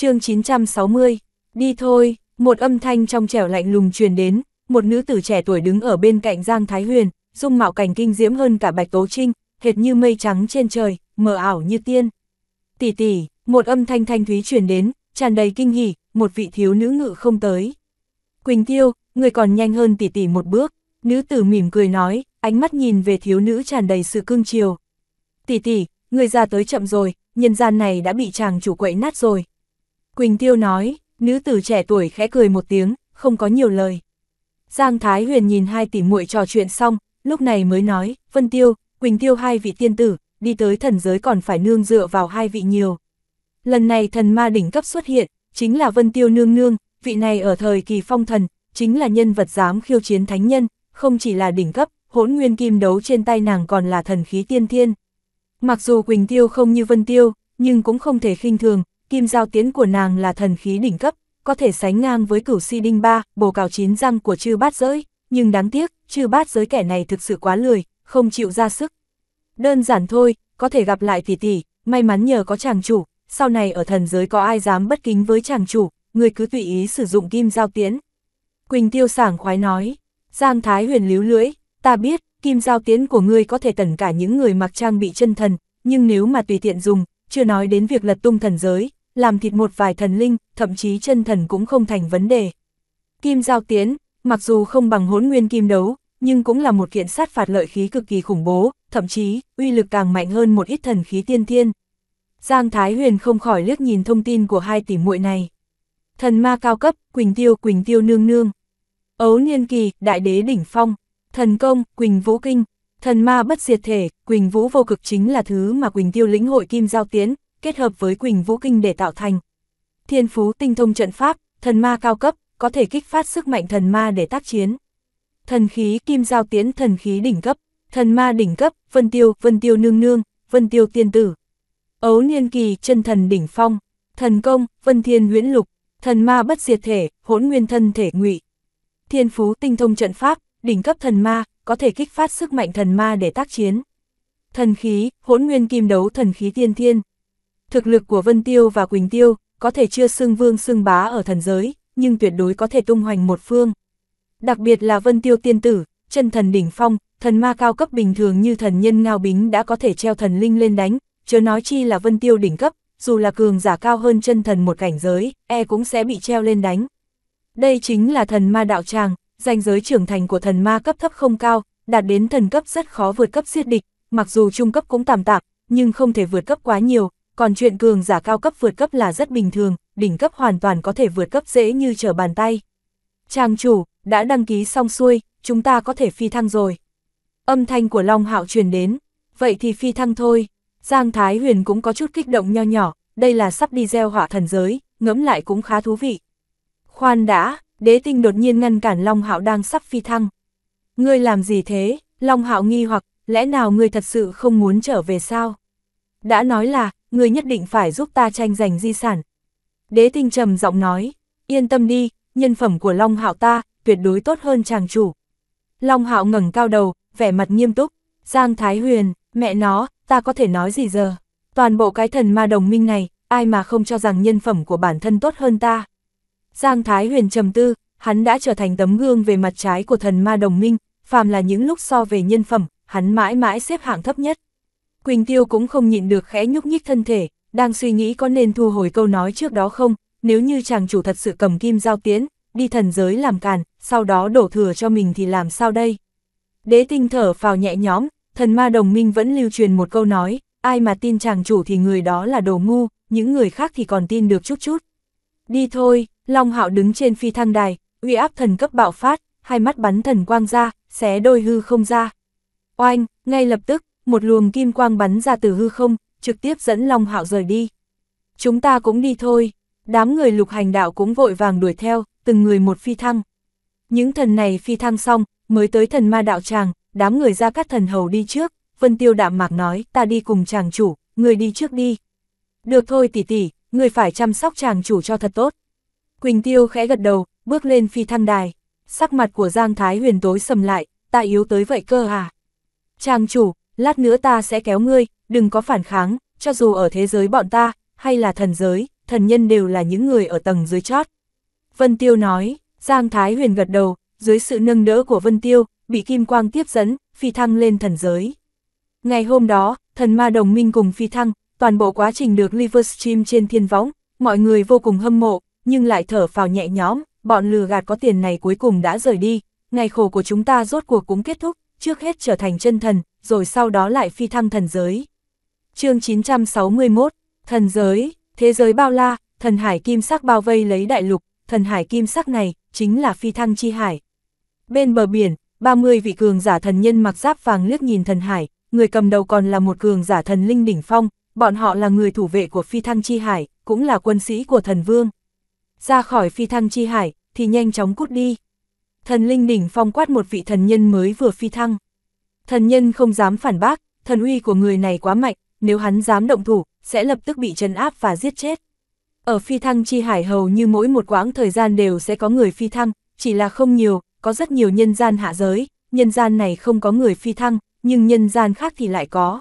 chương 960, đi thôi, một âm thanh trong trẻo lạnh lùng truyền đến, một nữ tử trẻ tuổi đứng ở bên cạnh Giang Thái Huyền, dung mạo cảnh kinh diễm hơn cả Bạch Tố Trinh, hệt như mây trắng trên trời, mờ ảo như tiên. Tỷ tỷ, một âm thanh thanh thúy truyền đến, tràn đầy kinh hỉ, một vị thiếu nữ ngự không tới. Quỳnh Tiêu, người còn nhanh hơn tỷ tỷ một bước, nữ tử mỉm cười nói, ánh mắt nhìn về thiếu nữ tràn đầy sự cương chiều. Tỷ tỷ, người ra tới chậm rồi, nhân gian này đã bị chàng chủ quậy nát rồi, Quỳnh Tiêu nói, nữ tử trẻ tuổi khẽ cười một tiếng, không có nhiều lời. Giang Thái Huyền nhìn hai tỷ muội trò chuyện xong, lúc này mới nói, Vân Tiêu, Quỳnh Tiêu hai vị tiên tử, đi tới thần giới còn phải nương dựa vào hai vị nhiều. Lần này thần ma đỉnh cấp xuất hiện, chính là Vân Tiêu nương nương, vị này ở thời kỳ phong thần, chính là nhân vật dám khiêu chiến thánh nhân, không chỉ là đỉnh cấp, hỗn nguyên kim đấu trên tay nàng còn là thần khí tiên thiên. Mặc dù Quỳnh Tiêu không như Vân Tiêu, nhưng cũng không thể khinh thường, kim giao tiến của nàng là thần khí đỉnh cấp, có thể sánh ngang với cửu si đinh ba, bồ cào chín răng của chư bát giới, nhưng đáng tiếc, chư bát giới kẻ này thực sự quá lười, không chịu ra sức. Đơn giản thôi, có thể gặp lại tỷ tỷ, may mắn nhờ có chàng chủ, sau này ở thần giới có ai dám bất kính với chàng chủ, người cứ tùy ý sử dụng kim giao tiến. Quỳnh tiêu sảng khoái nói, Giang Thái huyền líu lưỡi, ta biết, kim giao tiến của ngươi có thể tẩn cả những người mặc trang bị chân thần, nhưng nếu mà tùy tiện dùng, chưa nói đến việc lật tung thần giới, làm thịt một vài thần linh, thậm chí chân thần cũng không thành vấn đề. Kim giao tiến, mặc dù không bằng hỗn nguyên kim đấu, nhưng cũng là một kiện sát phạt lợi khí cực kỳ khủng bố, thậm chí, uy lực càng mạnh hơn một ít thần khí tiên thiên. Giang Thái Huyền không khỏi liếc nhìn thông tin của hai tỷ muội này. Thần ma cao cấp, Quỳnh Tiêu, Quỳnh Tiêu nương nương. Ấu Niên Kỳ, Đại Đế Đỉnh Phong. Thần Công, Quỳnh Vũ Kinh. Thần ma bất diệt thể, Quỳnh Vũ vô cực chính là thứ mà Quỳnh Tiêu lĩnh hội kim giao tiến, kết hợp với Quỳnh Vũ Kinh để tạo thành. Thiên phú tinh thông trận pháp, thần ma cao cấp, có thể kích phát sức mạnh thần ma để tác chiến. Thần khí kim giao tiễn thần khí đỉnh cấp, thần ma đỉnh cấp, vân tiêu, vân tiêu nương nương, vân tiêu tiên tử. Ấu niên kỳ chân thần đỉnh phong, thần công, vân thiên nguyễn lục, thần ma bất diệt thể, hỗn nguyên thân thể ngụy. Thiên phú tinh thông trận pháp, đỉnh cấp thần ma, có thể kích phát sức mạnh thần ma để tác chiến. Thần khí, hỗn nguyên kim đấu thần khí tiên thiên, Thực lực của Vân Tiêu và Quỳnh Tiêu có thể chưa xưng vương xưng bá ở thần giới, nhưng tuyệt đối có thể tung hoành một phương. Đặc biệt là Vân Tiêu tiên tử, chân thần đỉnh phong, thần ma cao cấp bình thường như thần nhân ngao bính đã có thể treo thần linh lên đánh, chớ nói chi là Vân Tiêu đỉnh cấp, dù là cường giả cao hơn chân thần một cảnh giới, e cũng sẽ bị treo lên đánh. Đây chính là thần ma đạo tràng, danh giới trưởng thành của thần ma cấp thấp không cao, đạt đến thần cấp rất khó vượt cấp giết địch, mặc dù trung cấp cũng tạm tạm, nhưng không thể vượt cấp quá nhiều, còn chuyện cường giả cao cấp vượt cấp là rất bình thường, đỉnh cấp hoàn toàn có thể vượt cấp dễ như trở bàn tay. Trang chủ, đã đăng ký xong xuôi, chúng ta có thể phi thăng rồi. Âm thanh của Long Hạo truyền đến, vậy thì phi thăng thôi. Giang Thái Huyền cũng có chút kích động nho nhỏ, đây là sắp đi gieo họa thần giới, ngẫm lại cũng khá thú vị. Khoan đã, đế tinh đột nhiên ngăn cản Long Hạo đang sắp phi thăng. Ngươi làm gì thế? Long Hạo nghi hoặc, lẽ nào ngươi thật sự không muốn trở về sao? Đã nói là, người nhất định phải giúp ta tranh giành di sản. Đế tinh trầm giọng nói, yên tâm đi, nhân phẩm của Long Hạo ta, tuyệt đối tốt hơn chàng chủ. Long Hạo ngẩng cao đầu, vẻ mặt nghiêm túc, Giang Thái Huyền, mẹ nó, ta có thể nói gì giờ? Toàn bộ cái thần ma đồng minh này, ai mà không cho rằng nhân phẩm của bản thân tốt hơn ta. Giang Thái Huyền trầm tư, hắn đã trở thành tấm gương về mặt trái của thần ma đồng minh, phàm là những lúc so về nhân phẩm, hắn mãi mãi xếp hạng thấp nhất. Quỳnh Tiêu cũng không nhịn được khẽ nhúc nhích thân thể, đang suy nghĩ có nên thu hồi câu nói trước đó không, nếu như chàng chủ thật sự cầm kim giao tiến, đi thần giới làm càn, sau đó đổ thừa cho mình thì làm sao đây? Đế tinh thở vào nhẹ nhõm, thần ma đồng minh vẫn lưu truyền một câu nói, ai mà tin chàng chủ thì người đó là đồ ngu, những người khác thì còn tin được chút chút. Đi thôi, Long Hạo đứng trên phi thăng đài, uy áp thần cấp bạo phát, hai mắt bắn thần quang ra, xé đôi hư không ra. Oanh, ngay lập tức, một luồng kim quang bắn ra từ hư không, trực tiếp dẫn Long Hạo rời đi. Chúng ta cũng đi thôi, đám người lục hành đạo cũng vội vàng đuổi theo, từng người một phi thăng. Những thần này phi thăng xong, mới tới thần ma đạo tràng, đám người ra các thần hầu đi trước, Vân Tiêu đạm mạc nói, ta đi cùng chàng chủ, người đi trước đi. Được thôi tỷ tỷ, người phải chăm sóc chàng chủ cho thật tốt. Quỳnh Tiêu khẽ gật đầu, bước lên phi thăng đài, sắc mặt của Giang Thái huyền tối sầm lại, ta yếu tới vậy cơ à. Chàng chủ, lát nữa ta sẽ kéo ngươi, đừng có phản kháng, cho dù ở thế giới bọn ta, hay là thần giới, thần nhân đều là những người ở tầng dưới chót. Vân Tiêu nói, Giang Thái Huyền gật đầu, dưới sự nâng đỡ của Vân Tiêu, bị Kim Quang tiếp dẫn, phi thăng lên thần giới. Ngày hôm đó, thần ma đồng minh cùng phi thăng, toàn bộ quá trình được Livestream trên thiên võng, mọi người vô cùng hâm mộ, nhưng lại thở phào nhẹ nhõm, bọn lừa gạt có tiền này cuối cùng đã rời đi, ngày khổ của chúng ta rốt cuộc cũng kết thúc, trước hết trở thành chân thần, rồi sau đó lại phi thăng thần giới. chương 961, Thần giới, thế giới bao la, thần hải kim sắc bao vây lấy đại lục, thần hải kim sắc này, chính là phi thăng chi hải. Bên bờ biển, 30 vị cường giả thần nhân mặc giáp vàng liếc nhìn thần hải, người cầm đầu còn là một cường giả thần linh đỉnh phong, bọn họ là người thủ vệ của phi thăng chi hải, cũng là quân sĩ của thần vương. Ra khỏi phi thăng chi hải, thì nhanh chóng cút đi thần linh đỉnh phong quát một vị thần nhân mới vừa phi thăng. Thần nhân không dám phản bác, thần uy của người này quá mạnh, nếu hắn dám động thủ, sẽ lập tức bị trấn áp và giết chết. Ở phi thăng chi hải hầu như mỗi một quãng thời gian đều sẽ có người phi thăng, chỉ là không nhiều, có rất nhiều nhân gian hạ giới, nhân gian này không có người phi thăng, nhưng nhân gian khác thì lại có.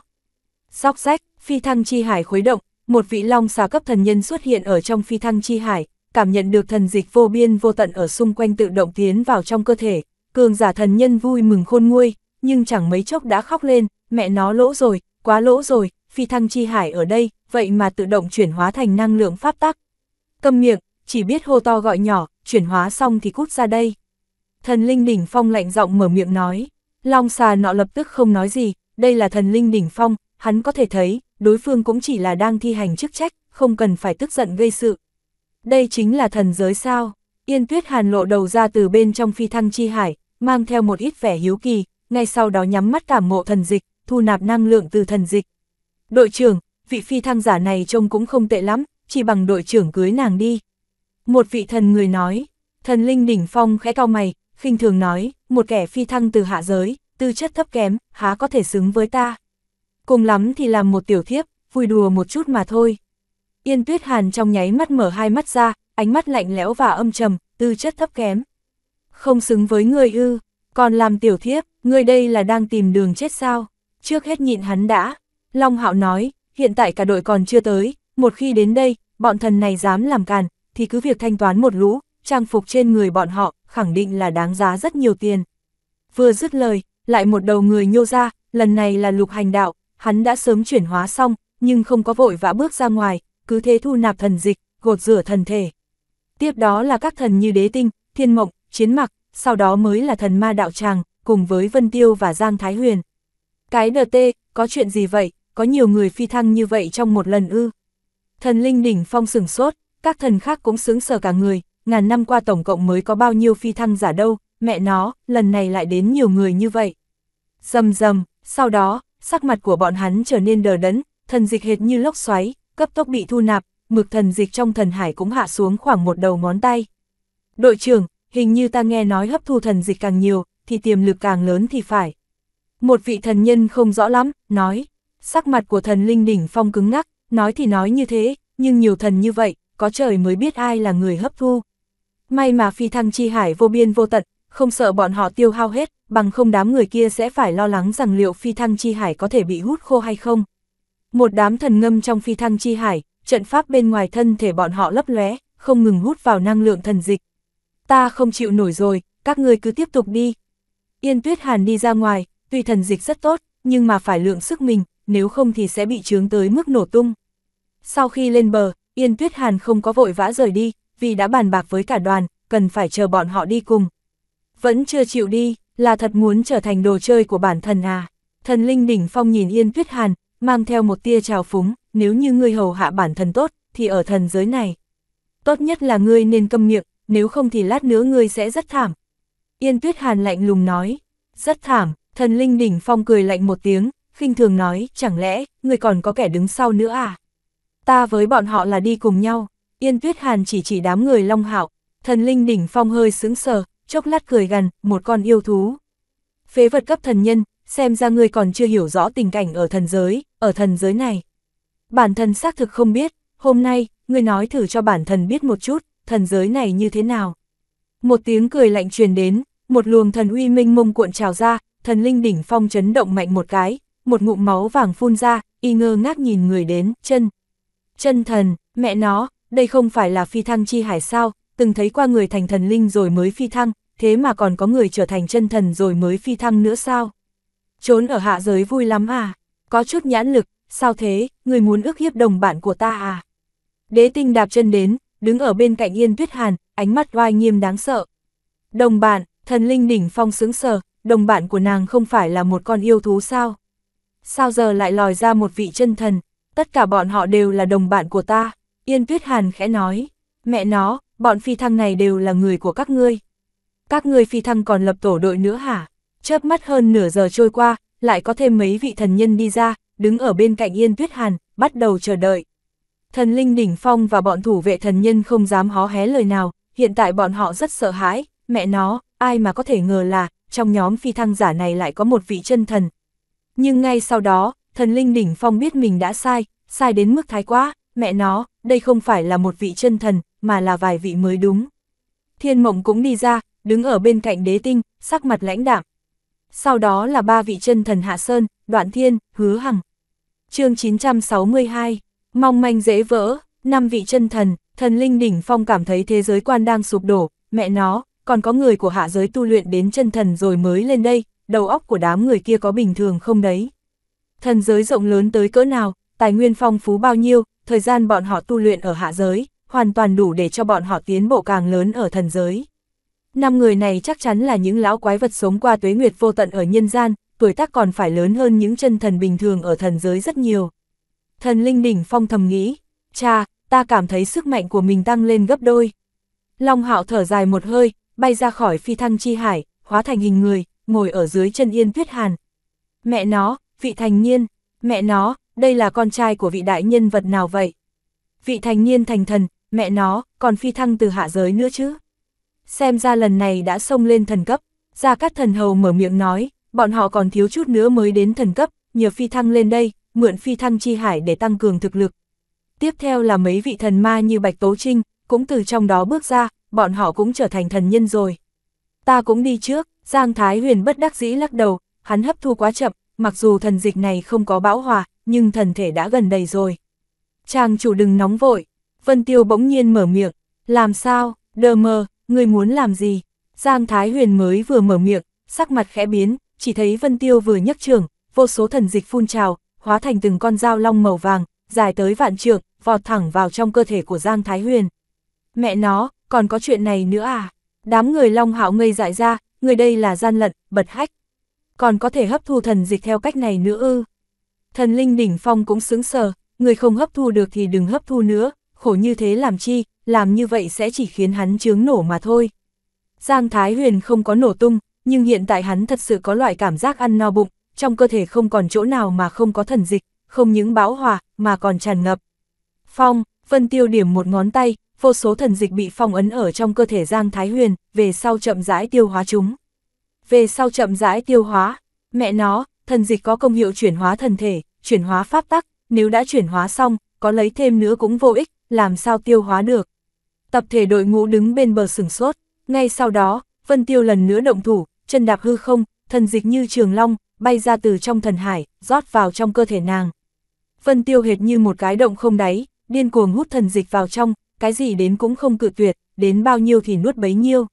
Sóc sách, phi thăng chi hải khuấy động, một vị long xà cấp thần nhân xuất hiện ở trong phi thăng chi hải, cảm nhận được thần dịch vô biên vô tận ở xung quanh tự động tiến vào trong cơ thể, cường giả thần nhân vui mừng khôn nguôi, nhưng chẳng mấy chốc đã khóc lên, mẹ nó lỗ rồi, quá lỗ rồi, phi thăng chi hải ở đây, vậy mà tự động chuyển hóa thành năng lượng pháp tắc. Câm miệng, chỉ biết hô to gọi nhỏ, chuyển hóa xong thì cút ra đây. Thần linh đỉnh phong lạnh giọng mở miệng nói, long xà nọ lập tức không nói gì, đây là thần linh đỉnh phong, hắn có thể thấy, đối phương cũng chỉ là đang thi hành chức trách, không cần phải tức giận gây sự. Đây chính là thần giới sao? Yên Tuyết Hàn lộ đầu ra từ bên trong phi thăng chi hải, mang theo một ít vẻ hiếu kỳ, ngay sau đó nhắm mắt cảm mộ thần dịch, thu nạp năng lượng từ thần dịch. Đội trưởng, vị phi thăng giả này trông cũng không tệ lắm, chỉ bằng đội trưởng cưới nàng đi. Một vị thần người nói, thần linh đỉnh phong khẽ cao mày, khinh thường nói, một kẻ phi thăng từ hạ giới, tư chất thấp kém, há có thể xứng với ta. Cùng lắm thì làm một tiểu thiếp, vui đùa một chút mà thôi. Yên Tuyết Hàn trong nháy mắt mở hai mắt ra, ánh mắt lạnh lẽo và âm trầm, tư chất thấp kém. Không xứng với người ư, còn làm tiểu thiếp, người đây là đang tìm đường chết sao? Trước hết nhịn hắn đã. Long Hạo nói, hiện tại cả đội còn chưa tới, một khi đến đây, bọn thần này dám làm càn, thì cứ việc thanh toán một lũ, trang phục trên người bọn họ, khẳng định là đáng giá rất nhiều tiền. Vừa dứt lời, lại một đầu người nhô ra, lần này là lục hành đạo, hắn đã sớm chuyển hóa xong, nhưng không có vội vã bước ra ngoài, cứ thế thu nạp thần dịch, gột rửa thần thể. Tiếp đó là các thần như đế tinh, thiên mộng, chiến mặc, sau đó mới là thần ma đạo tràng, cùng với Vân Tiêu và Giang Thái Huyền. Cái NT, có chuyện gì vậy, có nhiều người phi thăng như vậy trong một lần ư? Thần linh đỉnh phong sừng sốt, các thần khác cũng sướng sở cả người, ngàn năm qua tổng cộng mới có bao nhiêu phi thăng giả đâu, mẹ nó, lần này lại đến nhiều người như vậy. Dầm dầm, sau đó, sắc mặt của bọn hắn trở nên đờ đẫn, thần dịch hệt như lốc xoáy, cấp tốc bị thu nạp, mực thần dịch trong thần hải cũng hạ xuống khoảng một đầu ngón tay. Đội trưởng, hình như ta nghe nói hấp thu thần dịch càng nhiều, thì tiềm lực càng lớn thì phải. Một vị thần nhân không rõ lắm, nói, sắc mặt của thần linh đỉnh phong cứng ngắc, nói thì nói như thế, nhưng nhiều thần như vậy, có trời mới biết ai là người hấp thu. May mà phi thăng chi hải vô biên vô tận, không sợ bọn họ tiêu hao hết, bằng không đám người kia sẽ phải lo lắng rằng liệu phi thăng chi hải có thể bị hút khô hay không. Một đám thần ngâm trong phi thăng chi hải, trận pháp bên ngoài thân thể bọn họ lấp lóe, không ngừng hút vào năng lượng thần dịch. Ta không chịu nổi rồi, các ngươi cứ tiếp tục đi. Yên Tuyết Hàn đi ra ngoài, tuy thần dịch rất tốt, nhưng mà phải lượng sức mình, nếu không thì sẽ bị chướng tới mức nổ tung. Sau khi lên bờ, Yên Tuyết Hàn không có vội vã rời đi, vì đã bàn bạc với cả đoàn, cần phải chờ bọn họ đi cùng. Vẫn chưa chịu đi, là thật muốn trở thành đồ chơi của bản thân à. Thần Linh Đỉnh Phong nhìn Yên Tuyết Hàn, mang theo một tia trào phúng, nếu như ngươi hầu hạ bản thân tốt, thì ở thần giới này. Tốt nhất là ngươi nên câm miệng, nếu không thì lát nữa ngươi sẽ rất thảm. Yên Tuyết Hàn lạnh lùng nói, rất thảm, thần linh đỉnh phong cười lạnh một tiếng, khinh thường nói, chẳng lẽ, ngươi còn có kẻ đứng sau nữa à? Ta với bọn họ là đi cùng nhau, Yên Tuyết Hàn chỉ chỉ đám người long hạo, thần linh đỉnh phong hơi sững sờ, chốc lát cười gần, một con yêu thú. Phế vật cấp thần nhân, xem ra ngươi còn chưa hiểu rõ tình cảnh ở thần giới, ở thần giới này. Bản thân xác thực không biết, hôm nay, ngươi nói thử cho bản thân biết một chút, thần giới này như thế nào. Một tiếng cười lạnh truyền đến, một luồng thần uy minh mông cuộn trào ra, thần linh đỉnh phong chấn động mạnh một cái, một ngụm máu vàng phun ra, y ngơ ngác nhìn người đến, chân. Chân thần, mẹ nó, đây không phải là phi thăng chi hải sao, từng thấy qua người thành thần linh rồi mới phi thăng, thế mà còn có người trở thành chân thần rồi mới phi thăng nữa sao? Trốn ở hạ giới vui lắm à? có chút nhãn lực, sao thế, người muốn ước hiếp đồng bạn của ta à? Đế tinh đạp chân đến, đứng ở bên cạnh Yên Tuyết Hàn, ánh mắt oai nghiêm đáng sợ. Đồng bạn, thần linh đỉnh phong sướng sờ, đồng bạn của nàng không phải là một con yêu thú sao? Sao giờ lại lòi ra một vị chân thần, tất cả bọn họ đều là đồng bạn của ta, Yên Tuyết Hàn khẽ nói, mẹ nó, bọn phi thăng này đều là người của các ngươi. Các ngươi phi thăng còn lập tổ đội nữa hả? Chớp mắt hơn nửa giờ trôi qua, lại có thêm mấy vị thần nhân đi ra, đứng ở bên cạnh Yên Tuyết Hàn, bắt đầu chờ đợi. Thần linh đỉnh phong và bọn thủ vệ thần nhân không dám hó hé lời nào, hiện tại bọn họ rất sợ hãi, mẹ nó, ai mà có thể ngờ là, trong nhóm phi thăng giả này lại có một vị chân thần. Nhưng ngay sau đó, thần linh đỉnh phong biết mình đã sai, sai đến mức thái quá, mẹ nó, đây không phải là một vị chân thần, mà là vài vị mới đúng. Thiên mộng cũng đi ra, đứng ở bên cạnh đế tinh, sắc mặt lãnh đạm, sau đó là ba vị chân thần Hạ Sơn, Đoạn Thiên, Hứa Hằng. chương 962, mong manh dễ vỡ, năm vị chân thần, thần linh đỉnh phong cảm thấy thế giới quan đang sụp đổ, mẹ nó, còn có người của hạ giới tu luyện đến chân thần rồi mới lên đây, đầu óc của đám người kia có bình thường không đấy. Thần giới rộng lớn tới cỡ nào, tài nguyên phong phú bao nhiêu, thời gian bọn họ tu luyện ở hạ giới, hoàn toàn đủ để cho bọn họ tiến bộ càng lớn ở thần giới. Năm người này chắc chắn là những lão quái vật sống qua tuế nguyệt vô tận ở nhân gian, tuổi tác còn phải lớn hơn những chân thần bình thường ở thần giới rất nhiều. Thần linh đỉnh phong thầm nghĩ, cha, ta cảm thấy sức mạnh của mình tăng lên gấp đôi. Long hạo thở dài một hơi, bay ra khỏi phi thăng chi hải, hóa thành hình người, ngồi ở dưới chân yên tuyết hàn. Mẹ nó, vị thành niên, mẹ nó, đây là con trai của vị đại nhân vật nào vậy? Vị thành niên thành thần, mẹ nó, còn phi thăng từ hạ giới nữa chứ? xem ra lần này đã xông lên thần cấp. Gia Cát Thần Hầu mở miệng nói, bọn họ còn thiếu chút nữa mới đến thần cấp, nhờ phi thăng lên đây, mượn phi thăng chi hải để tăng cường thực lực. Tiếp theo là mấy vị thần ma như Bạch Tố Trinh, cũng từ trong đó bước ra, bọn họ cũng trở thành thần nhân rồi. Ta cũng đi trước, Giang Thái Huyền bất đắc dĩ lắc đầu, hắn hấp thu quá chậm, mặc dù thần dịch này không có bão hòa, nhưng thần thể đã gần đầy rồi. Chàng chủ đừng nóng vội, Vân Tiêu bỗng nhiên mở miệng, làm sao, đờ mơ, người muốn làm gì? Giang Thái Huyền mới vừa mở miệng, sắc mặt khẽ biến, chỉ thấy Vân Tiêu vừa nhấc trường, vô số thần dịch phun trào, hóa thành từng con dao long màu vàng, dài tới vạn trượng, vọt thẳng vào trong cơ thể của Giang Thái Huyền. Mẹ nó, còn có chuyện này nữa à? Đám người long hạo ngây dại ra, người đây là gian lận, bật hách. Còn có thể hấp thu thần dịch theo cách này nữa ư? Thần linh đỉnh phong cũng sướng sờ, người không hấp thu được thì đừng hấp thu nữa, khổ như thế làm chi, làm như vậy sẽ chỉ khiến hắn chướng nổ mà thôi. Giang Thái Huyền không có nổ tung, nhưng hiện tại hắn thật sự có loại cảm giác ăn no bụng, trong cơ thể không còn chỗ nào mà không có thần dịch, không những bão hòa, mà còn tràn ngập. Phong, Vân Tiêu điểm một ngón tay, vô số thần dịch bị phong ấn ở trong cơ thể Giang Thái Huyền, về sau chậm rãi tiêu hóa chúng. Về sau chậm rãi tiêu hóa, mẹ nó, thần dịch có công hiệu chuyển hóa thần thể, chuyển hóa pháp tắc, nếu đã chuyển hóa xong, có lấy thêm nữa cũng vô ích, làm sao tiêu hóa được tập thể đội ngũ đứng bên bờ sửng sốt, ngay sau đó, Vân Tiêu lần nữa động thủ, chân đạp hư không, thần dịch như trường long, bay ra từ trong thần hải, rót vào trong cơ thể nàng. Vân Tiêu hệt như một cái động không đáy, điên cuồng hút thần dịch vào trong, cái gì đến cũng không cự tuyệt, đến bao nhiêu thì nuốt bấy nhiêu.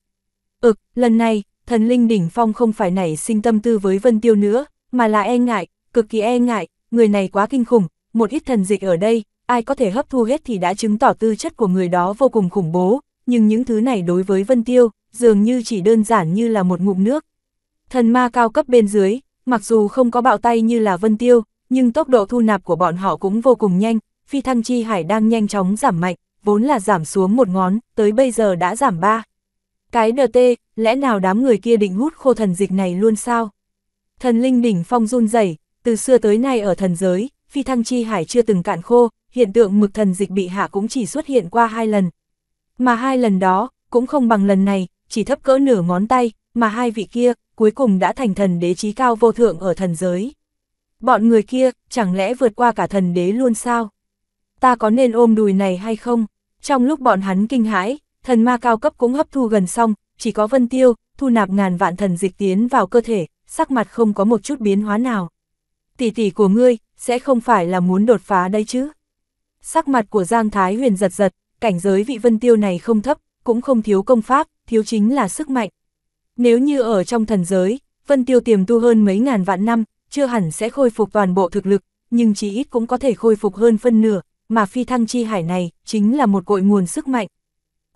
Ực, ừ, lần này, thần linh đỉnh phong không phải nảy sinh tâm tư với Vân Tiêu nữa, mà là e ngại, cực kỳ e ngại, người này quá kinh khủng, một ít thần dịch ở đây, ai có thể hấp thu hết thì đã chứng tỏ tư chất của người đó vô cùng khủng bố, nhưng những thứ này đối với Vân Tiêu, dường như chỉ đơn giản như là một ngụm nước. Thần ma cao cấp bên dưới, mặc dù không có bạo tay như là Vân Tiêu, nhưng tốc độ thu nạp của bọn họ cũng vô cùng nhanh, phi thăng chi hải đang nhanh chóng giảm mạnh, vốn là giảm xuống một ngón, tới bây giờ đã giảm ba. Cái DT, lẽ nào đám người kia định hút khô thần dịch này luôn sao? Thần linh đỉnh phong run rẩy từ xưa tới nay ở thần giới, phi thăng chi hải chưa từng cạn khô, hiện tượng mực thần dịch bị hạ cũng chỉ xuất hiện qua hai lần. Mà hai lần đó, cũng không bằng lần này, chỉ thấp cỡ nửa ngón tay, mà hai vị kia, cuối cùng đã thành thần đế trí cao vô thượng ở thần giới. Bọn người kia, chẳng lẽ vượt qua cả thần đế luôn sao? Ta có nên ôm đùi này hay không? Trong lúc bọn hắn kinh hãi, thần ma cao cấp cũng hấp thu gần xong, chỉ có vân tiêu, thu nạp ngàn vạn thần dịch tiến vào cơ thể, sắc mặt không có một chút biến hóa nào. Tỷ tỷ của ngươi, sẽ không phải là muốn đột phá đấy chứ. Sắc mặt của Giang Thái Huyền giật giật, cảnh giới vị vân tiêu này không thấp, cũng không thiếu công pháp, thiếu chính là sức mạnh. Nếu như ở trong thần giới, vân tiêu tiềm tu hơn mấy ngàn vạn năm, chưa hẳn sẽ khôi phục toàn bộ thực lực, nhưng chỉ ít cũng có thể khôi phục hơn phân nửa, mà phi thăng chi hải này chính là một cội nguồn sức mạnh.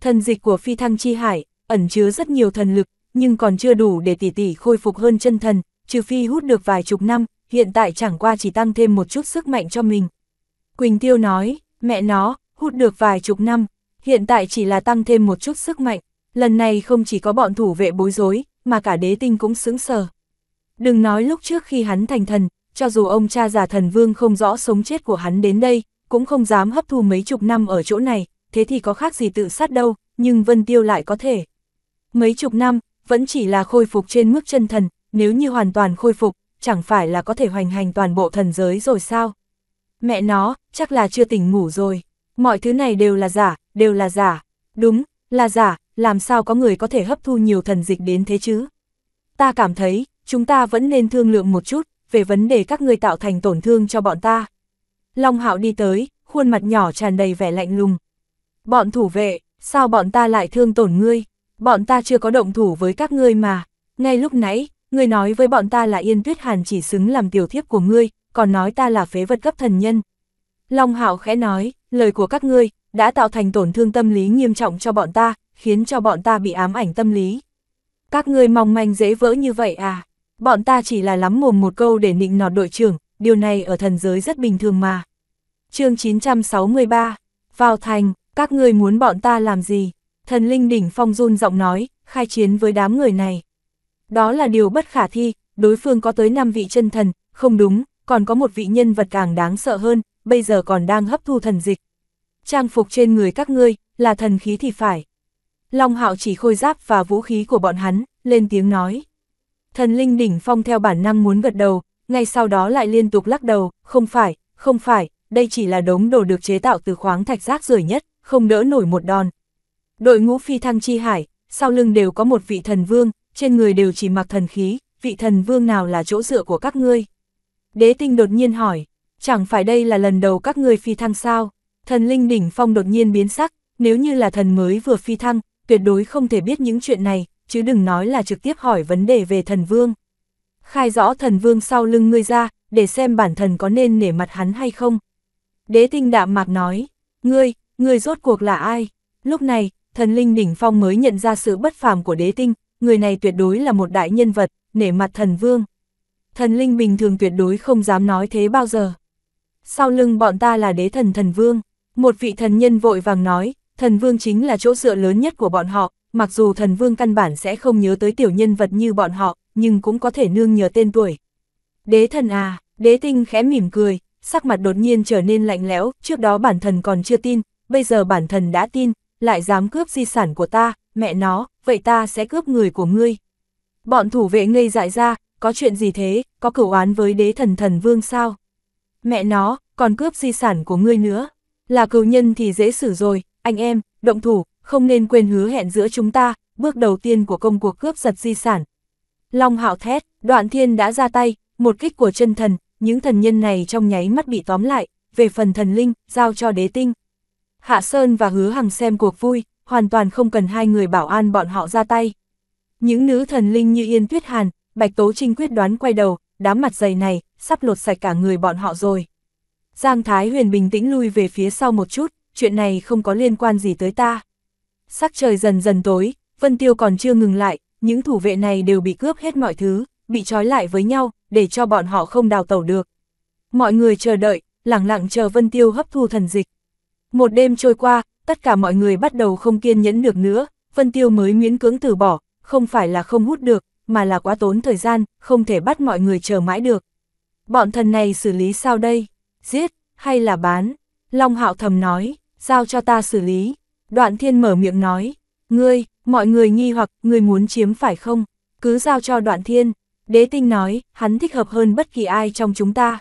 Thần dịch của phi thăng chi hải ẩn chứa rất nhiều thần lực, nhưng còn chưa đủ để tỷ tỷ khôi phục hơn chân thần, trừ phi hút được vài chục năm, hiện tại chẳng qua chỉ tăng thêm một chút sức mạnh cho mình. Quỳnh Tiêu nói, mẹ nó, hút được vài chục năm, hiện tại chỉ là tăng thêm một chút sức mạnh, lần này không chỉ có bọn thủ vệ bối rối, mà cả đế tinh cũng sững sờ. Đừng nói lúc trước khi hắn thành thần, cho dù ông cha già thần vương không rõ sống chết của hắn đến đây, cũng không dám hấp thu mấy chục năm ở chỗ này, thế thì có khác gì tự sát đâu, nhưng Vân Tiêu lại có thể. Mấy chục năm, vẫn chỉ là khôi phục trên mức chân thần, nếu như hoàn toàn khôi phục, chẳng phải là có thể hoành hành toàn bộ thần giới rồi sao? Mẹ nó, chắc là chưa tỉnh ngủ rồi. Mọi thứ này đều là giả, đều là giả. Đúng, là giả, làm sao có người có thể hấp thu nhiều thần dịch đến thế chứ? Ta cảm thấy, chúng ta vẫn nên thương lượng một chút, về vấn đề các ngươi tạo thành tổn thương cho bọn ta. Long Hạo đi tới, khuôn mặt nhỏ tràn đầy vẻ lạnh lùng. Bọn thủ vệ, sao bọn ta lại thương tổn ngươi? Bọn ta chưa có động thủ với các ngươi mà. Ngay lúc nãy, ngươi nói với bọn ta là Yên Tuyết Hàn chỉ xứng làm tiểu thiếp của ngươi, còn nói ta là phế vật cấp thần nhân. Long Hạo khẽ nói, lời của các ngươi đã tạo thành tổn thương tâm lý nghiêm trọng cho bọn ta, khiến cho bọn ta bị ám ảnh tâm lý. Các ngươi mong manh dễ vỡ như vậy à? Bọn ta chỉ là lắm mồm một câu để nịnh nọt đội trưởng, điều này ở thần giới rất bình thường mà. chương 963, vào thành, các ngươi muốn bọn ta làm gì? Thần linh đỉnh phong run giọng nói, khai chiến với đám người này đó là điều bất khả thi, đối phương có tới 5 vị chân thần, không đúng, còn có một vị nhân vật càng đáng sợ hơn, bây giờ còn đang hấp thu thần dịch. Trang phục trên người các ngươi, là thần khí thì phải. Long hạo chỉ khôi giáp và vũ khí của bọn hắn, lên tiếng nói. Thần linh đỉnh phong theo bản năng muốn gật đầu, ngay sau đó lại liên tục lắc đầu, không phải, không phải, đây chỉ là đống đồ được chế tạo từ khoáng thạch rác rưởi nhất, không đỡ nổi một đòn. Đội ngũ phi thăng chi hải, sau lưng đều có một vị thần vương, trên người đều chỉ mặc thần khí, vị thần vương nào là chỗ dựa của các ngươi? Đế tinh đột nhiên hỏi, chẳng phải đây là lần đầu các ngươi phi thăng sao? Thần linh đỉnh phong đột nhiên biến sắc, nếu như là thần mới vừa phi thăng, tuyệt đối không thể biết những chuyện này, chứ đừng nói là trực tiếp hỏi vấn đề về thần vương. Khai rõ thần vương sau lưng ngươi ra, để xem bản thần có nên nể mặt hắn hay không. Đế tinh đạm mạc nói, ngươi, ngươi rốt cuộc là ai? Lúc này, thần linh đỉnh phong mới nhận ra sự bất phàm của đế tinh, người này tuyệt đối là một đại nhân vật, nể mặt thần vương. Thần linh bình thường tuyệt đối không dám nói thế bao giờ. Sau lưng bọn ta là đế thần thần vương, một vị thần nhân vội vàng nói, thần vương chính là chỗ dựa lớn nhất của bọn họ, mặc dù thần vương căn bản sẽ không nhớ tới tiểu nhân vật như bọn họ, nhưng cũng có thể nương nhờ tên tuổi. Đế thần à, đế tinh khẽ mỉm cười, sắc mặt đột nhiên trở nên lạnh lẽo, trước đó bản thần còn chưa tin, bây giờ bản thần đã tin, lại dám cướp di sản của ta, mẹ nó, vậy ta sẽ cướp người của ngươi. Bọn thủ vệ ngây dại ra, có chuyện gì thế, có cửu án với đế thần thần vương sao? Mẹ nó, còn cướp di sản của ngươi nữa. Là cừu nhân thì dễ xử rồi, anh em, động thủ, không nên quên hứa hẹn giữa chúng ta, bước đầu tiên của công cuộc cướp giật di sản. Long hạo thét, đoạn thiên đã ra tay, một kích của chân thần, những thần nhân này trong nháy mắt bị tóm lại, về phần thần linh, giao cho đế tinh. Hạ Sơn và hứa hằng xem cuộc vui, hoàn toàn không cần hai người bảo an bọn họ ra tay. Những nữ thần linh như Yên Tuyết Hàn, Bạch Tố Trinh quyết đoán quay đầu, đám mặt dày này, sắp lột sạch cả người bọn họ rồi. Giang Thái Huyền bình tĩnh lui về phía sau một chút, chuyện này không có liên quan gì tới ta. Sắc trời dần dần tối, Vân Tiêu còn chưa ngừng lại, những thủ vệ này đều bị cướp hết mọi thứ, bị trói lại với nhau, để cho bọn họ không đào tẩu được. Mọi người chờ đợi, lặng lặng chờ Vân Tiêu hấp thu thần dịch. Một đêm trôi qua, tất cả mọi người bắt đầu không kiên nhẫn được nữa, Vân Tiêu mới miễn cưỡng từ bỏ, không phải là không hút được, mà là quá tốn thời gian, không thể bắt mọi người chờ mãi được. Bọn thần này xử lý sao đây? Giết, hay là bán? Long Hạo thầm nói, giao cho ta xử lý. Đoạn thiên mở miệng nói, ngươi, mọi người nghi hoặc ngươi muốn chiếm phải không? Cứ giao cho đoạn thiên. Đế tinh nói, hắn thích hợp hơn bất kỳ ai trong chúng ta.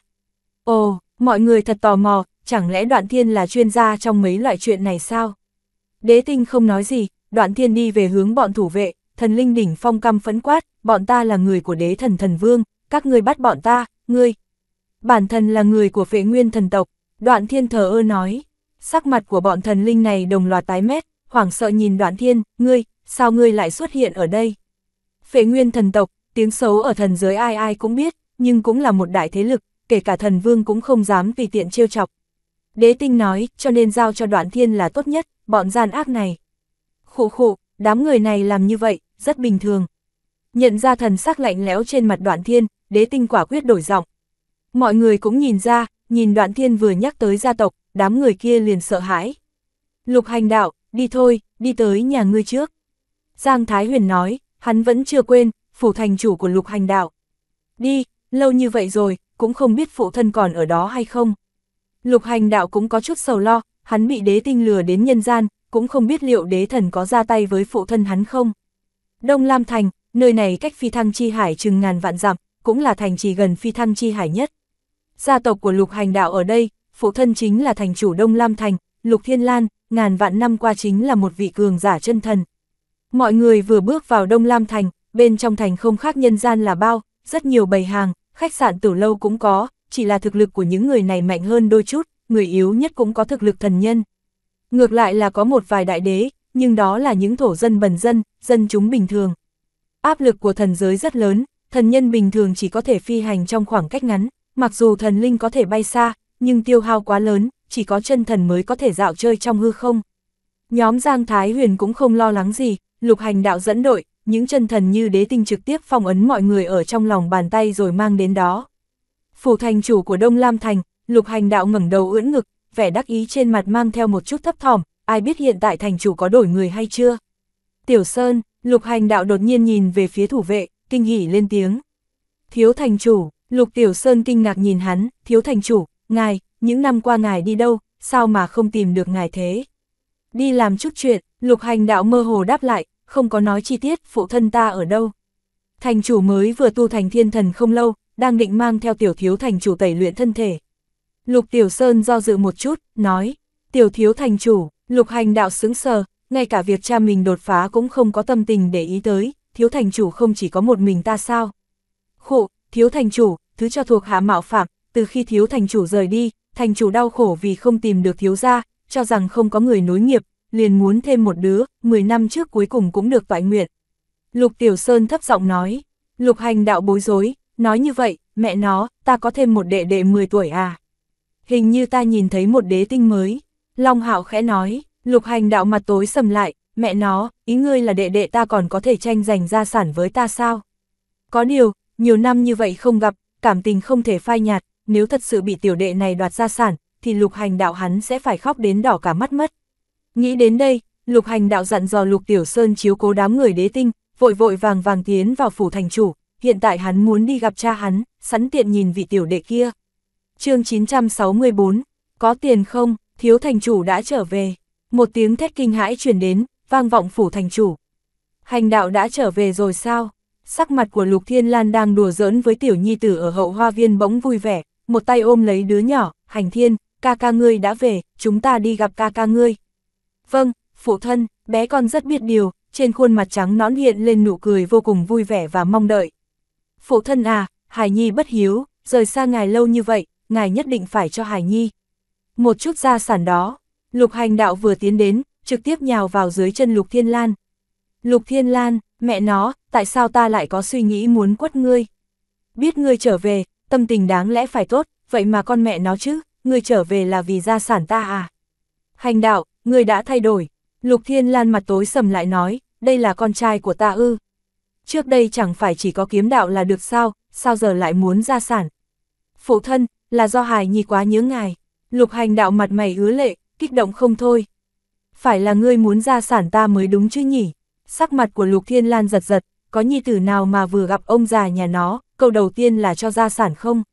Ồ, mọi người thật tò mò, chẳng lẽ đoạn thiên là chuyên gia trong mấy loại chuyện này sao? Đế tinh không nói gì, đoạn thiên đi về hướng bọn thủ vệ, thần linh đỉnh phong căm phẫn quát, bọn ta là người của đế thần thần vương, các ngươi bắt bọn ta, ngươi. Bản thân là người của phệ nguyên thần tộc, đoạn thiên thờ ơ nói, sắc mặt của bọn thần linh này đồng loạt tái mét, hoảng sợ nhìn đoạn thiên, ngươi, sao ngươi lại xuất hiện ở đây? Phệ nguyên thần tộc, tiếng xấu ở thần giới ai ai cũng biết, nhưng cũng là một đại thế lực, kể cả thần vương cũng không dám vì tiện trêu chọc. Đế tinh nói, cho nên giao cho đoạn thiên là tốt nhất, bọn gian ác này. khổ khổ, đám người này làm như vậy, rất bình thường. Nhận ra thần sắc lạnh lẽo trên mặt đoạn thiên, đế tinh quả quyết đổi giọng. Mọi người cũng nhìn ra, nhìn đoạn thiên vừa nhắc tới gia tộc, đám người kia liền sợ hãi. Lục hành đạo, đi thôi, đi tới nhà ngươi trước. Giang Thái Huyền nói, hắn vẫn chưa quên, phủ thành chủ của lục hành đạo. Đi, lâu như vậy rồi, cũng không biết phụ thân còn ở đó hay không. Lục hành đạo cũng có chút sầu lo, hắn bị đế tinh lừa đến nhân gian, cũng không biết liệu đế thần có ra tay với phụ thân hắn không. Đông Lam Thành, nơi này cách phi thăng chi hải chừng ngàn vạn dặm, cũng là thành trì gần phi thăng chi hải nhất. Gia tộc của lục hành đạo ở đây, phụ thân chính là thành chủ Đông Lam Thành, lục thiên lan, ngàn vạn năm qua chính là một vị cường giả chân thần. Mọi người vừa bước vào Đông Lam Thành, bên trong thành không khác nhân gian là bao, rất nhiều bầy hàng, khách sạn tử lâu cũng có, chỉ là thực lực của những người này mạnh hơn đôi chút, người yếu nhất cũng có thực lực thần nhân. Ngược lại là có một vài đại đế, nhưng đó là những thổ dân bần dân, dân chúng bình thường. Áp lực của thần giới rất lớn, thần nhân bình thường chỉ có thể phi hành trong khoảng cách ngắn, mặc dù thần linh có thể bay xa, nhưng tiêu hao quá lớn, chỉ có chân thần mới có thể dạo chơi trong hư không. Nhóm Giang Thái Huyền cũng không lo lắng gì, lục hành đạo dẫn đội, những chân thần như đế tinh trực tiếp phong ấn mọi người ở trong lòng bàn tay rồi mang đến đó. Phủ thành chủ của Đông Lam Thành, lục hành đạo ngẩng đầu ưỡn ngực, vẻ đắc ý trên mặt mang theo một chút thấp thỏm, ai biết hiện tại thành chủ có đổi người hay chưa. Tiểu Sơn, lục hành đạo đột nhiên nhìn về phía thủ vệ, kinh hỉ lên tiếng. Thiếu thành chủ, lục Tiểu Sơn kinh ngạc nhìn hắn, thiếu thành chủ, ngài, những năm qua ngài đi đâu, sao mà không tìm được ngài thế. Đi làm chút chuyện, lục hành đạo mơ hồ đáp lại, không có nói chi tiết phụ thân ta ở đâu. Thành chủ mới vừa tu thành thiên thần không lâu, đang định mang theo tiểu thiếu thành chủ tẩy luyện thân thể. Lục Tiểu Sơn do dự một chút, nói, tiểu thiếu thành chủ, lục hành đạo xứng sờ, ngay cả việc cha mình đột phá cũng không có tâm tình để ý tới, thiếu thành chủ không chỉ có một mình ta sao. Khụ, thiếu thành chủ, thứ cho thuộc hạ mạo phạm, từ khi thiếu thành chủ rời đi, thành chủ đau khổ vì không tìm được thiếu gia, cho rằng không có người nối nghiệp, liền muốn thêm một đứa, 10 năm trước cuối cùng cũng được toại nguyện. Lục Tiểu Sơn thấp giọng nói, lục hành đạo bối rối, nói như vậy, mẹ nó, ta có thêm một đệ đệ 10 tuổi à? Hình như ta nhìn thấy một đế tinh mới. Long Hạo khẽ nói, lục hành đạo mặt tối sầm lại, mẹ nó, ý ngươi là đệ đệ ta còn có thể tranh giành gia sản với ta sao? Có điều, nhiều năm như vậy không gặp, cảm tình không thể phai nhạt, nếu thật sự bị tiểu đệ này đoạt gia sản, thì lục hành đạo hắn sẽ phải khóc đến đỏ cả mắt mất. Nghĩ đến đây, lục hành đạo dặn dò lục tiểu sơn chiếu cố đám người đế tinh, vội vội vàng vàng tiến vào phủ thành chủ, hiện tại hắn muốn đi gặp cha hắn, sẵn tiện nhìn vị tiểu đệ kia. chương 964, có tiền không, thiếu thành chủ đã trở về. Một tiếng thét kinh hãi truyền đến, vang vọng phủ thành chủ. Hành đạo đã trở về rồi sao? Sắc mặt của Lục Thiên Lan đang đùa giỡn với tiểu nhi tử ở hậu hoa viên bỗng vui vẻ, một tay ôm lấy đứa nhỏ, hành thiên, ca ca ngươi đã về, chúng ta đi gặp ca ca ngươi. Vâng, phụ thân, bé con rất biết điều, trên khuôn mặt trắng nõn hiện lên nụ cười vô cùng vui vẻ và mong đợi. Phụ thân à, Hải Nhi bất hiếu, rời xa ngài lâu như vậy, ngài nhất định phải cho Hải Nhi. Một chút gia sản đó, lục hành đạo vừa tiến đến, trực tiếp nhào vào dưới chân lục thiên lan. Lục thiên lan, mẹ nó, tại sao ta lại có suy nghĩ muốn quất ngươi? Biết ngươi trở về, tâm tình đáng lẽ phải tốt, vậy mà con mẹ nó chứ, ngươi trở về là vì gia sản ta à? Hành đạo, ngươi đã thay đổi. Lục thiên lan mặt tối sầm lại nói, đây là con trai của ta ư trước đây chẳng phải chỉ có kiếm đạo là được sao, sao giờ lại muốn gia sản. Phụ thân, là do hài nhi quá nhớ ngài, lục hành đạo mặt mày ứa lệ, kích động không thôi. Phải là ngươi muốn gia sản ta mới đúng chứ nhỉ, sắc mặt của lục thiên lan giật giật, có nhi tử nào mà vừa gặp ông già nhà nó, câu đầu tiên là cho gia sản không?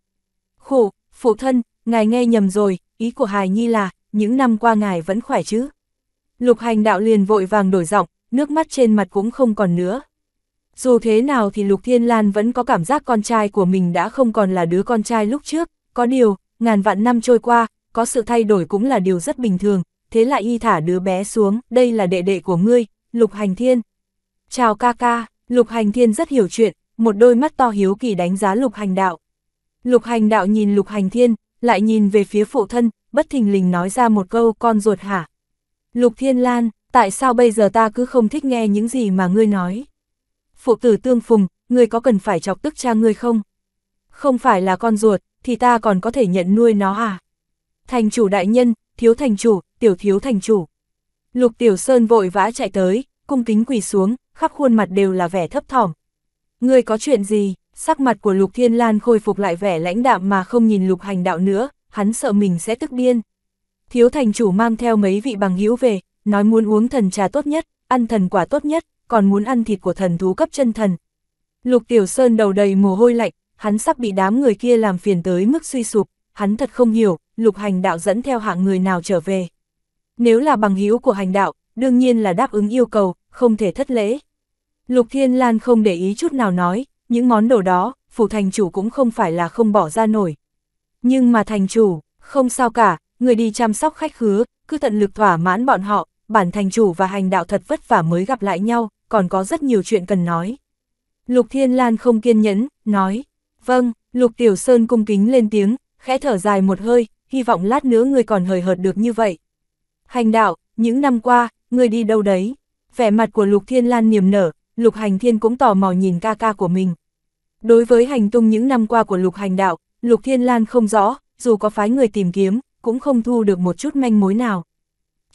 Khổ, phụ thân, ngài nghe nhầm rồi, ý của hài nhi là, những năm qua ngài vẫn khỏe chứ. Lục hành đạo liền vội vàng đổi giọng, nước mắt trên mặt cũng không còn nữa. Dù thế nào thì Lục Thiên Lan vẫn có cảm giác con trai của mình đã không còn là đứa con trai lúc trước, có điều, ngàn vạn năm trôi qua, có sự thay đổi cũng là điều rất bình thường, thế lại y thả đứa bé xuống, đây là đệ đệ của ngươi, Lục Hành Thiên. Chào ca ca, Lục Hành Thiên rất hiểu chuyện, một đôi mắt to hiếu kỳ đánh giá Lục Hành Đạo. Lục Hành Đạo nhìn Lục Hành Thiên, lại nhìn về phía phụ thân, bất thình lình nói ra một câu con ruột hả. Lục Thiên Lan, tại sao bây giờ ta cứ không thích nghe những gì mà ngươi nói? phụ tử tương phùng, ngươi có cần phải chọc tức cha ngươi không? Không phải là con ruột, thì ta còn có thể nhận nuôi nó à? Thành chủ đại nhân, thiếu thành chủ, tiểu thiếu thành chủ. Lục Tiểu Sơn vội vã chạy tới, cung kính quỳ xuống, khắp khuôn mặt đều là vẻ thấp thỏm. Ngươi có chuyện gì? Sắc mặt của Lục Thiên Lan khôi phục lại vẻ lãnh đạm mà không nhìn Lục Hành Đạo nữa, hắn sợ mình sẽ tức điên. Thiếu thành chủ mang theo mấy vị bằng hữu về, nói muốn uống thần trà tốt nhất, ăn thần quả tốt nhất, còn muốn ăn thịt của thần thú cấp chân thần. Lục Tiểu Sơn đầu đầy mồ hôi lạnh, hắn sắp bị đám người kia làm phiền tới mức suy sụp, hắn thật không hiểu, lục hành đạo dẫn theo hạng người nào trở về. Nếu là bằng hữu của hành đạo, đương nhiên là đáp ứng yêu cầu, không thể thất lễ. Lục Thiên Lan không để ý chút nào nói, những món đồ đó, phủ thành chủ cũng không phải là không bỏ ra nổi. Nhưng mà thành chủ, không sao cả, người đi chăm sóc khách khứa, cứ tận lực thỏa mãn bọn họ, bản thành chủ và hành đạo thật vất vả mới gặp lại nhau, còn có rất nhiều chuyện cần nói. Lục Thiên Lan không kiên nhẫn, nói, vâng, Lục Tiểu Sơn cung kính lên tiếng, khẽ thở dài một hơi, hy vọng lát nữa người còn hời hợt được như vậy. Hành đạo, những năm qua, người đi đâu đấy? Vẻ mặt của Lục Thiên Lan niềm nở, Lục Hành Thiên cũng tò mò nhìn ca ca của mình. Đối với hành tung những năm qua của Lục Hành đạo, Lục Thiên Lan không rõ, dù có phái người tìm kiếm, cũng không thu được một chút manh mối nào.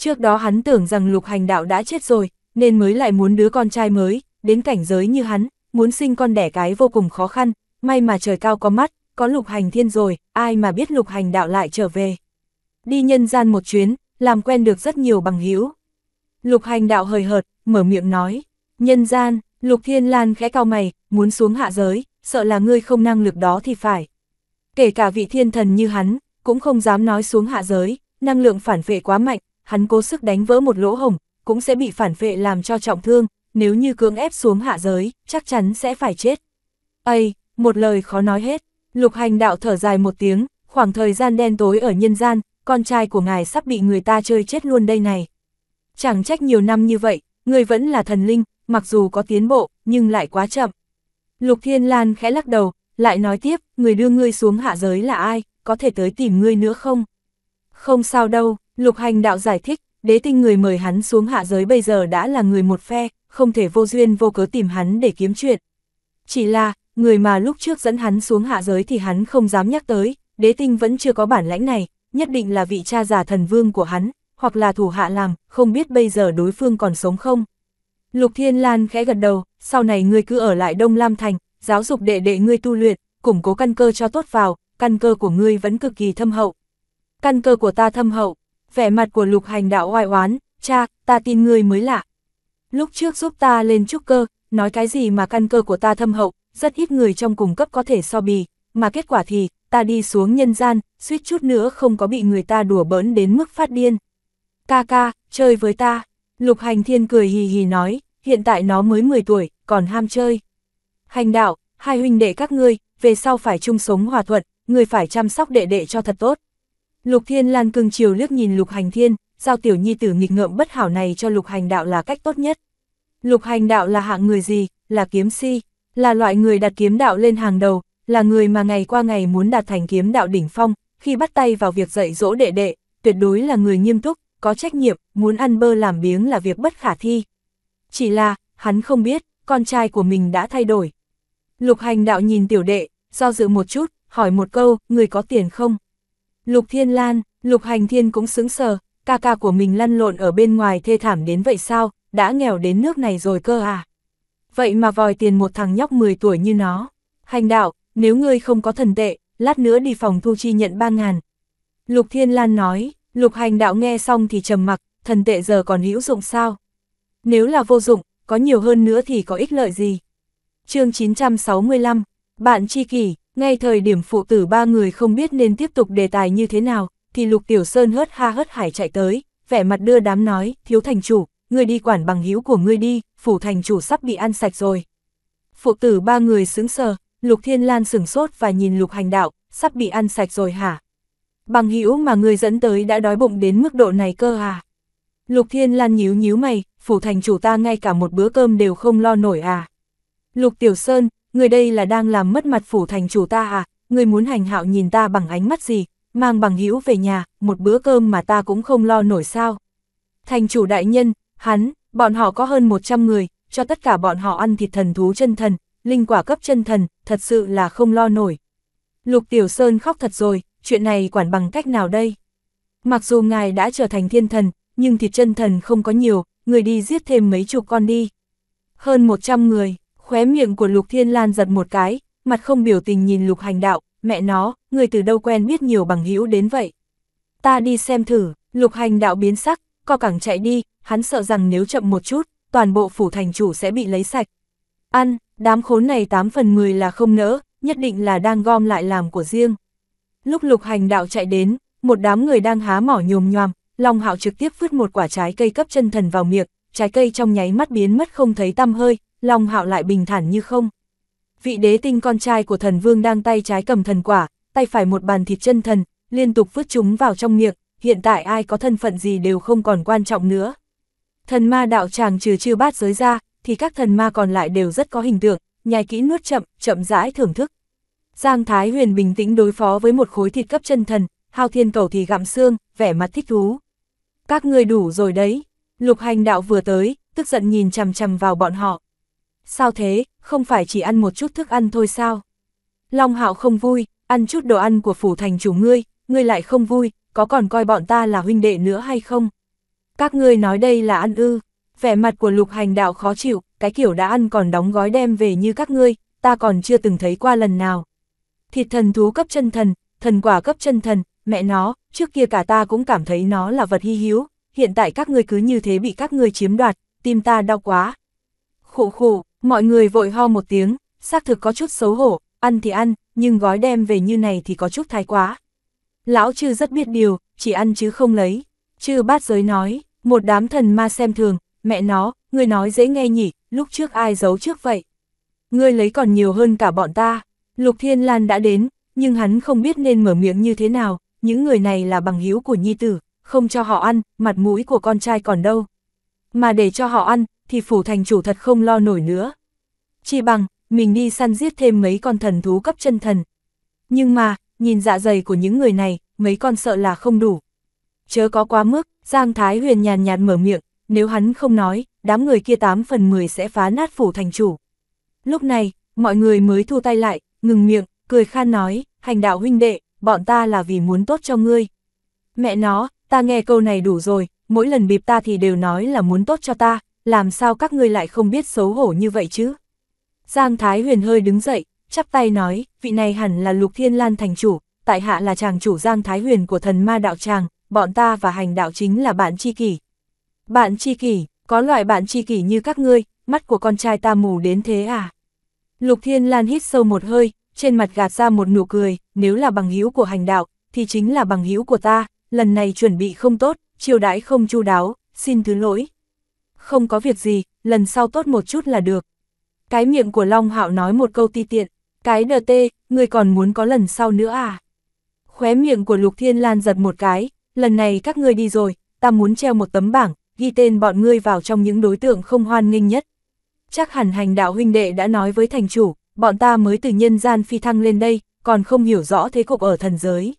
Trước đó hắn tưởng rằng lục hành đạo đã chết rồi, nên mới lại muốn đứa con trai mới, đến cảnh giới như hắn, muốn sinh con đẻ cái vô cùng khó khăn, may mà trời cao có mắt, có lục hành thiên rồi, ai mà biết lục hành đạo lại trở về. Đi nhân gian một chuyến, làm quen được rất nhiều bằng hữu Lục hành đạo hời hợt, mở miệng nói, nhân gian, lục thiên lan khẽ cao mày, muốn xuống hạ giới, sợ là ngươi không năng lực đó thì phải. Kể cả vị thiên thần như hắn, cũng không dám nói xuống hạ giới, năng lượng phản vệ quá mạnh, hắn cố sức đánh vỡ một lỗ hồng, cũng sẽ bị phản vệ làm cho trọng thương, nếu như cưỡng ép xuống hạ giới, chắc chắn sẽ phải chết. Ây, một lời khó nói hết, lục hành đạo thở dài một tiếng, khoảng thời gian đen tối ở nhân gian, con trai của ngài sắp bị người ta chơi chết luôn đây này. Chẳng trách nhiều năm như vậy, người vẫn là thần linh, mặc dù có tiến bộ, nhưng lại quá chậm. Lục Thiên Lan khẽ lắc đầu, lại nói tiếp, người đưa ngươi xuống hạ giới là ai, có thể tới tìm ngươi nữa không? Không sao đâu, Lục hành đạo giải thích, đế tinh người mời hắn xuống hạ giới bây giờ đã là người một phe, không thể vô duyên vô cớ tìm hắn để kiếm chuyện. Chỉ là, người mà lúc trước dẫn hắn xuống hạ giới thì hắn không dám nhắc tới, đế tinh vẫn chưa có bản lãnh này, nhất định là vị cha già thần vương của hắn, hoặc là thủ hạ làm, không biết bây giờ đối phương còn sống không. Lục Thiên Lan khẽ gật đầu, sau này ngươi cứ ở lại Đông Lam Thành, giáo dục đệ đệ ngươi tu luyện, củng cố căn cơ cho tốt vào, căn cơ của ngươi vẫn cực kỳ thâm hậu. Căn cơ của ta thâm hậu, vẻ mặt của lục hành đạo oai oán, cha, ta tin ngươi mới lạ. Lúc trước giúp ta lên trúc cơ, nói cái gì mà căn cơ của ta thâm hậu, rất ít người trong cùng cấp có thể so bì, mà kết quả thì, ta đi xuống nhân gian, suýt chút nữa không có bị người ta đùa bỡn đến mức phát điên. Ca ca, chơi với ta. Lục hành thiên cười hì hì nói, hiện tại nó mới 10 tuổi, còn ham chơi. Hành đạo, hai huynh đệ các ngươi, về sau phải chung sống hòa thuận, người phải chăm sóc đệ đệ cho thật tốt. Lục Thiên Lan cưng chiều liếc nhìn Lục Hành Thiên, giao tiểu nhi tử nghịch ngợm bất hảo này cho Lục Hành Đạo là cách tốt nhất. Lục Hành Đạo là hạng người gì, là kiếm si, là loại người đặt kiếm đạo lên hàng đầu, là người mà ngày qua ngày muốn đạt thành kiếm đạo đỉnh phong, khi bắt tay vào việc dạy dỗ đệ đệ, tuyệt đối là người nghiêm túc, có trách nhiệm, muốn ăn bơ làm biếng là việc bất khả thi. Chỉ là, hắn không biết, con trai của mình đã thay đổi. Lục Hành Đạo nhìn tiểu đệ, do dự một chút, hỏi một câu, người có tiền không? Lục Thiên Lan, Lục Hành Thiên cũng xứng sờ, ca ca của mình lăn lộn ở bên ngoài thê thảm đến vậy sao, đã nghèo đến nước này rồi cơ à. Vậy mà vòi tiền một thằng nhóc 10 tuổi như nó. Hành đạo, nếu ngươi không có thần tệ, lát nữa đi phòng thu chi nhận 3 ngàn. Lục Thiên Lan nói, Lục Hành đạo nghe xong thì trầm mặc, thần tệ giờ còn hữu dụng sao? Nếu là vô dụng, có nhiều hơn nữa thì có ích lợi gì? chương 965, bạn chi kỷ, ngay thời điểm phụ tử ba người không biết nên tiếp tục đề tài như thế nào, thì Lục Tiểu Sơn hớt ha hớt hải chạy tới, vẻ mặt đưa đám nói, thiếu thành chủ, người đi quản bằng hữu của ngươi đi, phủ thành chủ sắp bị ăn sạch rồi. Phụ tử ba người sững sờ, Lục Thiên Lan sửng sốt và nhìn Lục Hành Đạo, sắp bị ăn sạch rồi hả? Bằng hữu mà người dẫn tới đã đói bụng đến mức độ này cơ à? Lục Thiên Lan nhíu nhíu mày, phủ thành chủ ta ngay cả một bữa cơm đều không lo nổi à? Lục Tiểu Sơn, người đây là đang làm mất mặt phủ thành chủ ta à, người muốn hành hạo nhìn ta bằng ánh mắt gì, mang bằng hữu về nhà, một bữa cơm mà ta cũng không lo nổi sao. Thành chủ đại nhân, hắn, bọn họ có hơn 100 người, cho tất cả bọn họ ăn thịt thần thú chân thần, linh quả cấp chân thần, thật sự là không lo nổi. Lục Tiểu Sơn khóc thật rồi, chuyện này quản bằng cách nào đây? Mặc dù ngài đã trở thành thiên thần, nhưng thịt chân thần không có nhiều, người đi giết thêm mấy chục con đi. Hơn 100 người. Khóe miệng của Lục Thiên Lan giật một cái, mặt không biểu tình nhìn Lục Hành Đạo, mẹ nó, người từ đâu quen biết nhiều bằng hữu đến vậy. Ta đi xem thử, Lục Hành Đạo biến sắc, co cẳng chạy đi, hắn sợ rằng nếu chậm một chút, toàn bộ phủ thành chủ sẽ bị lấy sạch. Ăn, đám khốn này 8 phần 10 là không nỡ, nhất định là đang gom lại làm của riêng. Lúc Lục Hành Đạo chạy đến, một đám người đang há mỏ nhồm nhoàm, Long Hạo trực tiếp vứt một quả trái cây cấp chân thần vào miệng, trái cây trong nháy mắt biến mất không thấy tăm hơi, Long Hạo lại bình thản như không. Vị đế tinh con trai của thần vương đang tay trái cầm thần quả, tay phải một bàn thịt chân thần, liên tục vứt chúng vào trong miệng, hiện tại ai có thân phận gì đều không còn quan trọng nữa. Thần ma đạo tràng trừ chưa bát giới ra, thì các thần ma còn lại đều rất có hình tượng, nhai kỹ nuốt chậm, chậm rãi thưởng thức. Giang Thái Huyền bình tĩnh đối phó với một khối thịt cấp chân thần, Hao Thiên Cầu thì gặm xương, vẻ mặt thích thú. Các người đủ rồi đấy. Lục hành đạo vừa tới, tức giận nhìn chằm chằm vào bọn họ sao thế, không phải chỉ ăn một chút thức ăn thôi sao? Long hạo không vui, ăn chút đồ ăn của phủ thành chủ ngươi, ngươi lại không vui, có còn coi bọn ta là huynh đệ nữa hay không? Các ngươi nói đây là ăn ư, vẻ mặt của lục hành đạo khó chịu, cái kiểu đã ăn còn đóng gói đem về như các ngươi, ta còn chưa từng thấy qua lần nào. Thịt thần thú cấp chân thần, thần quả cấp chân thần, mẹ nó, trước kia cả ta cũng cảm thấy nó là vật hy hữu, hiện tại các ngươi cứ như thế bị các ngươi chiếm đoạt, tim ta đau quá. Khụ khụ, Mọi người vội ho một tiếng, xác thực có chút xấu hổ, ăn thì ăn, nhưng gói đem về như này thì có chút thái quá. Lão chư rất biết điều, chỉ ăn chứ không lấy. Chư bát giới nói, một đám thần ma xem thường, mẹ nó, người nói dễ nghe nhỉ, lúc trước ai giấu trước vậy. Ngươi lấy còn nhiều hơn cả bọn ta. Lục Thiên Lan đã đến, nhưng hắn không biết nên mở miệng như thế nào, những người này là bằng hữu của nhi tử, không cho họ ăn, mặt mũi của con trai còn đâu. Mà để cho họ ăn, thì phủ thành chủ thật không lo nổi nữa. chi bằng, mình đi săn giết thêm mấy con thần thú cấp chân thần. Nhưng mà, nhìn dạ dày của những người này, mấy con sợ là không đủ. Chớ có quá mức, Giang Thái Huyền nhàn nhạt mở miệng, nếu hắn không nói, đám người kia 8 phần 10 sẽ phá nát phủ thành chủ. Lúc này, mọi người mới thu tay lại, ngừng miệng, cười khan nói, hành đạo huynh đệ, bọn ta là vì muốn tốt cho ngươi. Mẹ nó, ta nghe câu này đủ rồi, mỗi lần bịp ta thì đều nói là muốn tốt cho ta, làm sao các ngươi lại không biết xấu hổ như vậy chứ? Giang Thái Huyền hơi đứng dậy, chắp tay nói, vị này hẳn là Lục Thiên Lan thành chủ, tại hạ là chàng chủ Giang Thái Huyền của thần ma đạo tràng, bọn ta và hành đạo chính là bạn tri kỷ. Bạn tri kỷ, có loại bạn tri kỷ như các ngươi, mắt của con trai ta mù đến thế à? Lục Thiên Lan hít sâu một hơi, trên mặt gạt ra một nụ cười, nếu là bằng hữu của hành đạo, thì chính là bằng hữu của ta, lần này chuẩn bị không tốt, chiêu đãi không chu đáo, xin thứ lỗi không có việc gì, lần sau tốt một chút là được. Cái miệng của Long Hạo nói một câu ti tiện, cái đờ tê, người còn muốn có lần sau nữa à? Khóe miệng của Lục Thiên Lan giật một cái, lần này các ngươi đi rồi, ta muốn treo một tấm bảng, ghi tên bọn ngươi vào trong những đối tượng không hoan nghênh nhất. Chắc hẳn hành đạo huynh đệ đã nói với thành chủ, bọn ta mới từ nhân gian phi thăng lên đây, còn không hiểu rõ thế cục ở thần giới.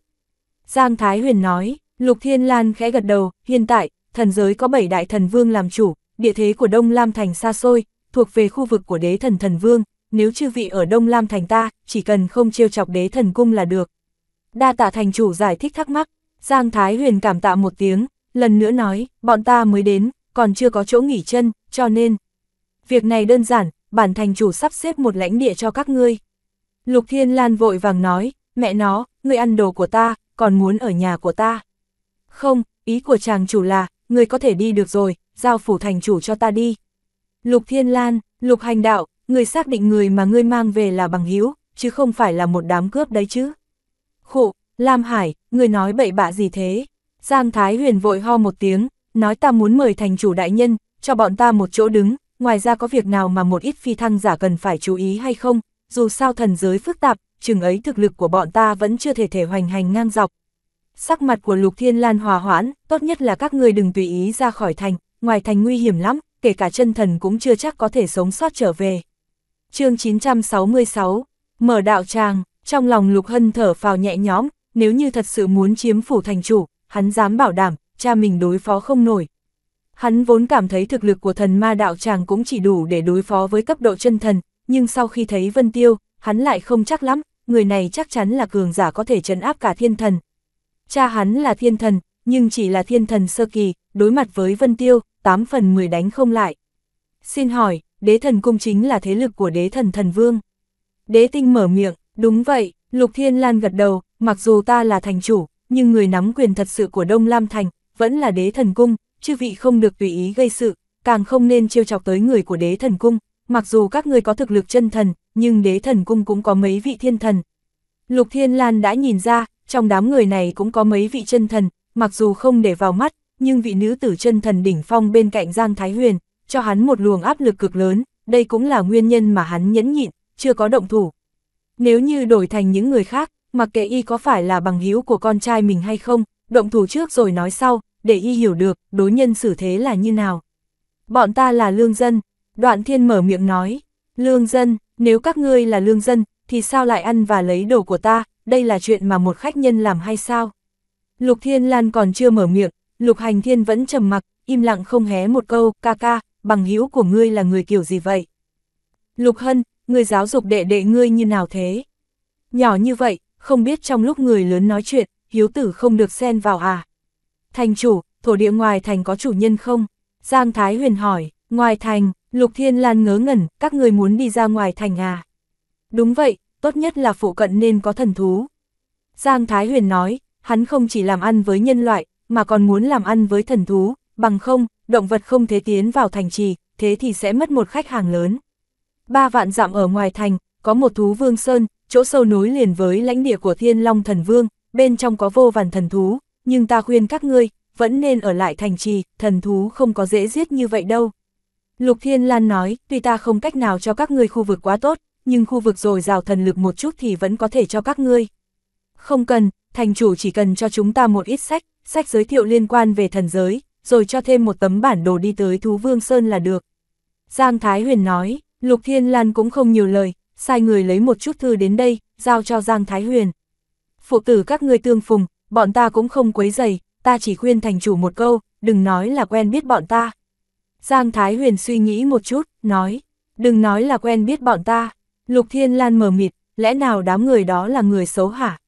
Giang Thái Huyền nói, Lục Thiên Lan khẽ gật đầu, hiện tại, thần giới có 7 đại thần vương làm chủ, địa thế của Đông Lam Thành xa xôi, thuộc về khu vực của đế thần thần vương, nếu chư vị ở Đông Lam Thành ta, chỉ cần không trêu chọc đế thần cung là được. Đa tạ thành chủ giải thích thắc mắc, Giang Thái Huyền cảm tạ một tiếng, lần nữa nói, bọn ta mới đến, còn chưa có chỗ nghỉ chân, cho nên. Việc này đơn giản, bản thành chủ sắp xếp một lãnh địa cho các ngươi. Lục Thiên Lan vội vàng nói, mẹ nó, người ăn đồ của ta, còn muốn ở nhà của ta. Không, ý của chàng chủ là, người có thể đi được rồi, giao phủ thành chủ cho ta đi. Lục Thiên Lan, Lục Hành Đạo, người xác định người mà ngươi mang về là bằng hữu chứ không phải là một đám cướp đấy chứ. Khụ, Lam Hải, người nói bậy bạ gì thế? Giang Thái Huyền vội ho một tiếng, nói ta muốn mời thành chủ đại nhân, cho bọn ta một chỗ đứng, ngoài ra có việc nào mà một ít phi thăng giả cần phải chú ý hay không, dù sao thần giới phức tạp, chừng ấy thực lực của bọn ta vẫn chưa thể thể hoành hành ngang dọc. Sắc mặt của Lục Thiên Lan hòa hoãn, tốt nhất là các người đừng tùy ý ra khỏi thành, ngoài thành nguy hiểm lắm, kể cả chân thần cũng chưa chắc có thể sống sót trở về. chương 966, mở đạo tràng, trong lòng Lục Hân thở phào nhẹ nhõm, nếu như thật sự muốn chiếm phủ thành chủ, hắn dám bảo đảm, cha mình đối phó không nổi. Hắn vốn cảm thấy thực lực của thần ma đạo tràng cũng chỉ đủ để đối phó với cấp độ chân thần, nhưng sau khi thấy Vân Tiêu, hắn lại không chắc lắm, người này chắc chắn là cường giả có thể trấn áp cả thiên thần. Cha hắn là thiên thần, nhưng chỉ là thiên thần sơ kỳ, đối mặt với Vân Tiêu, 8 phần 10 đánh không lại. Xin hỏi, đế thần cung chính là thế lực của đế thần thần vương. Đế tinh mở miệng, đúng vậy, Lục Thiên Lan gật đầu, mặc dù ta là thành chủ, nhưng người nắm quyền thật sự của Đông Lam Thành, vẫn là đế thần cung, chư vị không được tùy ý gây sự, càng không nên trêu chọc tới người của đế thần cung, mặc dù các người có thực lực chân thần, nhưng đế thần cung cũng có mấy vị thiên thần. Lục Thiên Lan đã nhìn ra, trong đám người này cũng có mấy vị chân thần, mặc dù không để vào mắt, nhưng vị nữ tử chân thần đỉnh phong bên cạnh Giang Thái Huyền, cho hắn một luồng áp lực cực lớn, đây cũng là nguyên nhân mà hắn nhẫn nhịn, chưa có động thủ. Nếu như đổi thành những người khác, mặc kệ y có phải là bằng hữu của con trai mình hay không, động thủ trước rồi nói sau, để y hiểu được đối nhân xử thế là như nào. Bọn ta là lương dân, đoạn thiên mở miệng nói, lương dân, nếu các ngươi là lương dân, thì sao lại ăn và lấy đồ của ta, đây là chuyện mà một khách nhân làm hay sao? Lục Thiên Lan còn chưa mở miệng, Lục Hành Thiên vẫn trầm mặc, im lặng không hé một câu, ca ca, bằng hữu của ngươi là người kiểu gì vậy? Lục Hân, người giáo dục đệ đệ ngươi như nào thế? Nhỏ như vậy, không biết trong lúc người lớn nói chuyện, hiếu tử không được xen vào à? Thành chủ, thổ địa ngoài thành có chủ nhân không? Giang Thái Huyền hỏi, ngoài thành, Lục Thiên Lan ngớ ngẩn, các người muốn đi ra ngoài thành à? Đúng vậy, tốt nhất là phụ cận nên có thần thú. Giang Thái Huyền nói, hắn không chỉ làm ăn với nhân loại, mà còn muốn làm ăn với thần thú, bằng không, động vật không thể tiến vào thành trì, thế thì sẽ mất một khách hàng lớn. Ba vạn dặm ở ngoài thành, có một thú vương sơn, chỗ sâu nối liền với lãnh địa của thiên long thần vương, bên trong có vô vàn thần thú, nhưng ta khuyên các ngươi, vẫn nên ở lại thành trì, thần thú không có dễ giết như vậy đâu. Lục Thiên Lan nói, tuy ta không cách nào cho các ngươi khu vực quá tốt, nhưng khu vực rồi rào thần lực một chút thì vẫn có thể cho các ngươi. Không cần, thành chủ chỉ cần cho chúng ta một ít sách, sách giới thiệu liên quan về thần giới, rồi cho thêm một tấm bản đồ đi tới Thú Vương Sơn là được. Giang Thái Huyền nói, Lục Thiên Lan cũng không nhiều lời, sai người lấy một chút thư đến đây, giao cho Giang Thái Huyền. Phụ tử các ngươi tương phùng, bọn ta cũng không quấy dày, ta chỉ khuyên thành chủ một câu, đừng nói là quen biết bọn ta. Giang Thái Huyền suy nghĩ một chút, nói, đừng nói là quen biết bọn ta. Lục Thiên Lan mờ mịt, lẽ nào đám người đó là người xấu hả?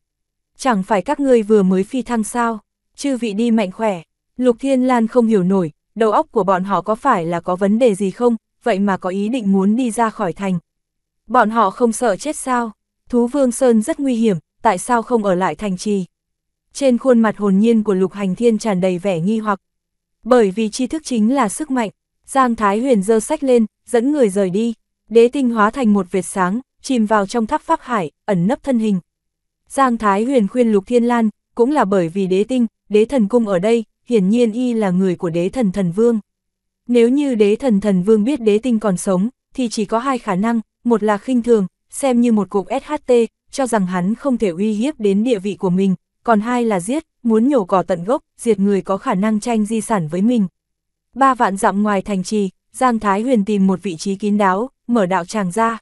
chẳng phải các ngươi vừa mới phi thăng sao, chư vị đi mạnh khỏe. Lục Thiên Lan không hiểu nổi, đầu óc của bọn họ có phải là có vấn đề gì không, vậy mà có ý định muốn đi ra khỏi thành. Bọn họ không sợ chết sao, thú vương Sơn rất nguy hiểm, tại sao không ở lại thành trì. Trên khuôn mặt hồn nhiên của Lục Hành Thiên tràn đầy vẻ nghi hoặc. Bởi vì tri thức chính là sức mạnh, Giang Thái Huyền dơ sách lên, dẫn người rời đi, đế tinh hóa thành một vệt sáng, chìm vào trong tháp pháp hải, ẩn nấp thân hình. Giang Thái Huyền khuyên Lục Thiên Lan, cũng là bởi vì đế tinh, đế thần cung ở đây, hiển nhiên y là người của đế thần thần vương. Nếu như đế thần thần vương biết đế tinh còn sống, thì chỉ có hai khả năng, một là khinh thường, xem như một cục SHT, cho rằng hắn không thể uy hiếp đến địa vị của mình, còn hai là giết, muốn nhổ cỏ tận gốc, diệt người có khả năng tranh di sản với mình. Ba vạn dặm ngoài thành trì, Giang Thái Huyền tìm một vị trí kín đáo, mở đạo tràng ra.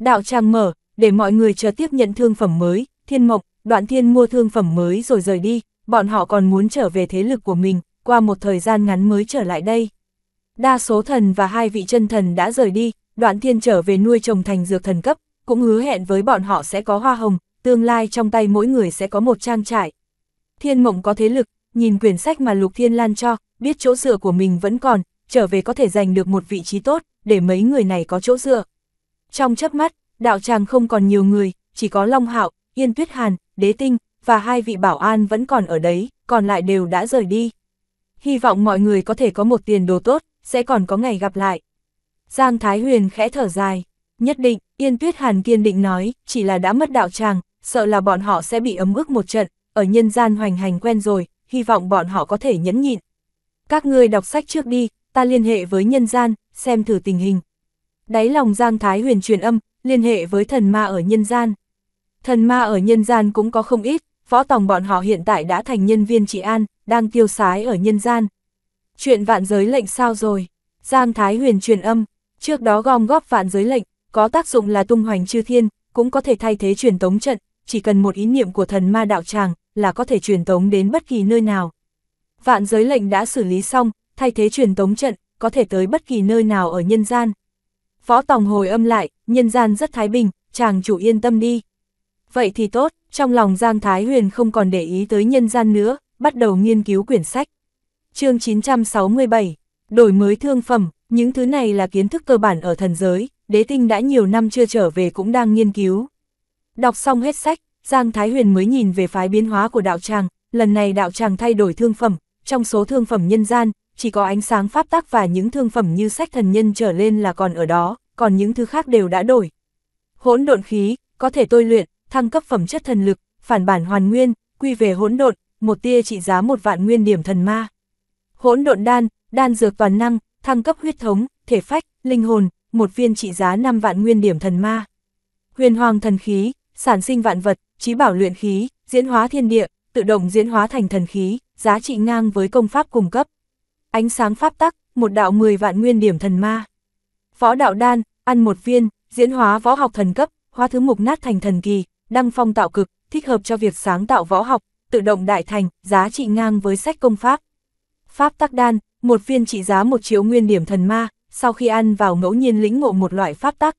Đạo tràng mở, để mọi người chờ tiếp nhận thương phẩm mới, Thiên Mộc, Đoạn Thiên mua thương phẩm mới rồi rời đi, bọn họ còn muốn trở về thế lực của mình, qua một thời gian ngắn mới trở lại đây. Đa số thần và hai vị chân thần đã rời đi, Đoạn Thiên trở về nuôi trồng thành dược thần cấp, cũng hứa hẹn với bọn họ sẽ có hoa hồng, tương lai trong tay mỗi người sẽ có một trang trại. Thiên Mộng có thế lực, nhìn quyển sách mà Lục Thiên Lan cho, biết chỗ dựa của mình vẫn còn, trở về có thể giành được một vị trí tốt, để mấy người này có chỗ dựa. Trong chớp mắt, đạo tràng không còn nhiều người, chỉ có Long Hạo, Yên Tuyết Hàn, Đế Tinh, và hai vị bảo an vẫn còn ở đấy, còn lại đều đã rời đi. Hy vọng mọi người có thể có một tiền đồ tốt, sẽ còn có ngày gặp lại. Giang Thái Huyền khẽ thở dài, nhất định, Yên Tuyết Hàn kiên định nói, chỉ là đã mất đạo tràng, sợ là bọn họ sẽ bị ấm ức một trận, ở nhân gian hoành hành quen rồi, hy vọng bọn họ có thể nhẫn nhịn. Các ngươi đọc sách trước đi, ta liên hệ với nhân gian, xem thử tình hình. Đáy lòng Giang Thái Huyền truyền âm, liên hệ với thần ma ở nhân gian. Thần ma ở nhân gian cũng có không ít, võ tòng bọn họ hiện tại đã thành nhân viên trị an, đang tiêu sái ở nhân gian. Chuyện vạn giới lệnh sao rồi? Giang Thái Huyền truyền âm, trước đó gom góp vạn giới lệnh, có tác dụng là tung hoành chư thiên, cũng có thể thay thế truyền tống trận, chỉ cần một ý niệm của thần ma đạo tràng là có thể truyền tống đến bất kỳ nơi nào. Vạn giới lệnh đã xử lý xong, thay thế truyền tống trận, có thể tới bất kỳ nơi nào ở nhân gian. Phó Tòng hồi âm lại, nhân gian rất thái bình, chàng chủ yên tâm đi vậy thì tốt, trong lòng Giang Thái Huyền không còn để ý tới nhân gian nữa, bắt đầu nghiên cứu quyển sách. chương 967, đổi mới thương phẩm, những thứ này là kiến thức cơ bản ở thần giới, đế tinh đã nhiều năm chưa trở về cũng đang nghiên cứu. Đọc xong hết sách, Giang Thái Huyền mới nhìn về phái biến hóa của đạo tràng, lần này đạo tràng thay đổi thương phẩm, trong số thương phẩm nhân gian, chỉ có ánh sáng pháp tác và những thương phẩm như sách thần nhân trở lên là còn ở đó, còn những thứ khác đều đã đổi. Hỗn độn khí, có thể tôi luyện, thăng cấp phẩm chất thần lực, phản bản hoàn nguyên, quy về hỗn độn, một tia trị giá một vạn nguyên điểm thần ma. Hỗn độn đan, đan dược toàn năng, thăng cấp huyết thống, thể phách, linh hồn, một viên trị giá 5 vạn nguyên điểm thần ma. Huyền hoàng thần khí, sản sinh vạn vật, trí bảo luyện khí, diễn hóa thiên địa, tự động diễn hóa thành thần khí, giá trị ngang với công pháp cung cấp. Ánh sáng pháp tắc, một đạo 10 vạn nguyên điểm thần ma. Võ đạo đan, ăn một viên, diễn hóa võ học thần cấp, hóa thứ mục nát thành thần kỳ, đăng phong tạo cực, thích hợp cho việc sáng tạo võ học, tự động đại thành, giá trị ngang với sách công pháp. Pháp tắc đan, một viên trị giá một triệu nguyên điểm thần ma, sau khi ăn vào ngẫu nhiên lĩnh ngộ một loại pháp tắc.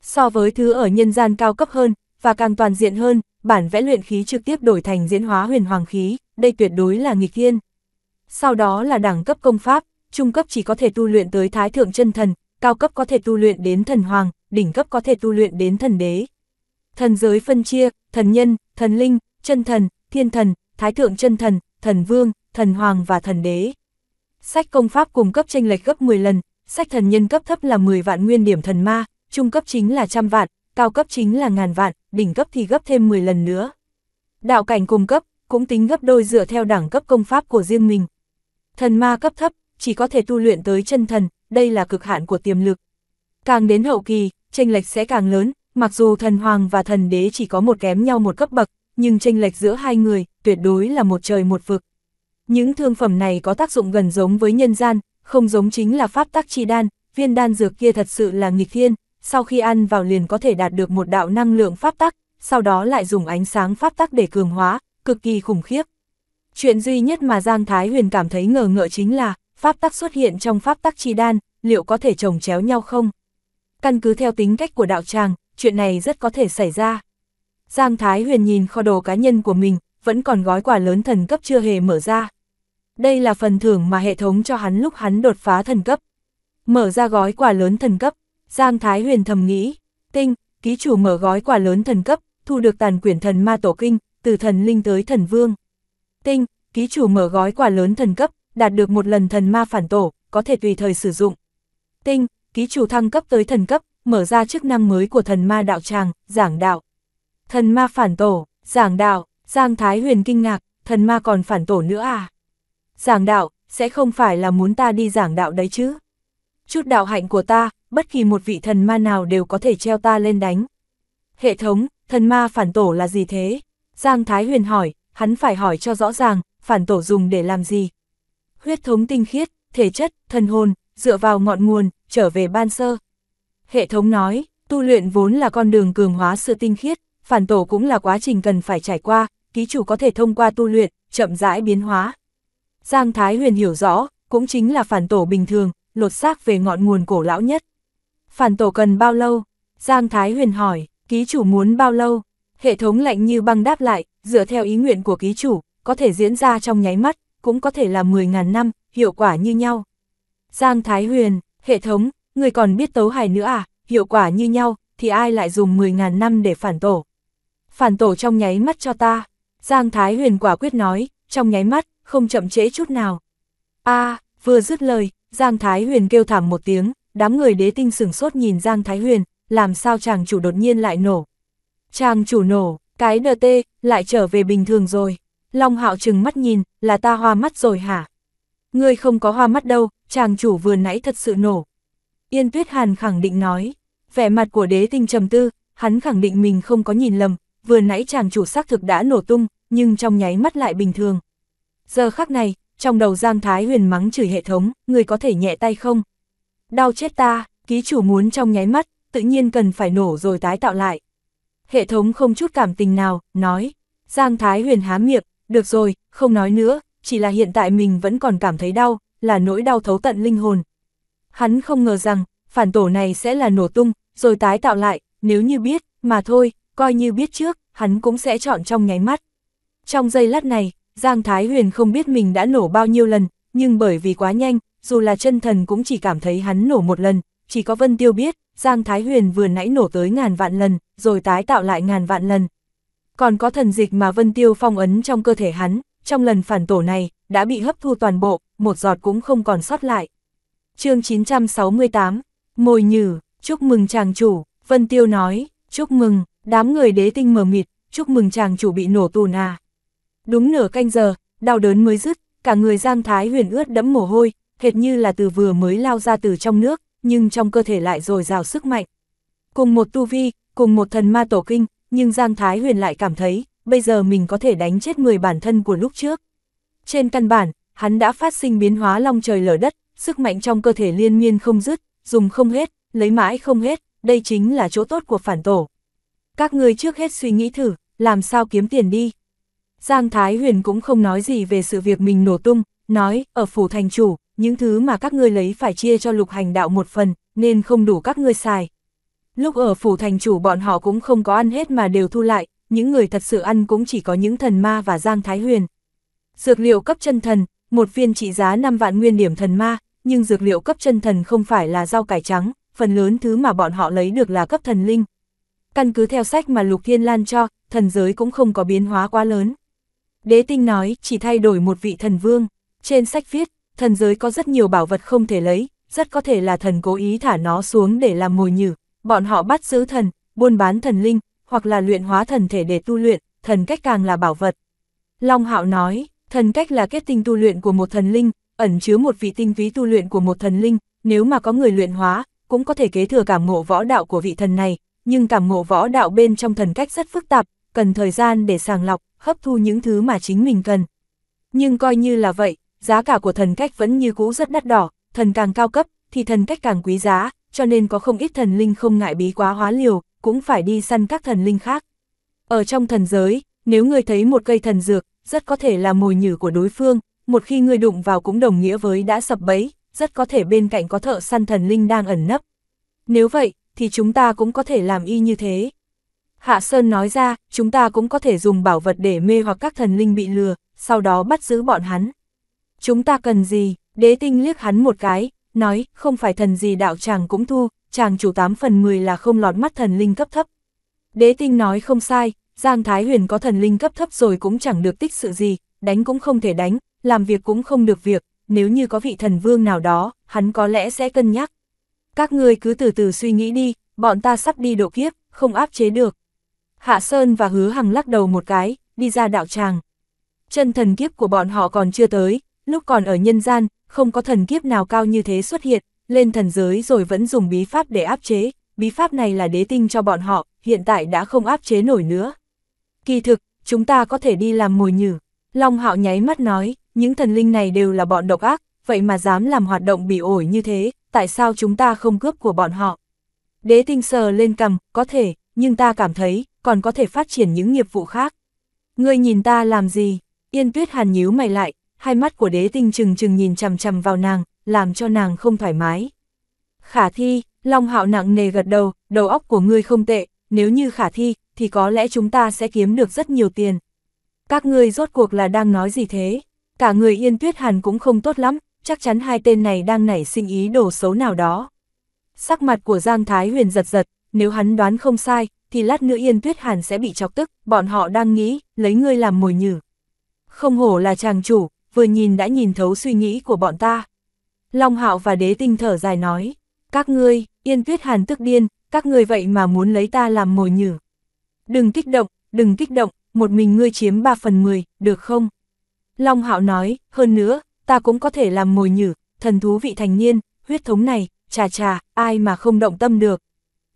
So với thứ ở nhân gian cao cấp hơn, và càng toàn diện hơn, bản vẽ luyện khí trực tiếp đổi thành diễn hóa huyền hoàng khí, đây tuyệt đối là nghịch thiên. Sau đó là đẳng cấp công pháp, trung cấp chỉ có thể tu luyện tới thái thượng chân thần, cao cấp có thể tu luyện đến thần hoàng, đỉnh cấp có thể tu luyện đến thần đế. Thần giới phân chia, thần nhân, thần linh, chân thần, thiên thần, thái thượng chân thần, thần vương, thần hoàng và thần đế. Sách công pháp cùng cấp tranh lệch gấp 10 lần, sách thần nhân cấp thấp là 10 vạn nguyên điểm thần ma, trung cấp chính là trăm vạn, cao cấp chính là ngàn vạn, đỉnh cấp thì gấp thêm 10 lần nữa. Đạo cảnh cùng cấp, cũng tính gấp đôi dựa theo đẳng cấp công pháp của riêng mình. Thần ma cấp thấp, chỉ có thể tu luyện tới chân thần, đây là cực hạn của tiềm lực. Càng đến hậu kỳ, tranh lệch sẽ càng lớn, Mặc dù thần hoàng và thần đế chỉ có một kém nhau một cấp bậc, nhưng tranh lệch giữa hai người, tuyệt đối là một trời một vực. Những thương phẩm này có tác dụng gần giống với nhân gian, không giống chính là pháp tác chi đan, viên đan dược kia thật sự là nghịch thiên, sau khi ăn vào liền có thể đạt được một đạo năng lượng pháp tắc, sau đó lại dùng ánh sáng pháp tắc để cường hóa, cực kỳ khủng khiếp. Chuyện duy nhất mà Giang Thái Huyền cảm thấy ngờ ngợ chính là, pháp tắc xuất hiện trong pháp tắc chi đan, liệu có thể trồng chéo nhau không? Căn cứ theo tính cách của đạo tràng, chuyện này rất có thể xảy ra. Giang Thái Huyền nhìn kho đồ cá nhân của mình, vẫn còn gói quà lớn thần cấp chưa hề mở ra. Đây là phần thưởng mà hệ thống cho hắn lúc hắn đột phá thần cấp. Mở ra gói quà lớn thần cấp, Giang Thái Huyền thầm nghĩ, tinh, ký chủ mở gói quà lớn thần cấp, thu được tàn quyển thần ma tổ kinh, từ thần linh tới thần vương. Tinh, ký chủ mở gói quà lớn thần cấp, đạt được một lần thần ma phản tổ, có thể tùy thời sử dụng. Tinh, ký chủ thăng cấp tới thần cấp, mở ra chức năng mới của thần ma đạo tràng, giảng đạo. Thần ma phản tổ, giảng đạo, Giang Thái Huyền kinh ngạc, thần ma còn phản tổ nữa à? Giảng đạo, sẽ không phải là muốn ta đi giảng đạo đấy chứ? Chút đạo hạnh của ta, bất kỳ một vị thần ma nào đều có thể treo ta lên đánh. Hệ thống, thần ma phản tổ là gì thế? Giang Thái Huyền hỏi, hắn phải hỏi cho rõ ràng, phản tổ dùng để làm gì? Huyết thống tinh khiết, thể chất, thần hồn, dựa vào ngọn nguồn, trở về ban sơ, Hệ thống nói, tu luyện vốn là con đường cường hóa sự tinh khiết, phản tổ cũng là quá trình cần phải trải qua, ký chủ có thể thông qua tu luyện, chậm rãi biến hóa. Giang Thái Huyền hiểu rõ, cũng chính là phản tổ bình thường, lột xác về ngọn nguồn cổ lão nhất. Phản tổ cần bao lâu? Giang Thái Huyền hỏi, ký chủ muốn bao lâu? Hệ thống lạnh như băng đáp lại, dựa theo ý nguyện của ký chủ, có thể diễn ra trong nháy mắt, cũng có thể là 10.000 năm, hiệu quả như nhau. Giang Thái Huyền, hệ thống, người còn biết tấu hài nữa à, hiệu quả như nhau, thì ai lại dùng 10.000 năm để phản tổ. Phản tổ trong nháy mắt cho ta, Giang Thái Huyền quả quyết nói, trong nháy mắt, không chậm trễ chút nào. a vừa dứt lời, Giang Thái Huyền kêu thảm một tiếng, đám người đế tinh sửng sốt nhìn Giang Thái Huyền, làm sao chàng chủ đột nhiên lại nổ. Chàng chủ nổ, cái đờ tê, lại trở về bình thường rồi. Long hạo trừng mắt nhìn, là ta hoa mắt rồi hả? Ngươi không có hoa mắt đâu, chàng chủ vừa nãy thật sự nổ, Yên Tuyết Hàn khẳng định nói, vẻ mặt của đế tinh trầm tư, hắn khẳng định mình không có nhìn lầm, vừa nãy chàng chủ xác thực đã nổ tung, nhưng trong nháy mắt lại bình thường. Giờ khắc này, trong đầu Giang Thái Huyền mắng chửi hệ thống, người có thể nhẹ tay không? Đau chết ta, ký chủ muốn trong nháy mắt, tự nhiên cần phải nổ rồi tái tạo lại. Hệ thống không chút cảm tình nào, nói. Giang Thái Huyền há miệng, được rồi, không nói nữa, chỉ là hiện tại mình vẫn còn cảm thấy đau, là nỗi đau thấu tận linh hồn, hắn không ngờ rằng, phản tổ này sẽ là nổ tung, rồi tái tạo lại, nếu như biết, mà thôi, coi như biết trước, hắn cũng sẽ chọn trong nháy mắt. Trong giây lát này, Giang Thái Huyền không biết mình đã nổ bao nhiêu lần, nhưng bởi vì quá nhanh, dù là chân thần cũng chỉ cảm thấy hắn nổ một lần, chỉ có Vân Tiêu biết, Giang Thái Huyền vừa nãy nổ tới ngàn vạn lần, rồi tái tạo lại ngàn vạn lần. Còn có thần dịch mà Vân Tiêu phong ấn trong cơ thể hắn, trong lần phản tổ này, đã bị hấp thu toàn bộ, một giọt cũng không còn sót lại chương 968, mồi nhử, chúc mừng chàng chủ, Vân Tiêu nói, chúc mừng, đám người đế tinh mờ mịt, chúc mừng chàng chủ bị nổ tù nà Đúng nửa canh giờ, đau đớn mới dứt, cả người Giang Thái huyền ướt đẫm mồ hôi, hệt như là từ vừa mới lao ra từ trong nước, nhưng trong cơ thể lại dồi dào sức mạnh. Cùng một tu vi, cùng một thần ma tổ kinh, nhưng Giang Thái huyền lại cảm thấy, bây giờ mình có thể đánh chết người bản thân của lúc trước. Trên căn bản, hắn đã phát sinh biến hóa long trời lở đất, sức mạnh trong cơ thể liên miên không dứt, dùng không hết, lấy mãi không hết, đây chính là chỗ tốt của phản tổ. Các ngươi trước hết suy nghĩ thử, làm sao kiếm tiền đi. Giang Thái Huyền cũng không nói gì về sự việc mình nổ tung, nói, ở phủ thành chủ, những thứ mà các ngươi lấy phải chia cho lục hành đạo một phần, nên không đủ các ngươi xài. Lúc ở phủ thành chủ bọn họ cũng không có ăn hết mà đều thu lại, những người thật sự ăn cũng chỉ có những thần ma và Giang Thái Huyền. Dược liệu cấp chân thần, một viên trị giá 5 vạn nguyên điểm thần ma, nhưng dược liệu cấp chân thần không phải là rau cải trắng, phần lớn thứ mà bọn họ lấy được là cấp thần linh. Căn cứ theo sách mà Lục Thiên Lan cho, thần giới cũng không có biến hóa quá lớn. Đế tinh nói, chỉ thay đổi một vị thần vương. Trên sách viết, thần giới có rất nhiều bảo vật không thể lấy, rất có thể là thần cố ý thả nó xuống để làm mồi nhử. Bọn họ bắt giữ thần, buôn bán thần linh, hoặc là luyện hóa thần thể để tu luyện, thần cách càng là bảo vật. Long Hạo nói, thần cách là kết tinh tu luyện của một thần linh, ẩn chứa một vị tinh ví tu luyện của một thần linh, nếu mà có người luyện hóa, cũng có thể kế thừa cảm ngộ võ đạo của vị thần này, nhưng cảm ngộ võ đạo bên trong thần cách rất phức tạp, cần thời gian để sàng lọc, hấp thu những thứ mà chính mình cần. Nhưng coi như là vậy, giá cả của thần cách vẫn như cũ rất đắt đỏ, thần càng cao cấp thì thần cách càng quý giá, cho nên có không ít thần linh không ngại bí quá hóa liều, cũng phải đi săn các thần linh khác. Ở trong thần giới, nếu người thấy một cây thần dược, rất có thể là mồi nhử của đối phương, một khi ngươi đụng vào cũng đồng nghĩa với đã sập bẫy, rất có thể bên cạnh có thợ săn thần linh đang ẩn nấp. Nếu vậy, thì chúng ta cũng có thể làm y như thế. Hạ Sơn nói ra, chúng ta cũng có thể dùng bảo vật để mê hoặc các thần linh bị lừa, sau đó bắt giữ bọn hắn. Chúng ta cần gì? Đế tinh liếc hắn một cái, nói, không phải thần gì đạo chàng cũng thu, chàng chủ 8 phần 10 là không lọt mắt thần linh cấp thấp. Đế tinh nói không sai, Giang Thái Huyền có thần linh cấp thấp rồi cũng chẳng được tích sự gì, đánh cũng không thể đánh, làm việc cũng không được việc, nếu như có vị thần vương nào đó, hắn có lẽ sẽ cân nhắc. Các ngươi cứ từ từ suy nghĩ đi, bọn ta sắp đi độ kiếp, không áp chế được. Hạ Sơn và Hứa Hằng lắc đầu một cái, đi ra đạo tràng. Chân thần kiếp của bọn họ còn chưa tới, lúc còn ở nhân gian, không có thần kiếp nào cao như thế xuất hiện, lên thần giới rồi vẫn dùng bí pháp để áp chế, bí pháp này là đế tinh cho bọn họ, hiện tại đã không áp chế nổi nữa. Kỳ thực, chúng ta có thể đi làm mồi nhử. Long Hạo nháy mắt nói, những thần linh này đều là bọn độc ác, vậy mà dám làm hoạt động bị ổi như thế, tại sao chúng ta không cướp của bọn họ? Đế tinh sờ lên cầm, có thể, nhưng ta cảm thấy, còn có thể phát triển những nghiệp vụ khác. Ngươi nhìn ta làm gì? Yên tuyết hàn nhíu mày lại, hai mắt của đế tinh trừng trừng nhìn chằm chằm vào nàng, làm cho nàng không thoải mái. Khả thi, Long hạo nặng nề gật đầu, đầu óc của ngươi không tệ, nếu như khả thi, thì có lẽ chúng ta sẽ kiếm được rất nhiều tiền. Các ngươi rốt cuộc là đang nói gì thế? cả người Yên Tuyết Hàn cũng không tốt lắm, chắc chắn hai tên này đang nảy sinh ý đồ xấu nào đó. Sắc mặt của Giang Thái Huyền giật giật, nếu hắn đoán không sai, thì lát nữa Yên Tuyết Hàn sẽ bị chọc tức, bọn họ đang nghĩ, lấy ngươi làm mồi nhử. Không hổ là chàng chủ, vừa nhìn đã nhìn thấu suy nghĩ của bọn ta. Long Hạo và Đế Tinh thở dài nói, các ngươi, Yên Tuyết Hàn tức điên, các ngươi vậy mà muốn lấy ta làm mồi nhử. Đừng kích động, đừng kích động, một mình ngươi chiếm 3 phần 10, được không? Long Hạo nói, hơn nữa, ta cũng có thể làm mồi nhử, thần thú vị thành niên, huyết thống này, chà chà, ai mà không động tâm được.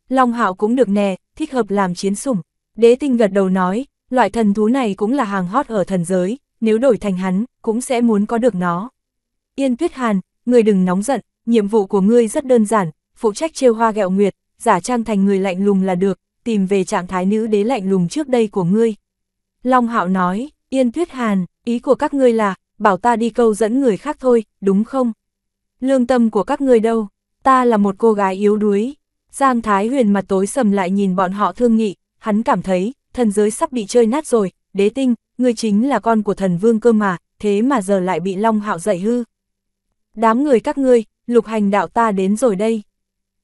Long Hạo cũng được nè, thích hợp làm chiến sủng. Đế tinh gật đầu nói, loại thần thú này cũng là hàng hot ở thần giới, nếu đổi thành hắn, cũng sẽ muốn có được nó. Yên Tuyết Hàn, người đừng nóng giận, nhiệm vụ của ngươi rất đơn giản, phụ trách trêu hoa gẹo nguyệt, giả trang thành người lạnh lùng là được, tìm về trạng thái nữ đế lạnh lùng trước đây của ngươi. Long Hạo nói, Yên Tuyết Hàn, ý của các ngươi là, bảo ta đi câu dẫn người khác thôi, đúng không? Lương tâm của các ngươi đâu? Ta là một cô gái yếu đuối. Giang Thái Huyền mặt tối sầm lại nhìn bọn họ thương nghị, hắn cảm thấy, thần giới sắp bị chơi nát rồi, đế tinh, ngươi chính là con của thần vương cơ mà, thế mà giờ lại bị Long Hạo dạy hư. Đám người các ngươi, lục hành đạo ta đến rồi đây.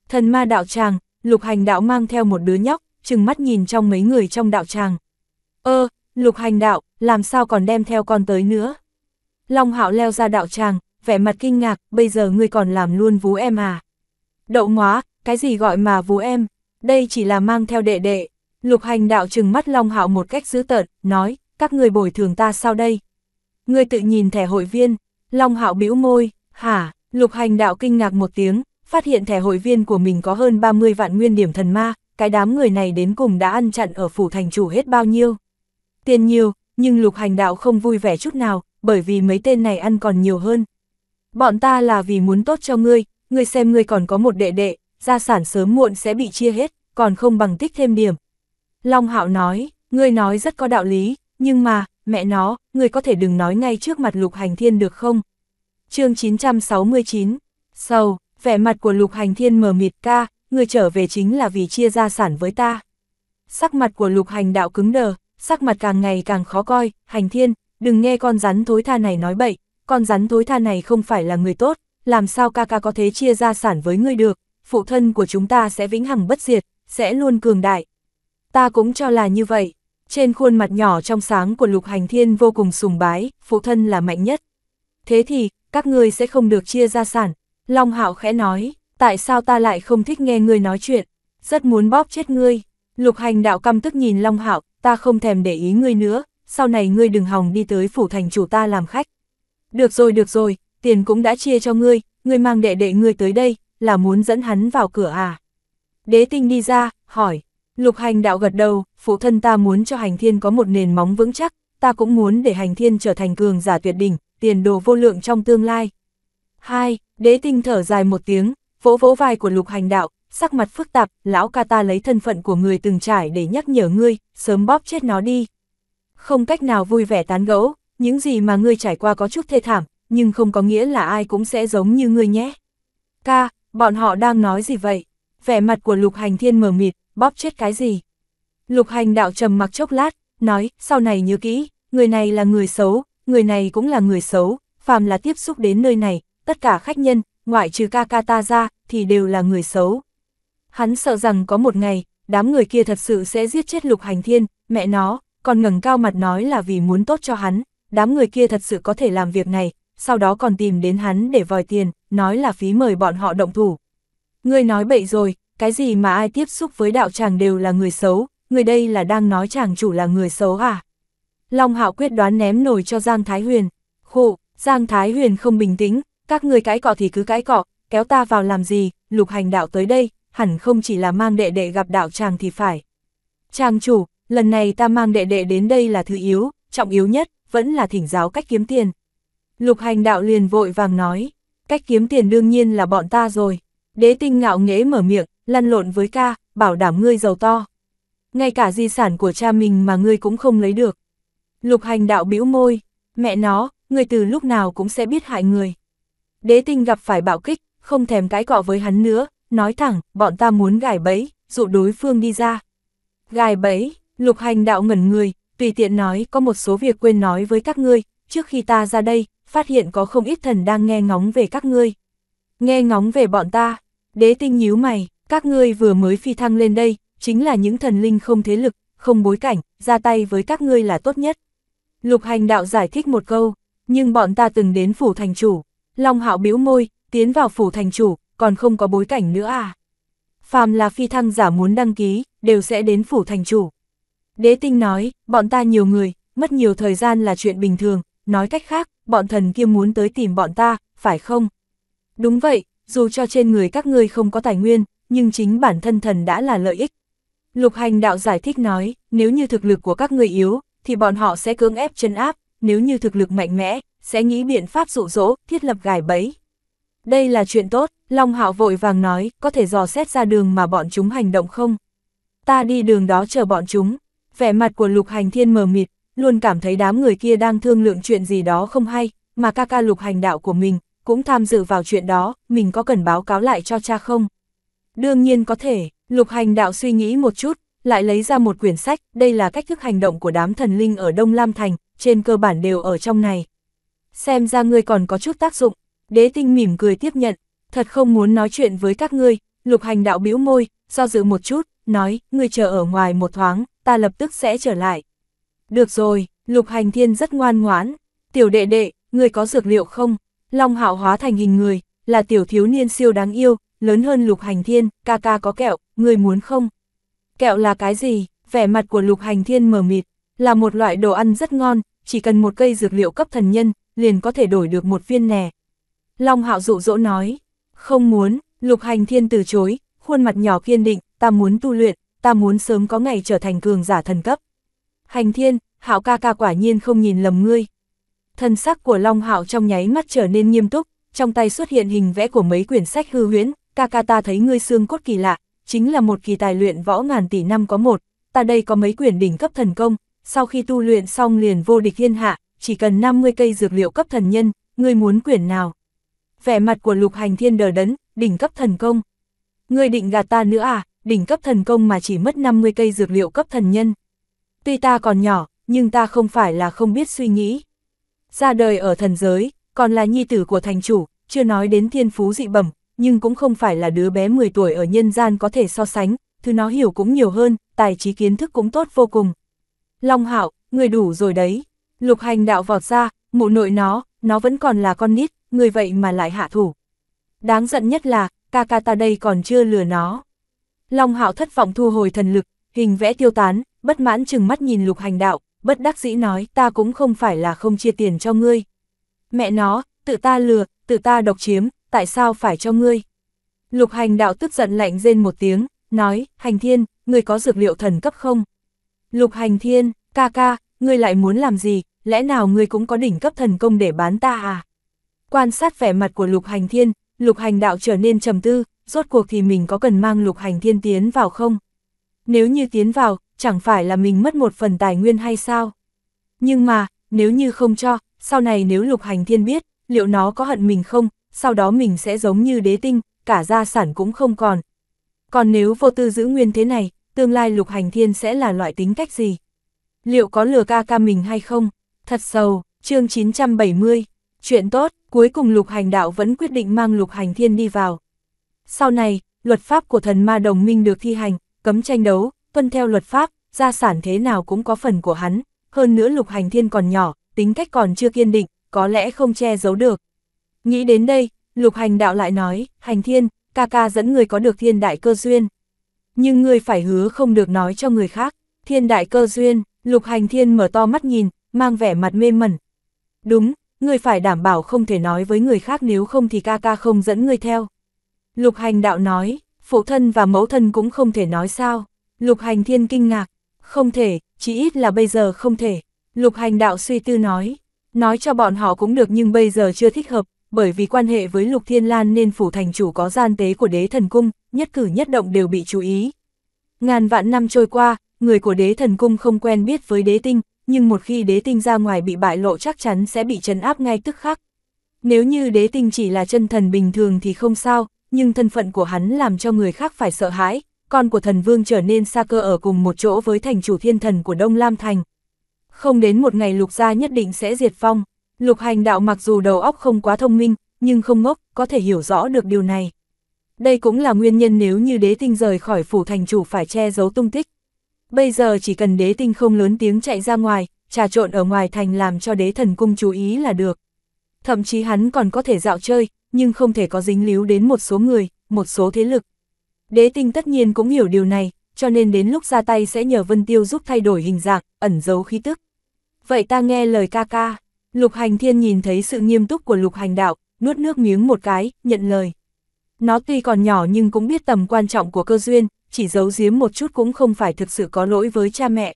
Thần ma đạo tràng, lục hành đạo mang theo một đứa nhóc, chừng mắt nhìn trong mấy người trong đạo tràng. Ơ, Lục hành đạo, làm sao còn đem theo con tới nữa? Long hạo leo ra đạo tràng, vẻ mặt kinh ngạc, bây giờ ngươi còn làm luôn vú em à? Đậu ngóa, cái gì gọi mà vú em? Đây chỉ là mang theo đệ đệ. Lục hành đạo trừng mắt Long hạo một cách dữ tợn, nói, các người bồi thường ta sao đây? Ngươi tự nhìn thẻ hội viên, Long hạo bĩu môi, hả? Lục hành đạo kinh ngạc một tiếng, phát hiện thẻ hội viên của mình có hơn 30 vạn nguyên điểm thần ma, cái đám người này đến cùng đã ăn chặn ở phủ thành chủ hết bao nhiêu tiền nhiều, nhưng lục hành đạo không vui vẻ chút nào, bởi vì mấy tên này ăn còn nhiều hơn. Bọn ta là vì muốn tốt cho ngươi, ngươi xem ngươi còn có một đệ đệ, gia sản sớm muộn sẽ bị chia hết, còn không bằng tích thêm điểm. Long hạo nói, ngươi nói rất có đạo lý, nhưng mà, mẹ nó, ngươi có thể đừng nói ngay trước mặt lục hành thiên được không? chương 969, sầu, vẻ mặt của lục hành thiên mờ mịt ca, ngươi trở về chính là vì chia gia sản với ta. Sắc mặt của lục hành đạo cứng đờ, sắc mặt càng ngày càng khó coi, hành thiên, đừng nghe con rắn thối tha này nói bậy, con rắn thối tha này không phải là người tốt, làm sao ca ca có thể chia ra sản với ngươi được, phụ thân của chúng ta sẽ vĩnh hằng bất diệt, sẽ luôn cường đại. Ta cũng cho là như vậy, trên khuôn mặt nhỏ trong sáng của lục hành thiên vô cùng sùng bái, phụ thân là mạnh nhất. Thế thì, các ngươi sẽ không được chia ra sản, Long Hạo khẽ nói, tại sao ta lại không thích nghe ngươi nói chuyện, rất muốn bóp chết ngươi. Lục hành đạo căm tức nhìn Long Hạo, ta không thèm để ý ngươi nữa, sau này ngươi đừng hòng đi tới phủ thành chủ ta làm khách. Được rồi được rồi, tiền cũng đã chia cho ngươi, ngươi mang đệ đệ ngươi tới đây, là muốn dẫn hắn vào cửa à? Đế tinh đi ra, hỏi, lục hành đạo gật đầu, phụ thân ta muốn cho hành thiên có một nền móng vững chắc, ta cũng muốn để hành thiên trở thành cường giả tuyệt đỉnh, tiền đồ vô lượng trong tương lai. Hai, đế tinh thở dài một tiếng, vỗ vỗ vai của lục hành đạo, sắc mặt phức tạp, lão ca ta lấy thân phận của người từng trải để nhắc nhở ngươi, sớm bóp chết nó đi. Không cách nào vui vẻ tán gẫu, những gì mà ngươi trải qua có chút thê thảm, nhưng không có nghĩa là ai cũng sẽ giống như ngươi nhé. Ca, bọn họ đang nói gì vậy? Vẻ mặt của lục hành thiên mờ mịt, bóp chết cái gì? Lục hành đạo trầm mặc chốc lát, nói, sau này nhớ kỹ, người này là người xấu, người này cũng là người xấu, phàm là tiếp xúc đến nơi này, tất cả khách nhân, ngoại trừ ca ca ta ra, thì đều là người xấu. Hắn sợ rằng có một ngày, đám người kia thật sự sẽ giết chết lục hành thiên, mẹ nó, còn ngẩng cao mặt nói là vì muốn tốt cho hắn, đám người kia thật sự có thể làm việc này, sau đó còn tìm đến hắn để vòi tiền, nói là phí mời bọn họ động thủ. người nói bậy rồi, cái gì mà ai tiếp xúc với đạo tràng đều là người xấu, người đây là đang nói chàng chủ là người xấu à? Long Hạo quyết đoán ném nồi cho Giang Thái Huyền. Khụ, Giang Thái Huyền không bình tĩnh, các người cãi cọ thì cứ cãi cọ, kéo ta vào làm gì, lục hành đạo tới đây, hẳn không chỉ là mang đệ đệ gặp đạo tràng thì phải. Chàng chủ, lần này ta mang đệ đệ đến đây là thứ yếu, trọng yếu nhất, vẫn là thỉnh giáo cách kiếm tiền. Lục hành đạo liền vội vàng nói, cách kiếm tiền đương nhiên là bọn ta rồi. Đế tinh ngạo nghễ mở miệng, lăn lộn với ca, bảo đảm ngươi giàu to. Ngay cả di sản của cha mình mà ngươi cũng không lấy được. Lục hành đạo bĩu môi, mẹ nó, ngươi từ lúc nào cũng sẽ biết hại người. Đế tinh gặp phải bạo kích, không thèm cái cọ với hắn nữa, nói thẳng, bọn ta muốn gài bẫy, dụ đối phương đi ra. Gài bẫy, lục hành đạo ngẩn người, tùy tiện nói có một số việc quên nói với các ngươi, trước khi ta ra đây, phát hiện có không ít thần đang nghe ngóng về các ngươi. Nghe ngóng về bọn ta, đế tinh nhíu mày, các ngươi vừa mới phi thăng lên đây, chính là những thần linh không thế lực, không bối cảnh, ra tay với các ngươi là tốt nhất. Lục hành đạo giải thích một câu, nhưng bọn ta từng đến phủ thành chủ, Long hạo bĩu môi, tiến vào phủ thành chủ, còn không có bối cảnh nữa à? Phàm là phi thăng giả muốn đăng ký, đều sẽ đến phủ thành chủ. Đế tinh nói, bọn ta nhiều người, mất nhiều thời gian là chuyện bình thường, nói cách khác, bọn thần kia muốn tới tìm bọn ta, phải không? Đúng vậy, dù cho trên người các ngươi không có tài nguyên, nhưng chính bản thân thần đã là lợi ích. Lục hành đạo giải thích nói, nếu như thực lực của các ngươi yếu, thì bọn họ sẽ cưỡng ép chân áp, nếu như thực lực mạnh mẽ, sẽ nghĩ biện pháp dụ dỗ, thiết lập gài bẫy. Đây là chuyện tốt, Long Hạo vội vàng nói, có thể dò xét ra đường mà bọn chúng hành động không? Ta đi đường đó chờ bọn chúng. Vẻ mặt của Lục Hành Thiên mờ mịt, luôn cảm thấy đám người kia đang thương lượng chuyện gì đó không hay, mà ca ca Lục Hành Đạo của mình cũng tham dự vào chuyện đó, mình có cần báo cáo lại cho cha không? Đương nhiên có thể, Lục Hành Đạo suy nghĩ một chút, lại lấy ra một quyển sách, đây là cách thức hành động của đám thần linh ở Đông Lam Thành, trên cơ bản đều ở trong này. Xem ra ngươi còn có chút tác dụng, Đế tinh mỉm cười tiếp nhận, thật không muốn nói chuyện với các ngươi, lục hành đạo bĩu môi, do dự một chút, nói, ngươi chờ ở ngoài một thoáng, ta lập tức sẽ trở lại. Được rồi, lục hành thiên rất ngoan ngoãn, tiểu đệ đệ, ngươi có dược liệu không? Long hạo hóa thành hình người, là tiểu thiếu niên siêu đáng yêu, lớn hơn lục hành thiên, ca ca có kẹo, ngươi muốn không? Kẹo là cái gì? Vẻ mặt của lục hành thiên mờ mịt, là một loại đồ ăn rất ngon, chỉ cần một cây dược liệu cấp thần nhân, liền có thể đổi được một viên nè, Long Hạo dụ dỗ nói, không muốn, Lục Hành Thiên từ chối, khuôn mặt nhỏ kiên định, ta muốn tu luyện, ta muốn sớm có ngày trở thành cường giả thần cấp. Hành Thiên, Hạo ca ca quả nhiên không nhìn lầm ngươi. Thân sắc của Long Hạo trong nháy mắt trở nên nghiêm túc, trong tay xuất hiện hình vẽ của mấy quyển sách hư huyễn, ca ca ta thấy ngươi xương cốt kỳ lạ, chính là một kỳ tài luyện võ ngàn tỷ năm có một, ta đây có mấy quyển đỉnh cấp thần công, sau khi tu luyện xong liền vô địch thiên hạ, chỉ cần 50 cây dược liệu cấp thần nhân, ngươi muốn quyển nào? vẻ mặt của lục hành thiên đờ đẫn đỉnh cấp thần công. Ngươi định gạt ta nữa à, đỉnh cấp thần công mà chỉ mất 50 cây dược liệu cấp thần nhân. Tuy ta còn nhỏ, nhưng ta không phải là không biết suy nghĩ. Ra đời ở thần giới, còn là nhi tử của thành chủ, chưa nói đến thiên phú dị bẩm, nhưng cũng không phải là đứa bé 10 tuổi ở nhân gian có thể so sánh, thứ nó hiểu cũng nhiều hơn, tài trí kiến thức cũng tốt vô cùng. Long Hạo, người đủ rồi đấy. Lục hành đạo vọt ra, mụ nội nó, nó vẫn còn là con nít, người vậy mà lại hạ thủ. Đáng giận nhất là, ca ca ta đây còn chưa lừa nó. Long hạo thất vọng thu hồi thần lực, hình vẽ tiêu tán, bất mãn chừng mắt nhìn lục hành đạo, bất đắc dĩ nói ta cũng không phải là không chia tiền cho ngươi. Mẹ nó, tự ta lừa, tự ta độc chiếm, tại sao phải cho ngươi? Lục hành đạo tức giận lạnh rên một tiếng, nói, hành thiên, ngươi có dược liệu thần cấp không? Lục hành thiên, ca ca, ngươi lại muốn làm gì, lẽ nào ngươi cũng có đỉnh cấp thần công để bán ta à? Quan sát vẻ mặt của lục hành thiên, lục hành đạo trở nên trầm tư, rốt cuộc thì mình có cần mang lục hành thiên tiến vào không? Nếu như tiến vào, chẳng phải là mình mất một phần tài nguyên hay sao? Nhưng mà, nếu như không cho, sau này nếu lục hành thiên biết, liệu nó có hận mình không, sau đó mình sẽ giống như đế tinh, cả gia sản cũng không còn. Còn nếu vô tư giữ nguyên thế này, tương lai lục hành thiên sẽ là loại tính cách gì? Liệu có lừa ca ca mình hay không? Thật sầu, chương 970, chuyện tốt, Cuối cùng lục hành đạo vẫn quyết định mang lục hành thiên đi vào. Sau này, luật pháp của thần ma đồng minh được thi hành, cấm tranh đấu, tuân theo luật pháp, gia sản thế nào cũng có phần của hắn. Hơn nữa lục hành thiên còn nhỏ, tính cách còn chưa kiên định, có lẽ không che giấu được. Nghĩ đến đây, lục hành đạo lại nói, hành thiên, ca ca dẫn người có được thiên đại cơ duyên. Nhưng ngươi phải hứa không được nói cho người khác, thiên đại cơ duyên, lục hành thiên mở to mắt nhìn, mang vẻ mặt mê mẩn. Đúng, người phải đảm bảo không thể nói với người khác nếu không thì ca ca không dẫn người theo. Lục hành đạo nói, phụ thân và mẫu thân cũng không thể nói sao. Lục hành thiên kinh ngạc, không thể, chỉ ít là bây giờ không thể. Lục hành đạo suy tư nói, nói cho bọn họ cũng được nhưng bây giờ chưa thích hợp, bởi vì quan hệ với Lục Thiên Lan nên phủ thành chủ có gian tế của đế thần cung, nhất cử nhất động đều bị chú ý. Ngàn vạn năm trôi qua, người của đế thần cung không quen biết với đế tinh, nhưng một khi đế tinh ra ngoài bị bại lộ chắc chắn sẽ bị trấn áp ngay tức khắc. Nếu như đế tinh chỉ là chân thần bình thường thì không sao, nhưng thân phận của hắn làm cho người khác phải sợ hãi, con của thần vương trở nên xa cơ ở cùng một chỗ với thành chủ thiên thần của Đông Lam Thành. Không đến một ngày lục gia nhất định sẽ diệt phong, lục hành đạo mặc dù đầu óc không quá thông minh, nhưng không ngốc, có thể hiểu rõ được điều này. Đây cũng là nguyên nhân nếu như đế tinh rời khỏi phủ thành chủ phải che giấu tung tích, Bây giờ chỉ cần đế tinh không lớn tiếng chạy ra ngoài, trà trộn ở ngoài thành làm cho đế thần cung chú ý là được. Thậm chí hắn còn có thể dạo chơi, nhưng không thể có dính líu đến một số người, một số thế lực. Đế tinh tất nhiên cũng hiểu điều này, cho nên đến lúc ra tay sẽ nhờ Vân Tiêu giúp thay đổi hình dạng, ẩn giấu khí tức. Vậy ta nghe lời ca ca, lục hành thiên nhìn thấy sự nghiêm túc của lục hành đạo, nuốt nước miếng một cái, nhận lời. Nó tuy còn nhỏ nhưng cũng biết tầm quan trọng của cơ duyên, chỉ giấu giếm một chút cũng không phải thực sự có lỗi với cha mẹ.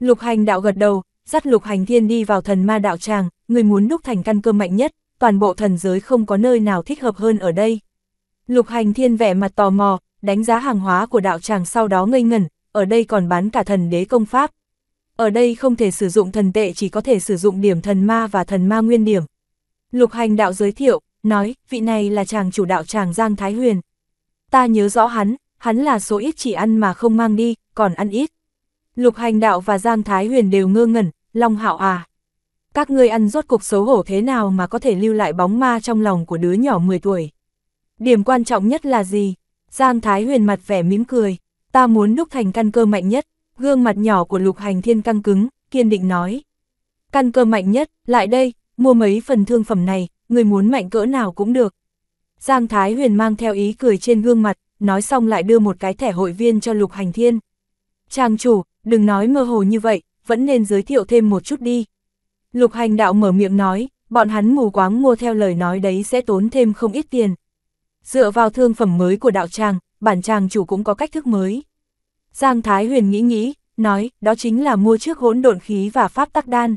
Lục hành đạo gật đầu, dắt lục hành thiên đi vào thần ma đạo tràng, người muốn đúc thành căn cơ mạnh nhất, toàn bộ thần giới không có nơi nào thích hợp hơn ở đây. Lục hành thiên vẻ mặt tò mò, đánh giá hàng hóa của đạo tràng sau đó ngây ngẩn, ở đây còn bán cả thần đế công pháp. Ở đây không thể sử dụng thần tệ chỉ có thể sử dụng điểm thần ma và thần ma nguyên điểm. Lục hành đạo giới thiệu, nói, vị này là chàng chủ đạo tràng Giang Thái Huyền. Ta nhớ rõ hắn, hắn là số ít chỉ ăn mà không mang đi, còn ăn ít. Lục hành đạo và Giang Thái Huyền đều ngơ ngẩn, Long Hạo à. Các ngươi ăn rốt cuộc xấu hổ thế nào mà có thể lưu lại bóng ma trong lòng của đứa nhỏ 10 tuổi. Điểm quan trọng nhất là gì? Giang Thái Huyền mặt vẻ mỉm cười, ta muốn đúc thành căn cơ mạnh nhất, gương mặt nhỏ của lục hành thiên căng cứng, kiên định nói. Căn cơ mạnh nhất, lại đây, mua mấy phần thương phẩm này, người muốn mạnh cỡ nào cũng được. Giang Thái Huyền mang theo ý cười trên gương mặt, nói xong lại đưa một cái thẻ hội viên cho Lục Hành Thiên. Trang chủ, đừng nói mơ hồ như vậy, vẫn nên giới thiệu thêm một chút đi. Lục Hành Đạo mở miệng nói, bọn hắn mù quáng mua theo lời nói đấy sẽ tốn thêm không ít tiền. Dựa vào thương phẩm mới của đạo tràng, bản tràng chủ cũng có cách thức mới. Giang Thái Huyền nghĩ nghĩ, nói, đó chính là mua trước hỗn độn khí và pháp tắc đan.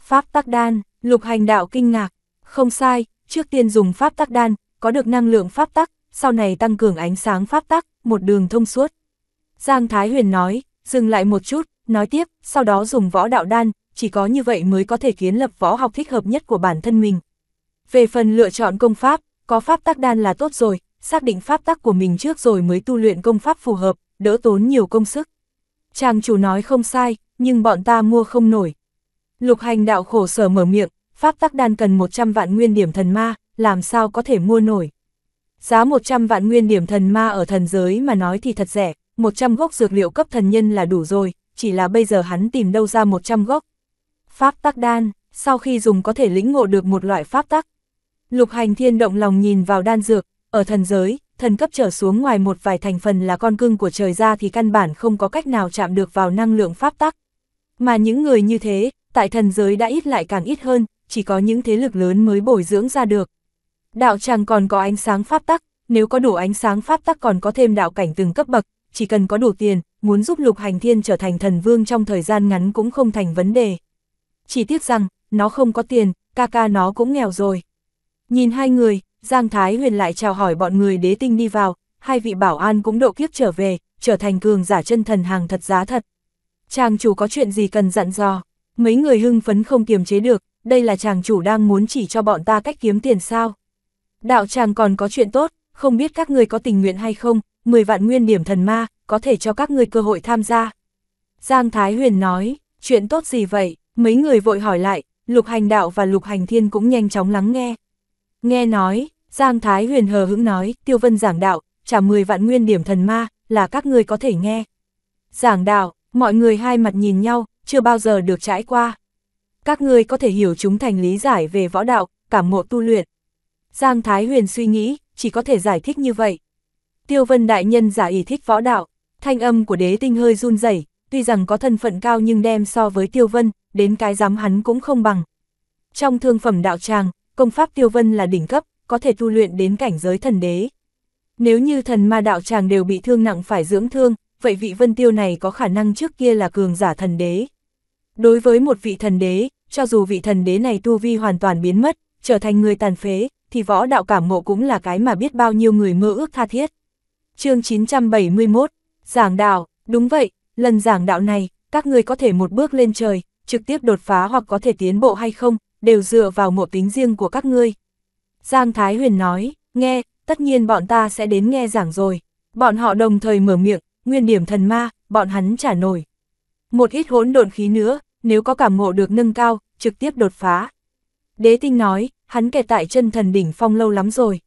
Pháp tắc đan, lục hành đạo kinh ngạc, không sai, trước tiên dùng pháp tắc đan, có được năng lượng pháp tắc, sau này tăng cường ánh sáng pháp tắc, một đường thông suốt. Giang Thái Huyền nói, dừng lại một chút, nói tiếp, sau đó dùng võ đạo đan, chỉ có như vậy mới có thể kiến lập võ học thích hợp nhất của bản thân mình. Về phần lựa chọn công pháp, có pháp tắc đan là tốt rồi, xác định pháp tắc của mình trước rồi mới tu luyện công pháp phù hợp, đỡ tốn nhiều công sức. Chàng chủ nói không sai, nhưng bọn ta mua không nổi. Lục hành đạo khổ sở mở miệng, pháp tắc đan cần 100 vạn nguyên điểm thần ma, làm sao có thể mua nổi. Giá 100 vạn nguyên điểm thần ma ở thần giới mà nói thì thật rẻ, 100 gốc dược liệu cấp thần nhân là đủ rồi, chỉ là bây giờ hắn tìm đâu ra 100 gốc. Pháp tắc đan, sau khi dùng có thể lĩnh ngộ được một loại pháp tắc. Lục hành thiên động lòng nhìn vào đan dược, ở thần giới, thần cấp trở xuống ngoài một vài thành phần là con cưng của trời ra thì căn bản không có cách nào chạm được vào năng lượng pháp tắc. Mà những người như thế, tại thần giới đã ít lại càng ít hơn, chỉ có những thế lực lớn mới bồi dưỡng ra được. Đạo tràng còn có ánh sáng pháp tắc, nếu có đủ ánh sáng pháp tắc còn có thêm đạo cảnh từng cấp bậc, chỉ cần có đủ tiền, muốn giúp Lục Hành Thiên trở thành thần vương trong thời gian ngắn cũng không thành vấn đề. Chỉ tiếc rằng, nó không có tiền, ca ca nó cũng nghèo rồi. Nhìn hai người, Giang Thái Huyền lại chào hỏi bọn người đế tinh đi vào, hai vị bảo an cũng độ kiếp trở về, trở thành cường giả chân thần hàng thật giá thật. Chàng chủ có chuyện gì cần dặn dò, mấy người hưng phấn không kiềm chế được, đây là chàng chủ đang muốn chỉ cho bọn ta cách kiếm tiền sao. Đạo tràng còn có chuyện tốt, không biết các người có tình nguyện hay không, 10 vạn nguyên điểm thần ma, có thể cho các người cơ hội tham gia. Giang Thái Huyền nói, chuyện tốt gì vậy, mấy người vội hỏi lại, lục hành đạo và lục hành thiên cũng nhanh chóng lắng nghe. Nghe nói, Giang Thái Huyền hờ hững nói, tiêu vân giảng đạo, trả 10 vạn nguyên điểm thần ma, là các người có thể nghe. Giảng đạo, mọi người hai mặt nhìn nhau, chưa bao giờ được trải qua. Các người có thể hiểu chúng thành lý giải về võ đạo, cảm ngộ tu luyện. Giang Thái Huyền suy nghĩ, chỉ có thể giải thích như vậy. Tiêu Vân Đại Nhân giả ý thích võ đạo, thanh âm của đế tinh hơi run rẩy tuy rằng có thân phận cao nhưng đem so với Tiêu Vân, đến cái giám hắn cũng không bằng. Trong thương phẩm đạo tràng, công pháp Tiêu Vân là đỉnh cấp, có thể tu luyện đến cảnh giới thần đế. Nếu như thần ma đạo tràng đều bị thương nặng phải dưỡng thương, vậy vị Vân Tiêu này có khả năng trước kia là cường giả thần đế. Đối với một vị thần đế, cho dù vị thần đế này tu vi hoàn toàn biến mất, trở thành người tàn phế, thì võ đạo cảm ngộ cũng là cái mà biết bao nhiêu người mơ ước tha thiết. chương 971, giảng đạo, đúng vậy, lần giảng đạo này, các người có thể một bước lên trời, trực tiếp đột phá hoặc có thể tiến bộ hay không, đều dựa vào ngộ tính riêng của các ngươi. Giang Thái Huyền nói, nghe, tất nhiên bọn ta sẽ đến nghe giảng rồi. Bọn họ đồng thời mở miệng, nguyên điểm thần ma, bọn hắn trả nổi. Một ít hỗn độn khí nữa, nếu có cảm ngộ được nâng cao, trực tiếp đột phá. Đế tinh nói, hắn kẹt tại chân thần đỉnh phong lâu lắm rồi.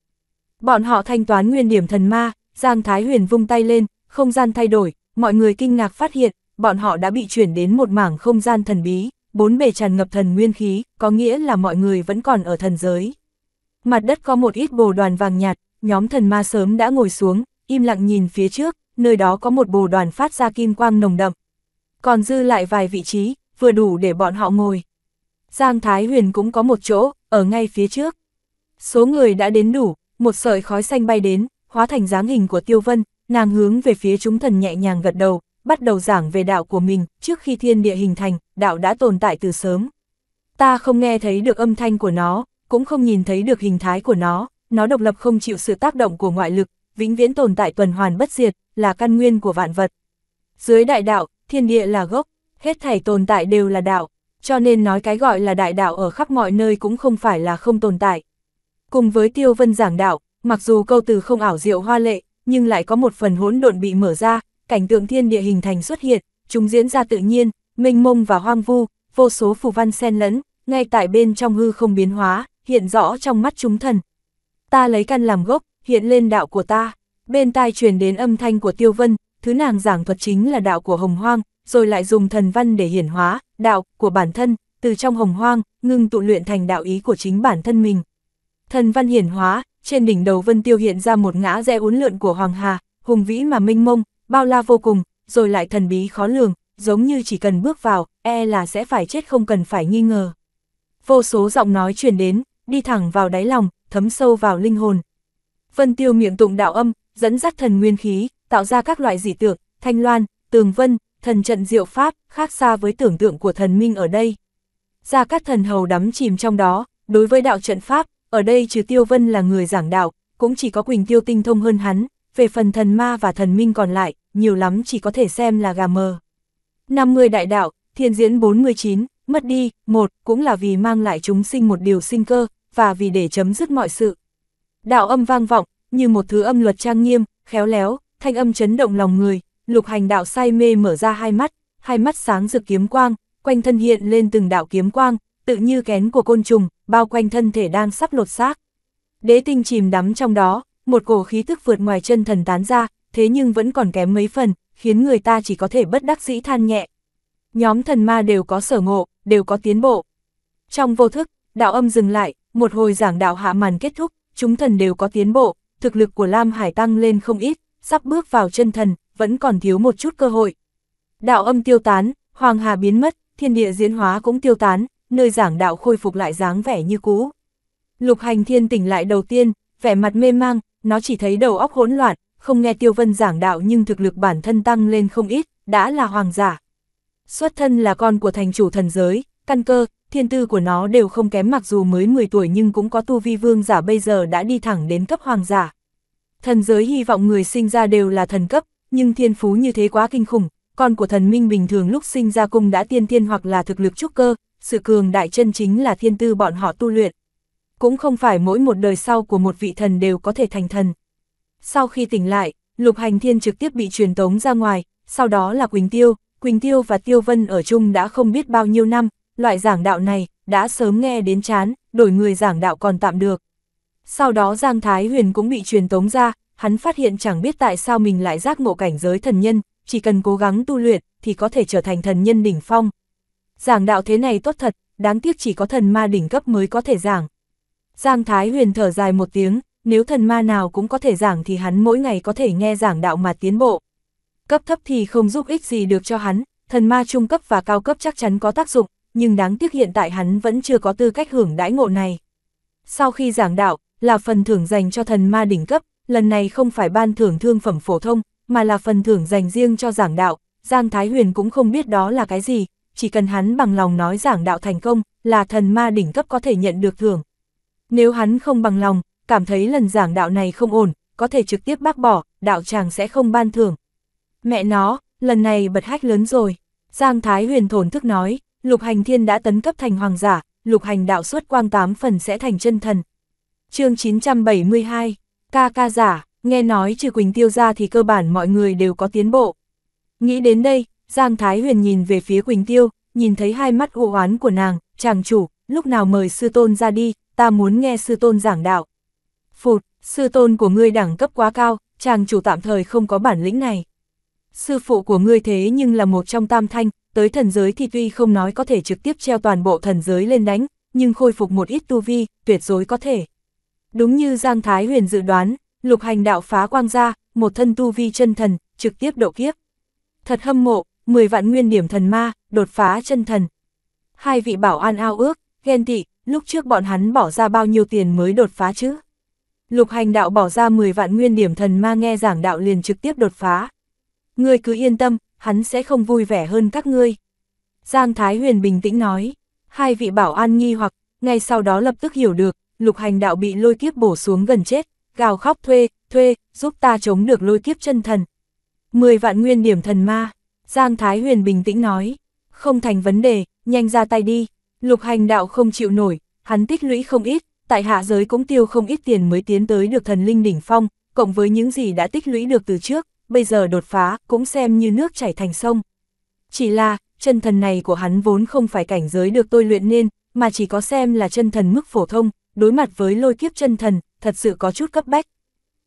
Bọn họ thanh toán nguyên điểm thần ma, Giang Thái Huyền vung tay lên, không gian thay đổi, mọi người kinh ngạc phát hiện, bọn họ đã bị chuyển đến một mảng không gian thần bí, bốn bề tràn ngập thần nguyên khí, có nghĩa là mọi người vẫn còn ở thần giới. Mặt đất có một ít bồ đoàn vàng nhạt, nhóm thần ma sớm đã ngồi xuống, im lặng nhìn phía trước, nơi đó có một bồ đoàn phát ra kim quang nồng đậm. Còn dư lại vài vị trí, vừa đủ để bọn họ ngồi. Giang Thái Huyền cũng có một chỗ, ở ngay phía trước. Số người đã đến đủ, một sợi khói xanh bay đến, hóa thành dáng hình của Tiêu Vân, nàng hướng về phía chúng thần nhẹ nhàng gật đầu, bắt đầu giảng về đạo của mình, trước khi thiên địa hình thành, đạo đã tồn tại từ sớm. Ta không nghe thấy được âm thanh của nó, cũng không nhìn thấy được hình thái của nó, nó độc lập không chịu sự tác động của ngoại lực, vĩnh viễn tồn tại tuần hoàn bất diệt, là căn nguyên của vạn vật. Dưới đại đạo, thiên địa là gốc, hết thảy tồn tại đều là đạo, cho nên nói cái gọi là đại đạo ở khắp mọi nơi cũng không phải là không tồn tại. Cùng với Tiêu Vân giảng đạo, mặc dù câu từ không ảo diệu hoa lệ, nhưng lại có một phần hỗn độn bị mở ra, cảnh tượng thiên địa hình thành xuất hiện, chúng diễn ra tự nhiên, mênh mông và hoang vu, vô số phù văn xen lẫn, ngay tại bên trong hư không biến hóa, hiện rõ trong mắt chúng thần. Ta lấy căn làm gốc, hiện lên đạo của ta. Bên tai truyền đến âm thanh của Tiêu Vân, thứ nàng giảng thuật chính là đạo của Hồng Hoang, rồi lại dùng thần văn để hiển hóa, đạo, của bản thân, từ trong hồng hoang, ngưng tụ luyện thành đạo ý của chính bản thân mình. Thần văn hiển hóa, trên đỉnh đầu Vân Tiêu hiện ra một ngã rẽ uốn lượn của Hoàng Hà, hùng vĩ mà minh mông, bao la vô cùng, rồi lại thần bí khó lường, giống như chỉ cần bước vào, e là sẽ phải chết không cần phải nghi ngờ. Vô số giọng nói truyền đến, đi thẳng vào đáy lòng, thấm sâu vào linh hồn. Vân Tiêu miệng tụng đạo âm, dẫn dắt thần nguyên khí, tạo ra các loại dị tượng, thanh loan, tường vân, thần trận diệu pháp, khác xa với tưởng tượng của thần minh ở đây. Gia các thần hầu đắm chìm trong đó, đối với đạo trận pháp, ở đây trừ Tiêu Vân là người giảng đạo, cũng chỉ có Quỳnh Tiêu tinh thông hơn hắn, về phần thần ma và thần minh còn lại, nhiều lắm chỉ có thể xem là gà mờ. 50 đại đạo, thiên diễn 49, mất đi, một, cũng là vì mang lại chúng sinh một điều sinh cơ, và vì để chấm dứt mọi sự. Đạo âm vang vọng, như một thứ âm luật trang nghiêm, khéo léo, thanh âm chấn động lòng người, lục hành đạo say mê mở ra hai mắt, hai mắt sáng rực kiếm quang, quanh thân hiện lên từng đạo kiếm quang, tự như kén của côn trùng, bao quanh thân thể đang sắp lột xác. Đế tinh chìm đắm trong đó, một cổ khí tức vượt ngoài chân thần tán ra, thế nhưng vẫn còn kém mấy phần, khiến người ta chỉ có thể bất đắc dĩ than nhẹ. Nhóm thần ma đều có sở ngộ, đều có tiến bộ. Trong vô thức, đạo âm dừng lại, một hồi giảng đạo hạ màn kết thúc, chúng thần đều có tiến bộ, thực lực của Lam Hải tăng lên không ít, sắp bước vào chân thần, vẫn còn thiếu một chút cơ hội. Đạo âm tiêu tán, hoàng hà biến mất, thiên địa diễn hóa cũng tiêu tán, nơi giảng đạo khôi phục lại dáng vẻ như cũ. Lục hành thiên tỉnh lại đầu tiên, vẻ mặt mê mang, nó chỉ thấy đầu óc hỗn loạn, không nghe tiêu vân giảng đạo nhưng thực lực bản thân tăng lên không ít, đã là hoàng giả. Xuất thân là con của thành chủ thần giới, căn cơ, thiên tư của nó đều không kém mặc dù mới 10 tuổi nhưng cũng có tu vi vương giả bây giờ đã đi thẳng đến cấp hoàng giả. Thần giới hy vọng người sinh ra đều là thần cấp, nhưng thiên phú như thế quá kinh khủng, con của thần minh bình thường lúc sinh ra cung đã tiên thiên hoặc là thực lực trúc cơ, sự cường đại chân chính là thiên tư bọn họ tu luyện. Cũng không phải mỗi một đời sau của một vị thần đều có thể thành thần. Sau khi tỉnh lại, lục hành thiên trực tiếp bị truyền tống ra ngoài, sau đó là Quỳnh Tiêu, Quỳnh Tiêu và Tiêu Vân ở chung đã không biết bao nhiêu năm, loại giảng đạo này đã sớm nghe đến chán, đổi người giảng đạo còn tạm được. Sau đó Giang Thái Huyền cũng bị truyền tống ra, hắn phát hiện chẳng biết tại sao mình lại giác ngộ cảnh giới thần nhân, chỉ cần cố gắng tu luyện thì có thể trở thành thần nhân đỉnh phong. Giảng đạo thế này tốt thật, đáng tiếc chỉ có thần ma đỉnh cấp mới có thể giảng. Giang Thái Huyền thở dài một tiếng, nếu thần ma nào cũng có thể giảng thì hắn mỗi ngày có thể nghe giảng đạo mà tiến bộ. Cấp thấp thì không giúp ích gì được cho hắn, thần ma trung cấp và cao cấp chắc chắn có tác dụng, nhưng đáng tiếc hiện tại hắn vẫn chưa có tư cách hưởng đãi ngộ này. Sau khi giảng đạo, là phần thưởng dành cho thần ma đỉnh cấp, lần này không phải ban thưởng thương phẩm phổ thông, mà là phần thưởng dành riêng cho giảng đạo, Giang Thái Huyền cũng không biết đó là cái gì, chỉ cần hắn bằng lòng nói giảng đạo thành công, là thần ma đỉnh cấp có thể nhận được thưởng. Nếu hắn không bằng lòng, cảm thấy lần giảng đạo này không ổn, có thể trực tiếp bác bỏ, đạo tràng sẽ không ban thưởng. Mẹ nó, lần này bật hách lớn rồi. Giang Thái Huyền thổn thức nói, lục hành thiên đã tấn cấp thành hoàng giả, lục hành đạo suốt quang tám phần sẽ thành chân thần. chương 972 Ca ca giả, nghe nói trừ Quỳnh Tiêu ra thì cơ bản mọi người đều có tiến bộ. Nghĩ đến đây, Giang Thái Huyền nhìn về phía Quỳnh Tiêu, nhìn thấy hai mắt u oán của nàng, chàng chủ, lúc nào mời sư tôn ra đi, ta muốn nghe sư tôn giảng đạo. Phụt, sư tôn của ngươi đẳng cấp quá cao, chàng chủ tạm thời không có bản lĩnh này. Sư phụ của ngươi thế nhưng là một trong tam thanh, tới thần giới thì tuy không nói có thể trực tiếp treo toàn bộ thần giới lên đánh, nhưng khôi phục một ít tu vi, tuyệt đối có thể. Đúng như Giang Thái Huyền dự đoán, lục hành đạo phá quang ra, một thân tu vi chân thần, trực tiếp độ kiếp. Thật hâm mộ, 10 vạn nguyên điểm thần ma, đột phá chân thần. Hai vị bảo an ao ước, ghen tị, lúc trước bọn hắn bỏ ra bao nhiêu tiền mới đột phá chứ? Lục hành đạo bỏ ra 10 vạn nguyên điểm thần ma nghe giảng đạo liền trực tiếp đột phá. Ngươi cứ yên tâm, hắn sẽ không vui vẻ hơn các ngươi. Giang Thái Huyền bình tĩnh nói, hai vị bảo an nghi hoặc, ngay sau đó lập tức hiểu được, lục hành đạo bị lôi kiếp bổ xuống gần chết, gào khóc thuê, thuê, giúp ta chống được lôi kiếp chân thần. Mười vạn nguyên điểm thần ma, Giang Thái Huyền bình tĩnh nói, không thành vấn đề, nhanh ra tay đi, lục hành đạo không chịu nổi, hắn tích lũy không ít, tại hạ giới cũng tiêu không ít tiền mới tiến tới được thần linh đỉnh phong, cộng với những gì đã tích lũy được từ trước, bây giờ đột phá cũng xem như nước chảy thành sông. Chỉ là, chân thần này của hắn vốn không phải cảnh giới được tôi luyện nên, mà chỉ có xem là chân thần mức phổ thông, đối mặt với lôi kiếp chân thần, thật sự có chút cấp bách.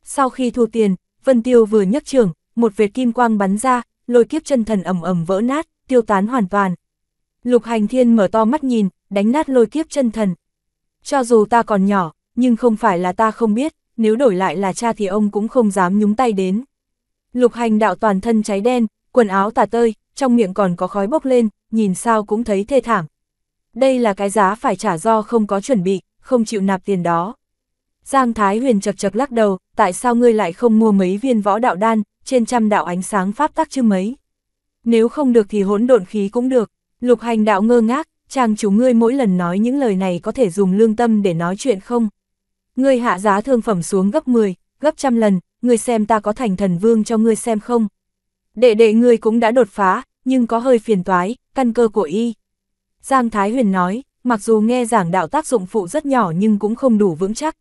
Sau khi thu tiền, Vân Tiêu vừa nhấc trường, một vệt kim quang bắn ra, lôi kiếp chân thần ầm ầm vỡ nát, tiêu tán hoàn toàn. Lục Hành Thiên mở to mắt nhìn, đánh nát lôi kiếp chân thần. Cho dù ta còn nhỏ, nhưng không phải là ta không biết, nếu đổi lại là cha thì ông cũng không dám nhúng tay đến. Lục Hành đạo toàn thân cháy đen, quần áo tả tơi, trong miệng còn có khói bốc lên, nhìn sao cũng thấy thê thảm. Đây là cái giá phải trả do không có chuẩn bị, không chịu nạp tiền đó. Giang Thái Huyền chật chật lắc đầu, tại sao ngươi lại không mua mấy viên võ đạo đan, trên trăm đạo ánh sáng pháp tắc chứ mấy. Nếu không được thì hỗn độn khí cũng được, lục hành đạo ngơ ngác, chàng chủ ngươi mỗi lần nói những lời này có thể dùng lương tâm để nói chuyện không? Ngươi hạ giá thương phẩm xuống gấp 10, gấp trăm lần, ngươi xem ta có thành thần vương cho ngươi xem không? Đệ đệ ngươi cũng đã đột phá, nhưng có hơi phiền toái, căn cơ của y. Giang Thái Huyền nói, mặc dù nghe giảng đạo tác dụng phụ rất nhỏ nhưng cũng không đủ vững chắc.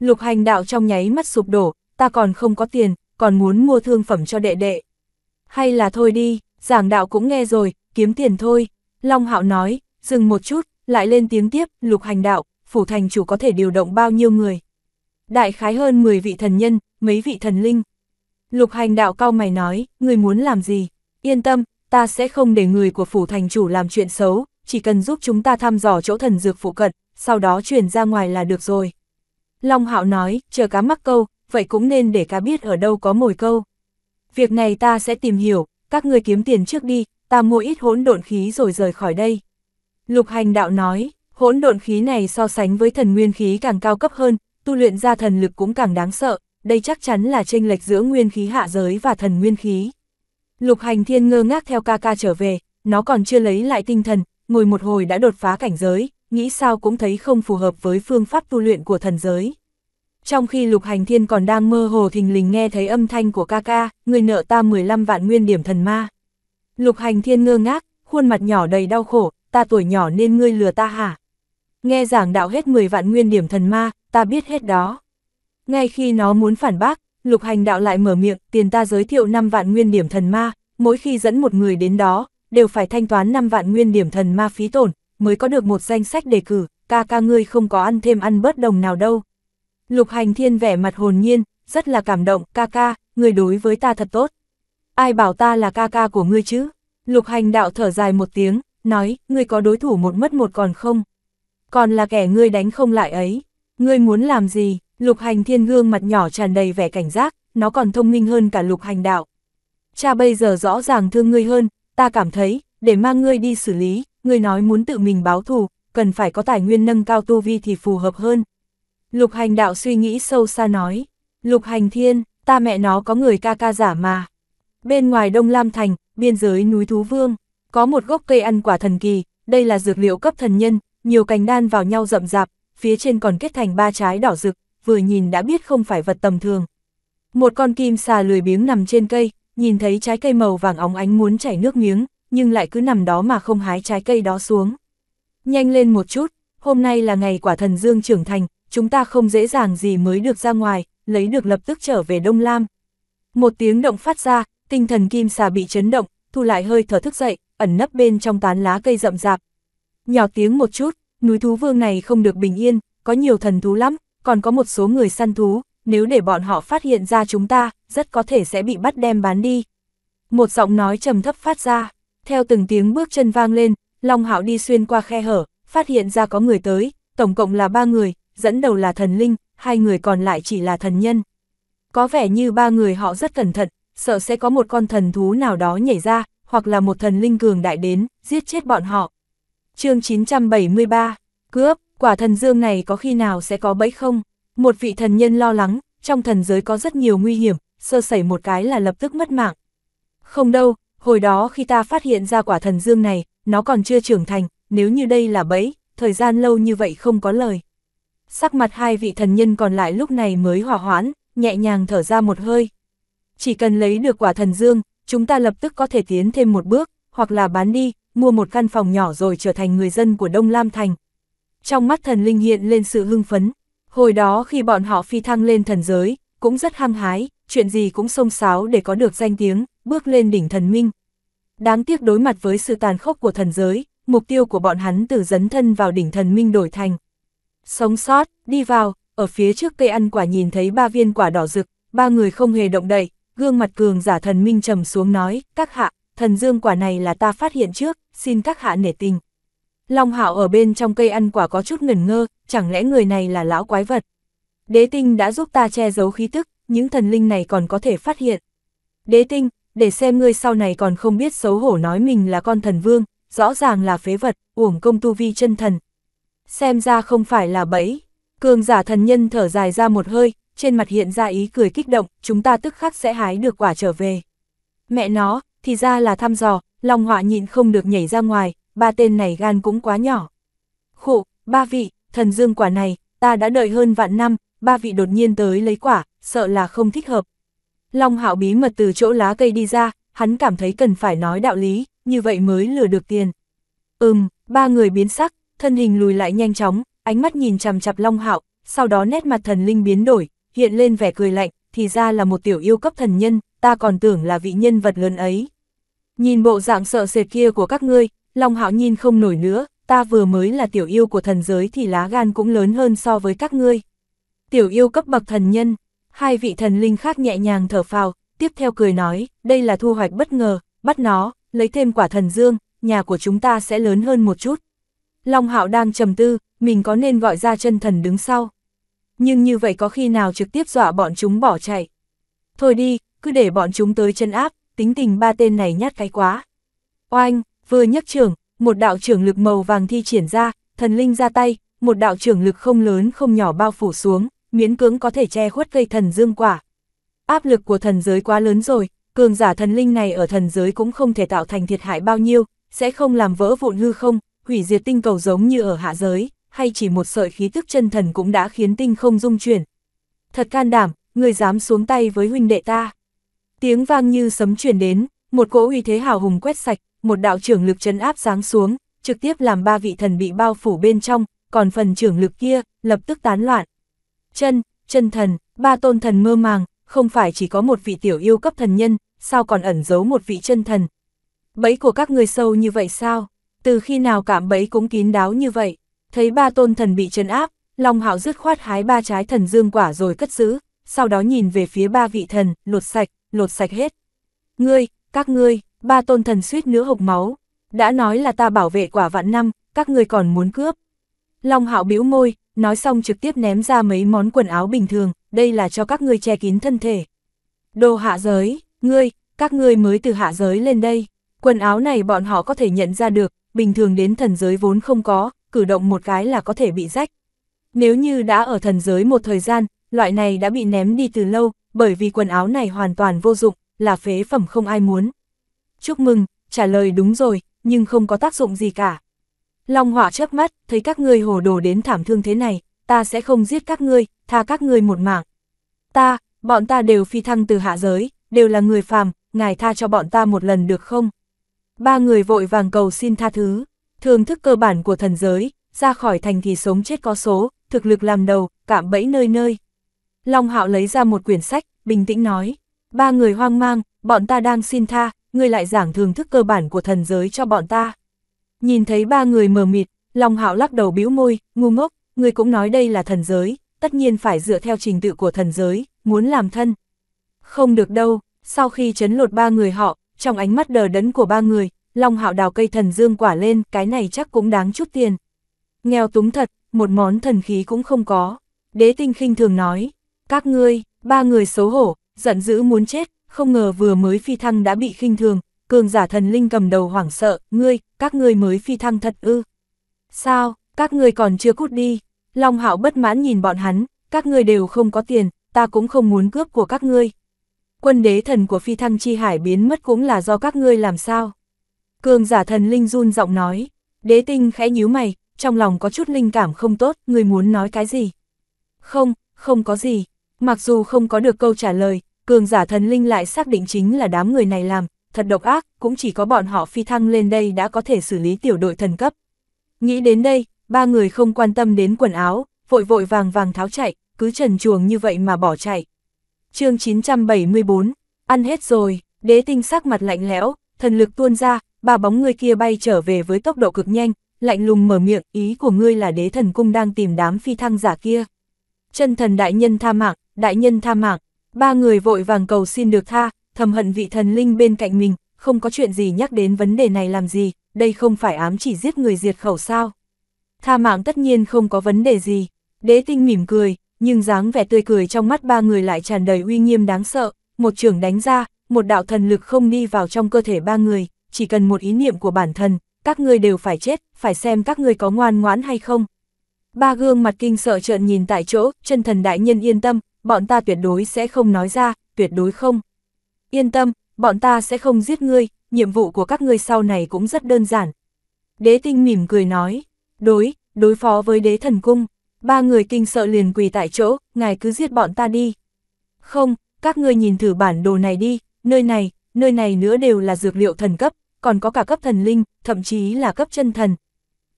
Lục hành đạo trong nháy mắt sụp đổ, ta còn không có tiền, còn muốn mua thương phẩm cho đệ đệ. Hay là thôi đi, giảng đạo cũng nghe rồi, kiếm tiền thôi. Long hạo nói, dừng một chút, lại lên tiếng tiếp, lục hành đạo, phủ thành chủ có thể điều động bao nhiêu người. Đại khái hơn 10 vị thần nhân, mấy vị thần linh. Lục hành đạo cao mày nói, người muốn làm gì? Yên tâm, ta sẽ không để người của phủ thành chủ làm chuyện xấu, chỉ cần giúp chúng ta thăm dò chỗ thần dược phụ cận, sau đó truyền ra ngoài là được rồi. Long Hạo nói, chờ cá mắc câu, vậy cũng nên để cá biết ở đâu có mồi câu. Việc này ta sẽ tìm hiểu, các ngươi kiếm tiền trước đi, ta mua ít hỗn độn khí rồi rời khỏi đây. Lục hành đạo nói, hỗn độn khí này so sánh với thần nguyên khí càng cao cấp hơn, tu luyện ra thần lực cũng càng đáng sợ, đây chắc chắn là chênh lệch giữa nguyên khí hạ giới và thần nguyên khí. Lục hành thiên ngơ ngác theo ca ca trở về, nó còn chưa lấy lại tinh thần, ngồi một hồi đã đột phá cảnh giới, nghĩ sao cũng thấy không phù hợp với phương pháp tu luyện của thần giới. Trong khi lục hành thiên còn đang mơ hồ thình lình nghe thấy âm thanh của ca ca, người nợ ta 15 vạn nguyên điểm thần ma. Lục hành thiên ngơ ngác, khuôn mặt nhỏ đầy đau khổ, ta tuổi nhỏ nên ngươi lừa ta hả? Nghe giảng đạo hết 10 vạn nguyên điểm thần ma, ta biết hết đó. Ngay khi nó muốn phản bác, lục hành đạo lại mở miệng, tiền ta giới thiệu 5 vạn nguyên điểm thần ma, mỗi khi dẫn một người đến đó, đều phải thanh toán 5 vạn nguyên điểm thần ma phí tổn, mới có được một danh sách đề cử, ca ca ngươi không có ăn thêm ăn bớt đồng nào đâu. Lục hành thiên vẻ mặt hồn nhiên, rất là cảm động, ca ca, ngươi đối với ta thật tốt. Ai bảo ta là ca ca của ngươi chứ? Lục hành đạo thở dài một tiếng, nói, ngươi có đối thủ một mất một còn không? Còn là kẻ ngươi đánh không lại ấy. Ngươi muốn làm gì? Lục hành thiên gương mặt nhỏ tràn đầy vẻ cảnh giác, nó còn thông minh hơn cả lục hành đạo. Cha bây giờ rõ ràng thương ngươi hơn, ta cảm thấy, để mang ngươi đi xử lý, ngươi nói muốn tự mình báo thù, cần phải có tài nguyên nâng cao tu vi thì phù hợp hơn. Lục hành đạo suy nghĩ sâu xa nói, lục hành thiên, ta mẹ nó có người ca ca giả mà. Bên ngoài Đông Lam Thành, biên giới núi Thú Vương, có một gốc cây ăn quả thần kỳ, đây là dược liệu cấp thần nhân, nhiều cành đan vào nhau rậm rạp, phía trên còn kết thành ba trái đỏ rực, vừa nhìn đã biết không phải vật tầm thường. Một con kim xà lười biếng nằm trên cây, nhìn thấy trái cây màu vàng óng ánh muốn chảy nước miếng, nhưng lại cứ nằm đó mà không hái trái cây đó xuống. Nhanh lên một chút, hôm nay là ngày quả thần dương trưởng thành, chúng ta không dễ dàng gì mới được ra ngoài, lấy được lập tức trở về Đông Lam. Một tiếng động phát ra, tinh thần kim xà bị chấn động, thu lại hơi thở thức dậy, ẩn nấp bên trong tán lá cây rậm rạp. Nhỏ tiếng một chút, núi thú vương này không được bình yên, có nhiều thần thú lắm, còn có một số người săn thú, nếu để bọn họ phát hiện ra chúng ta, rất có thể sẽ bị bắt đem bán đi. Một giọng nói trầm thấp phát ra, theo từng tiếng bước chân vang lên, Long Hạo đi xuyên qua khe hở, phát hiện ra có người tới, tổng cộng là ba người, dẫn đầu là thần linh, hai người còn lại chỉ là thần nhân. Có vẻ như ba người họ rất cẩn thận, sợ sẽ có một con thần thú nào đó nhảy ra, hoặc là một thần linh cường đại đến, giết chết bọn họ. chương 973, cướp, quả thần dương này có khi nào sẽ có bẫy không? Một vị thần nhân lo lắng, trong thần giới có rất nhiều nguy hiểm, sơ sẩy một cái là lập tức mất mạng. Không đâu, hồi đó khi ta phát hiện ra quả thần dương này, nó còn chưa trưởng thành, nếu như đây là bẫy, thời gian lâu như vậy không có lời. Sắc mặt hai vị thần nhân còn lại lúc này mới hòa hoãn, nhẹ nhàng thở ra một hơi. Chỉ cần lấy được quả thần dương, chúng ta lập tức có thể tiến thêm một bước, hoặc là bán đi, mua một căn phòng nhỏ rồi trở thành người dân của Đông Lam Thành. Trong mắt thần linh hiện lên sự hưng phấn, Hồi đó khi bọn họ phi thăng lên thần giới, cũng rất hăng hái, chuyện gì cũng xông xáo để có được danh tiếng, bước lên đỉnh thần minh. Đáng tiếc đối mặt với sự tàn khốc của thần giới, mục tiêu của bọn hắn từ dấn thân vào đỉnh thần minh đổi thành. Sống sót, đi vào, ở phía trước cây ăn quả nhìn thấy ba viên quả đỏ rực, ba người không hề động đậy, gương mặt cường giả thần minh trầm xuống nói, các hạ, thần dương quả này là ta phát hiện trước, xin các hạ nể tình. Long Hạo ở bên trong cây ăn quả có chút ngẩn ngơ, chẳng lẽ người này là lão quái vật? Đế tinh đã giúp ta che giấu khí tức, những thần linh này còn có thể phát hiện. Đế tinh, để xem ngươi sau này còn không biết xấu hổ nói mình là con thần vương, rõ ràng là phế vật, uổng công tu vi chân thần. Xem ra không phải là bẫy. Cường giả thần nhân thở dài ra một hơi, trên mặt hiện ra ý cười kích động, chúng ta tức khắc sẽ hái được quả trở về. Mẹ nó, thì ra là thăm dò, Long Họa nhịn không được nhảy ra ngoài, ba tên này gan cũng quá nhỏ. Khổ, ba vị, thần dương quả này, ta đã đợi hơn vạn năm, ba vị đột nhiên tới lấy quả, sợ là không thích hợp. Long hạo bí mật từ chỗ lá cây đi ra, hắn cảm thấy cần phải nói đạo lý, như vậy mới lừa được tiền. Ừm, ba người biến sắc, thân hình lùi lại nhanh chóng, ánh mắt nhìn chằm chặp Long Hạo, sau đó nét mặt thần linh biến đổi, hiện lên vẻ cười lạnh, thì ra là một tiểu yêu cấp thần nhân, ta còn tưởng là vị nhân vật lớn ấy. Nhìn bộ dạng sợ sệt kia của các ngươi, Long Hạo nhìn không nổi nữa, ta vừa mới là tiểu yêu của thần giới thì lá gan cũng lớn hơn so với các ngươi. Tiểu yêu cấp bậc thần nhân, hai vị thần linh khác nhẹ nhàng thở phào, tiếp theo cười nói, đây là thu hoạch bất ngờ, bắt nó, lấy thêm quả thần dương, nhà của chúng ta sẽ lớn hơn một chút. Long Hạo đang trầm tư, mình có nên gọi ra chân thần đứng sau. Nhưng như vậy có khi nào trực tiếp dọa bọn chúng bỏ chạy. Thôi đi, cứ để bọn chúng tới chân áp, tính tình ba tên này nhát cái quá. Oanh, vừa nhấc trưởng, một đạo trưởng lực màu vàng thi triển ra, thần linh ra tay, một đạo trưởng lực không lớn không nhỏ bao phủ xuống, miễn cưỡng có thể che khuất cây thần dương quả. Áp lực của thần giới quá lớn rồi, cường giả thần linh này ở thần giới cũng không thể tạo thành thiệt hại bao nhiêu, sẽ không làm vỡ vụn hư không, hủy diệt tinh cầu giống như ở hạ giới, hay chỉ một sợi khí tức chân thần cũng đã khiến tinh không dung chuyển. Thật can đảm, người dám xuống tay với huynh đệ ta. Tiếng vang như sấm truyền đến, một cỗ uy thế hào hùng quét sạch, một đạo trưởng lực chấn áp giáng xuống, trực tiếp làm ba vị thần bị bao phủ bên trong, còn phần trưởng lực kia, lập tức tán loạn. Chân, chân thần, ba tôn thần mơ màng, không phải chỉ có một vị tiểu yêu cấp thần nhân, sao còn ẩn giấu một vị chân thần. Bẫy của các người sâu như vậy sao? Từ khi nào cảm bẫy cũng kín đáo như vậy? Thấy ba tôn thần bị chấn áp, Long Hạo dứt khoát hái ba trái thần dương quả rồi cất giữ, sau đó nhìn về phía ba vị thần, lột sạch, lột sạch hết. Ngươi, các ngươi, ba tôn thần suýt nữa hộc máu, đã nói là ta bảo vệ quả vạn năm, các người còn muốn cướp. Long hạo Biểu môi, nói xong trực tiếp ném ra mấy món quần áo bình thường, đây là cho các ngươi che kín thân thể. Đồ hạ giới, ngươi, các ngươi mới từ hạ giới lên đây, quần áo này bọn họ có thể nhận ra được, bình thường đến thần giới vốn không có, cử động một cái là có thể bị rách. Nếu như đã ở thần giới một thời gian, loại này đã bị ném đi từ lâu, bởi vì quần áo này hoàn toàn vô dụng, là phế phẩm không ai muốn chúc mừng, trả lời đúng rồi, nhưng không có tác dụng gì cả. Long hỏa chớp mắt, thấy các ngươi hồ đồ đến thảm thương thế này, ta sẽ không giết các ngươi, tha các ngươi một mạng. Ta, bọn ta đều phi thăng từ hạ giới, đều là người phàm, ngài tha cho bọn ta một lần được không? Ba người vội vàng cầu xin tha thứ, thường thức cơ bản của thần giới, ra khỏi thành thì sống chết có số, thực lực làm đầu, cạm bẫy nơi nơi. Long hạo lấy ra một quyển sách, bình tĩnh nói, ba người hoang mang, bọn ta đang xin tha, ngươi lại giảng thưởng thức cơ bản của thần giới cho bọn ta. Nhìn thấy ba người mờ mịt, Long Hạo lắc đầu bĩu môi, ngu ngốc, ngươi cũng nói đây là thần giới, tất nhiên phải dựa theo trình tự của thần giới, muốn làm thân. Không được đâu, sau khi chấn lột ba người họ, trong ánh mắt đờ đẫn của ba người, Long Hạo đào cây thần dương quả lên, cái này chắc cũng đáng chút tiền. Nghèo túng thật, một món thần khí cũng không có. Đế tinh khinh thường nói, các ngươi, ba người xấu hổ, giận dữ muốn chết, không ngờ vừa mới phi thăng đã bị khinh thường, cường giả thần linh cầm đầu hoảng sợ, ngươi, các ngươi mới phi thăng thật ư. Sao, các ngươi còn chưa cút đi, Long Hạo bất mãn nhìn bọn hắn, các ngươi đều không có tiền, ta cũng không muốn cướp của các ngươi. Quân đế thần của phi thăng chi hải biến mất cũng là do các ngươi làm sao. Cường giả thần linh run giọng nói, đế tinh khẽ nhíu mày, trong lòng có chút linh cảm không tốt, ngươi muốn nói cái gì? Không, không có gì. Mặc dù không có được câu trả lời, cường giả thần linh lại xác định chính là đám người này làm, thật độc ác, cũng chỉ có bọn họ phi thăng lên đây đã có thể xử lý tiểu đội thần cấp. Nghĩ đến đây, ba người không quan tâm đến quần áo, vội vội vàng vàng tháo chạy, cứ trần chuồng như vậy mà bỏ chạy. chương 974, ăn hết rồi, đế tinh sắc mặt lạnh lẽo, thần lực tuôn ra, ba bóng người kia bay trở về với tốc độ cực nhanh, lạnh lùng mở miệng, ý của ngươi là đế thần cung đang tìm đám phi thăng giả kia. Chân thần đại nhân tha mạng, đại nhân tha mạng, ba người vội vàng cầu xin được tha, thầm hận vị thần linh bên cạnh mình, không có chuyện gì nhắc đến vấn đề này làm gì, đây không phải ám chỉ giết người diệt khẩu sao. Tha mạng tất nhiên không có vấn đề gì, đế tinh mỉm cười, nhưng dáng vẻ tươi cười trong mắt ba người lại tràn đầy uy nghiêm đáng sợ, một trường đánh ra, một đạo thần lực không đi vào trong cơ thể ba người, chỉ cần một ý niệm của bản thân, các ngươi đều phải chết, phải xem các ngươi có ngoan ngoãn hay không. Ba gương mặt kinh sợ trợn nhìn tại chỗ, chân thần đại nhân yên tâm, bọn ta tuyệt đối sẽ không nói ra, tuyệt đối không. Yên tâm, bọn ta sẽ không giết ngươi, nhiệm vụ của các ngươi sau này cũng rất đơn giản. Đế tinh mỉm cười nói, đối, đối phó với đế thần cung, ba người kinh sợ liền quỳ tại chỗ, ngài cứ giết bọn ta đi. Không, các ngươi nhìn thử bản đồ này đi, nơi này, nơi này nữa đều là dược liệu thần cấp, còn có cả cấp thần linh, thậm chí là cấp chân thần.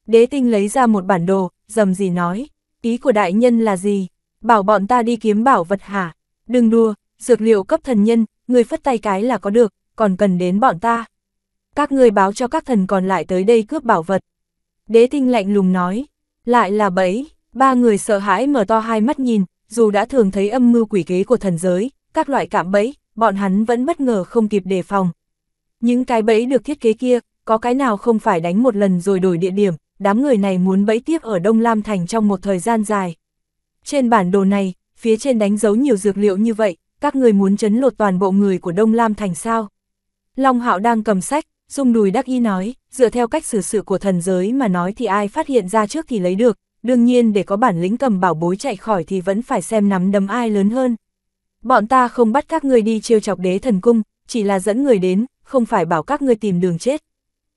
Đế tinh lấy ra một bản đồ, dầm gì nói, ý của đại nhân là gì? Bảo bọn ta đi kiếm bảo vật hả? Đừng đùa, dược liệu cấp thần nhân, người phất tay cái là có được, còn cần đến bọn ta. Các người báo cho các thần còn lại tới đây cướp bảo vật. Đế tinh lạnh lùng nói, lại là bẫy, ba người sợ hãi mở to hai mắt nhìn, dù đã thường thấy âm mưu quỷ kế của thần giới, các loại cảm bẫy, bọn hắn vẫn bất ngờ không kịp đề phòng. Những cái bẫy được thiết kế kia, có cái nào không phải đánh một lần rồi đổi địa điểm, đám người này muốn bẫy tiếp ở Đông Lam Thành trong một thời gian dài. Trên bản đồ này, phía trên đánh dấu nhiều dược liệu như vậy, các người muốn chấn lột toàn bộ người của Đông Lam thành sao. Long Hạo đang cầm sách, dung đùi đắc y nói, dựa theo cách xử sự của thần giới mà nói thì ai phát hiện ra trước thì lấy được, đương nhiên để có bản lĩnh cầm bảo bối chạy khỏi thì vẫn phải xem nắm đấm ai lớn hơn. Bọn ta không bắt các người đi chiêu chọc đế thần cung, chỉ là dẫn người đến, không phải bảo các người tìm đường chết.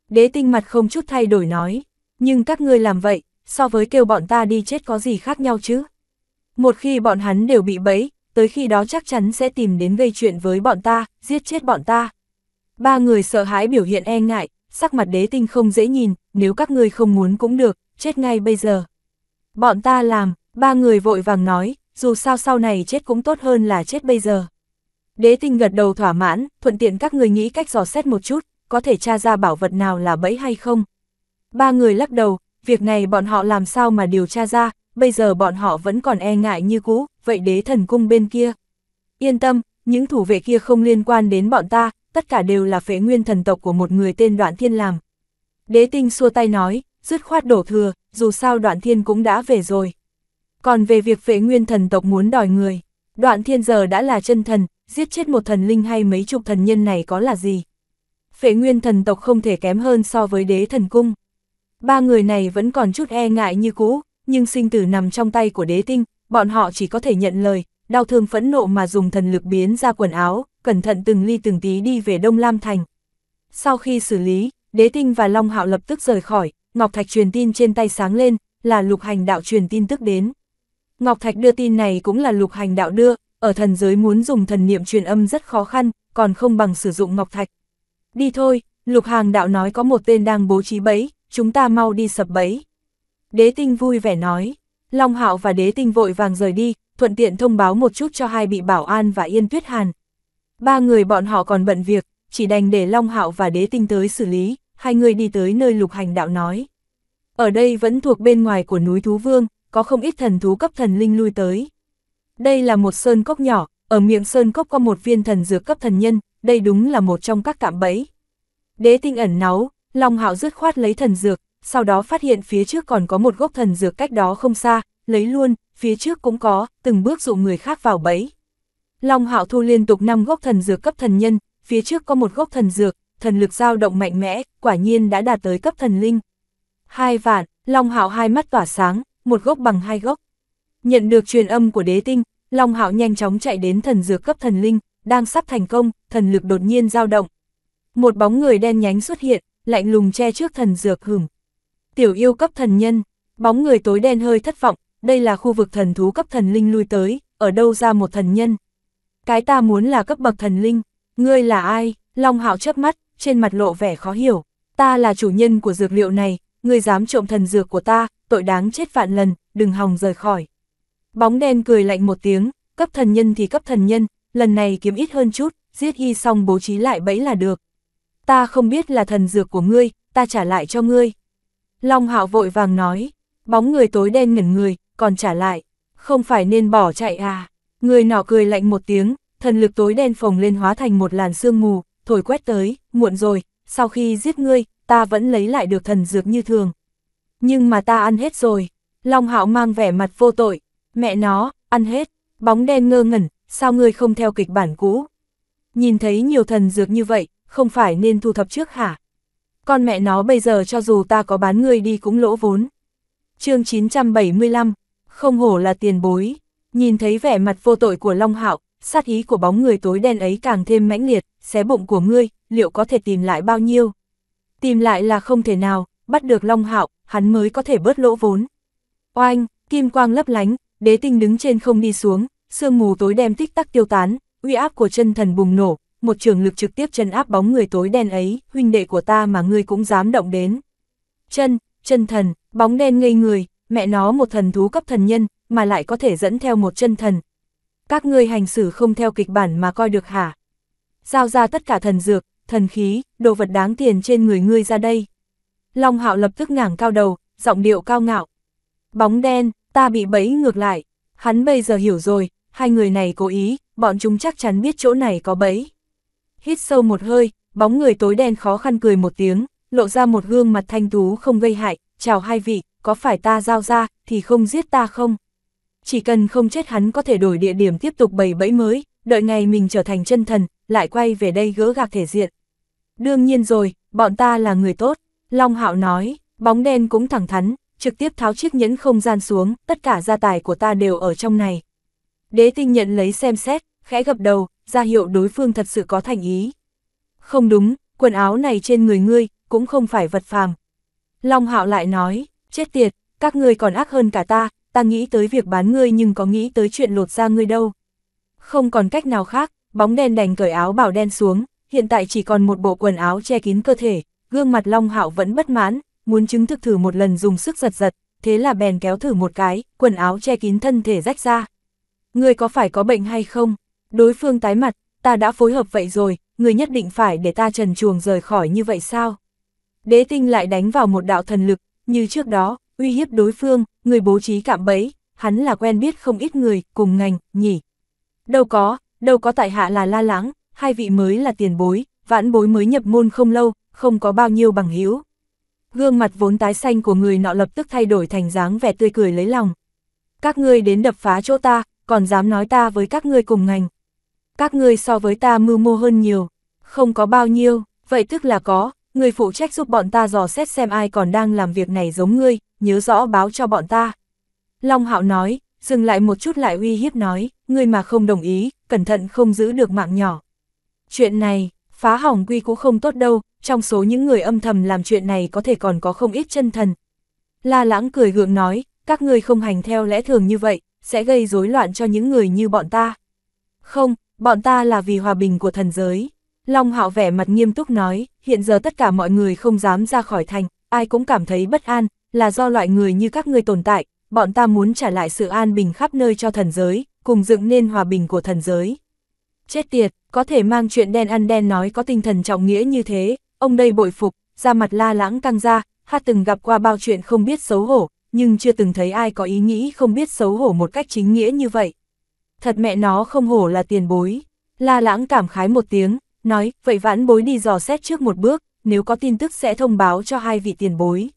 Đế tinh mặt không chút thay đổi nói, nhưng các ngươi làm vậy, so với kêu bọn ta đi chết có gì khác nhau chứ? Một khi bọn hắn đều bị bẫy, tới khi đó chắc chắn sẽ tìm đến gây chuyện với bọn ta, giết chết bọn ta. Ba người sợ hãi biểu hiện e ngại, sắc mặt đế tinh không dễ nhìn, nếu các người không muốn cũng được, chết ngay bây giờ. Bọn ta làm, ba người vội vàng nói, dù sao sau này chết cũng tốt hơn là chết bây giờ. Đế tinh gật đầu thỏa mãn, thuận tiện các người nghĩ cách dò xét một chút, có thể tra ra bảo vật nào là bẫy hay không. Ba người lắc đầu, việc này bọn họ làm sao mà điều tra ra, bây giờ bọn họ vẫn còn e ngại như cũ, vậy đế thần cung bên kia. Yên tâm, những thủ vệ kia không liên quan đến bọn ta, tất cả đều là phế nguyên thần tộc của một người tên Đoạn Thiên làm. Đế tinh xua tay nói, dứt khoát đổ thừa, dù sao Đoạn Thiên cũng đã về rồi. Còn về việc phế nguyên thần tộc muốn đòi người, Đoạn Thiên giờ đã là chân thần, giết chết một thần linh hay mấy chục thần nhân này có là gì. phế nguyên thần tộc không thể kém hơn so với đế thần cung. Ba người này vẫn còn chút e ngại như cũ, nhưng sinh tử nằm trong tay của đế tinh, bọn họ chỉ có thể nhận lời, đau thương phẫn nộ mà dùng thần lực biến ra quần áo, cẩn thận từng ly từng tí đi về Đông Lam Thành. Sau khi xử lý, đế tinh và Long Hạo lập tức rời khỏi, Ngọc Thạch truyền tin trên tay sáng lên, là lục hành đạo truyền tin tức đến. Ngọc Thạch đưa tin này cũng là lục hành đạo đưa, ở thần giới muốn dùng thần niệm truyền âm rất khó khăn, còn không bằng sử dụng Ngọc Thạch. Đi thôi, lục hàng đạo nói có một tên đang bố trí bẫy, chúng ta mau đi sập bẫy. Đế tinh vui vẻ nói, Long Hạo và đế tinh vội vàng rời đi, thuận tiện thông báo một chút cho hai bị bảo an và yên tuyết hàn. Ba người bọn họ còn bận việc, chỉ đành để Long Hạo và đế tinh tới xử lý, hai người đi tới nơi lục hành đạo nói. Ở đây vẫn thuộc bên ngoài của núi Thú Vương, có không ít thần thú cấp thần linh lui tới. Đây là một sơn cốc nhỏ, ở miệng sơn cốc có một viên thần dược cấp thần nhân, đây đúng là một trong các cạm bẫy. Đế tinh ẩn náu, Long Hạo dứt khoát lấy thần dược, sau đó phát hiện phía trước còn có một gốc thần dược cách đó không xa, lấy luôn, phía trước cũng có, từng bước dụ người khác vào bẫy. Long Hạo thu liên tục 5 gốc thần dược cấp thần nhân, phía trước có một gốc thần dược, thần lực dao động mạnh mẽ, quả nhiên đã đạt tới cấp thần linh. Hai vạn, Long Hạo hai mắt tỏa sáng, một gốc bằng hai gốc. Nhận được truyền âm của đế tinh, Long Hạo nhanh chóng chạy đến thần dược cấp thần linh, đang sắp thành công, thần lực đột nhiên dao động. Một bóng người đen nhánh xuất hiện, lạnh lùng che trước thần dược hửng, tiểu yêu cấp thần nhân, bóng người tối đen hơi thất vọng, đây là khu vực thần thú cấp thần linh lui tới, ở đâu ra một thần nhân. Cái ta muốn là cấp bậc thần linh, ngươi là ai, Long Hạo chớp mắt, trên mặt lộ vẻ khó hiểu, ta là chủ nhân của dược liệu này, ngươi dám trộm thần dược của ta, tội đáng chết vạn lần, đừng hòng rời khỏi. Bóng đen cười lạnh một tiếng, cấp thần nhân thì cấp thần nhân, lần này kiếm ít hơn chút, giết y xong bố trí lại bẫy là được. Ta không biết là thần dược của ngươi, ta trả lại cho ngươi. Long Hạo vội vàng nói, bóng người tối đen ngẩn người, còn trả lại, không phải nên bỏ chạy à. Người nọ cười lạnh một tiếng, thần lực tối đen phồng lên hóa thành một làn sương mù, thổi quét tới, muộn rồi, sau khi giết ngươi, ta vẫn lấy lại được thần dược như thường. Nhưng mà ta ăn hết rồi, Long Hạo mang vẻ mặt vô tội, mẹ nó, ăn hết, bóng đen ngơ ngẩn, sao ngươi không theo kịch bản cũ. Nhìn thấy nhiều thần dược như vậy, không phải nên thu thập trước hả? con mẹ nó bây giờ cho dù ta có bán ngươi đi cũng lỗ vốn. chương 975, không hổ là tiền bối, nhìn thấy vẻ mặt vô tội của Long Hạo, sát ý của bóng người tối đen ấy càng thêm mãnh liệt, xé bụng của ngươi, liệu có thể tìm lại bao nhiêu? Tìm lại là không thể nào, bắt được Long Hạo, hắn mới có thể bớt lỗ vốn. Oanh, kim quang lấp lánh, đế tinh đứng trên không đi xuống, sương mù tối đen tích tắc tiêu tán, uy áp của chân thần bùng nổ, một trường lực trực tiếp chân áp bóng người tối đen ấy, huynh đệ của ta mà ngươi cũng dám động đến. Chân, chân thần, bóng đen ngây người, mẹ nó một thần thú cấp thần nhân, mà lại có thể dẫn theo một chân thần. Các ngươi hành xử không theo kịch bản mà coi được hả? Giao ra tất cả thần dược, thần khí, đồ vật đáng tiền trên người ngươi ra đây. Long hạo lập tức ngảng cao đầu, giọng điệu cao ngạo. Bóng đen, ta bị bẫy ngược lại. Hắn bây giờ hiểu rồi, hai người này cố ý, bọn chúng chắc chắn biết chỗ này có bẫy hít sâu một hơi, bóng người tối đen khó khăn cười một tiếng, lộ ra một gương mặt thanh tú không gây hại, chào hai vị, có phải ta giao ra, thì không giết ta không? Chỉ cần không chết hắn có thể đổi địa điểm tiếp tục bầy bẫy mới, đợi ngày mình trở thành chân thần, lại quay về đây gỡ gạc thể diện. Đương nhiên rồi, bọn ta là người tốt, Long Hạo nói, bóng đen cũng thẳng thắn, trực tiếp tháo chiếc nhẫn không gian xuống, tất cả gia tài của ta đều ở trong này. Đế tinh nhận lấy xem xét, khẽ gập đầu, ra hiệu đối phương thật sự có thành ý. Không đúng, quần áo này trên người ngươi, cũng không phải vật phàm. Long hạo lại nói, chết tiệt, các ngươi còn ác hơn cả ta, ta nghĩ tới việc bán ngươi nhưng có nghĩ tới chuyện lột ra ngươi đâu. Không còn cách nào khác, bóng đen đành cởi áo bảo đen xuống, hiện tại chỉ còn một bộ quần áo che kín cơ thể, gương mặt Long Hạo vẫn bất mãn, muốn chứng thực thử một lần dùng sức giật giật, thế là bèn kéo thử một cái, quần áo che kín thân thể rách ra. Ngươi có phải có bệnh hay không? Đối phương tái mặt, ta đã phối hợp vậy rồi, người nhất định phải để ta trần chuồng rời khỏi như vậy sao? Đế tinh lại đánh vào một đạo thần lực, như trước đó, uy hiếp đối phương, người bố trí cạm bẫy, hắn là quen biết không ít người, cùng ngành, nhỉ. Đâu có, đâu có tại hạ là la lắng, hai vị mới là tiền bối, vãn bối mới nhập môn không lâu, không có bao nhiêu bằng hữu Gương mặt vốn tái xanh của người nọ lập tức thay đổi thành dáng vẻ tươi cười lấy lòng. Các ngươi đến đập phá chỗ ta, còn dám nói ta với các ngươi cùng ngành, các ngươi so với ta mưu mô hơn nhiều, không có bao nhiêu, vậy tức là có, người phụ trách giúp bọn ta dò xét xem ai còn đang làm việc này giống ngươi, nhớ rõ báo cho bọn ta. Long Hạo nói, dừng lại một chút lại uy hiếp nói, ngươi mà không đồng ý, cẩn thận không giữ được mạng nhỏ. Chuyện này, phá hỏng quy cũng không tốt đâu, trong số những người âm thầm làm chuyện này có thể còn có không ít chân thần. La lãng cười gượng nói, các ngươi không hành theo lẽ thường như vậy, sẽ gây rối loạn cho những người như bọn ta. Không, bọn ta là vì hòa bình của thần giới. Long hạo vẻ mặt nghiêm túc nói, hiện giờ tất cả mọi người không dám ra khỏi thành, ai cũng cảm thấy bất an, là do loại người như các người tồn tại, bọn ta muốn trả lại sự an bình khắp nơi cho thần giới, cùng dựng nên hòa bình của thần giới. Chết tiệt, có thể mang chuyện đen ăn đen nói có tinh thần trọng nghĩa như thế, ông đây bội phục, ra mặt la lãng căng ra, ha từng gặp qua bao chuyện không biết xấu hổ, nhưng chưa từng thấy ai có ý nghĩ không biết xấu hổ một cách chính nghĩa như vậy thật mẹ nó không hổ là tiền bối. La lãng cảm khái một tiếng, nói, vậy vãn bối đi dò xét trước một bước, nếu có tin tức sẽ thông báo cho hai vị tiền bối.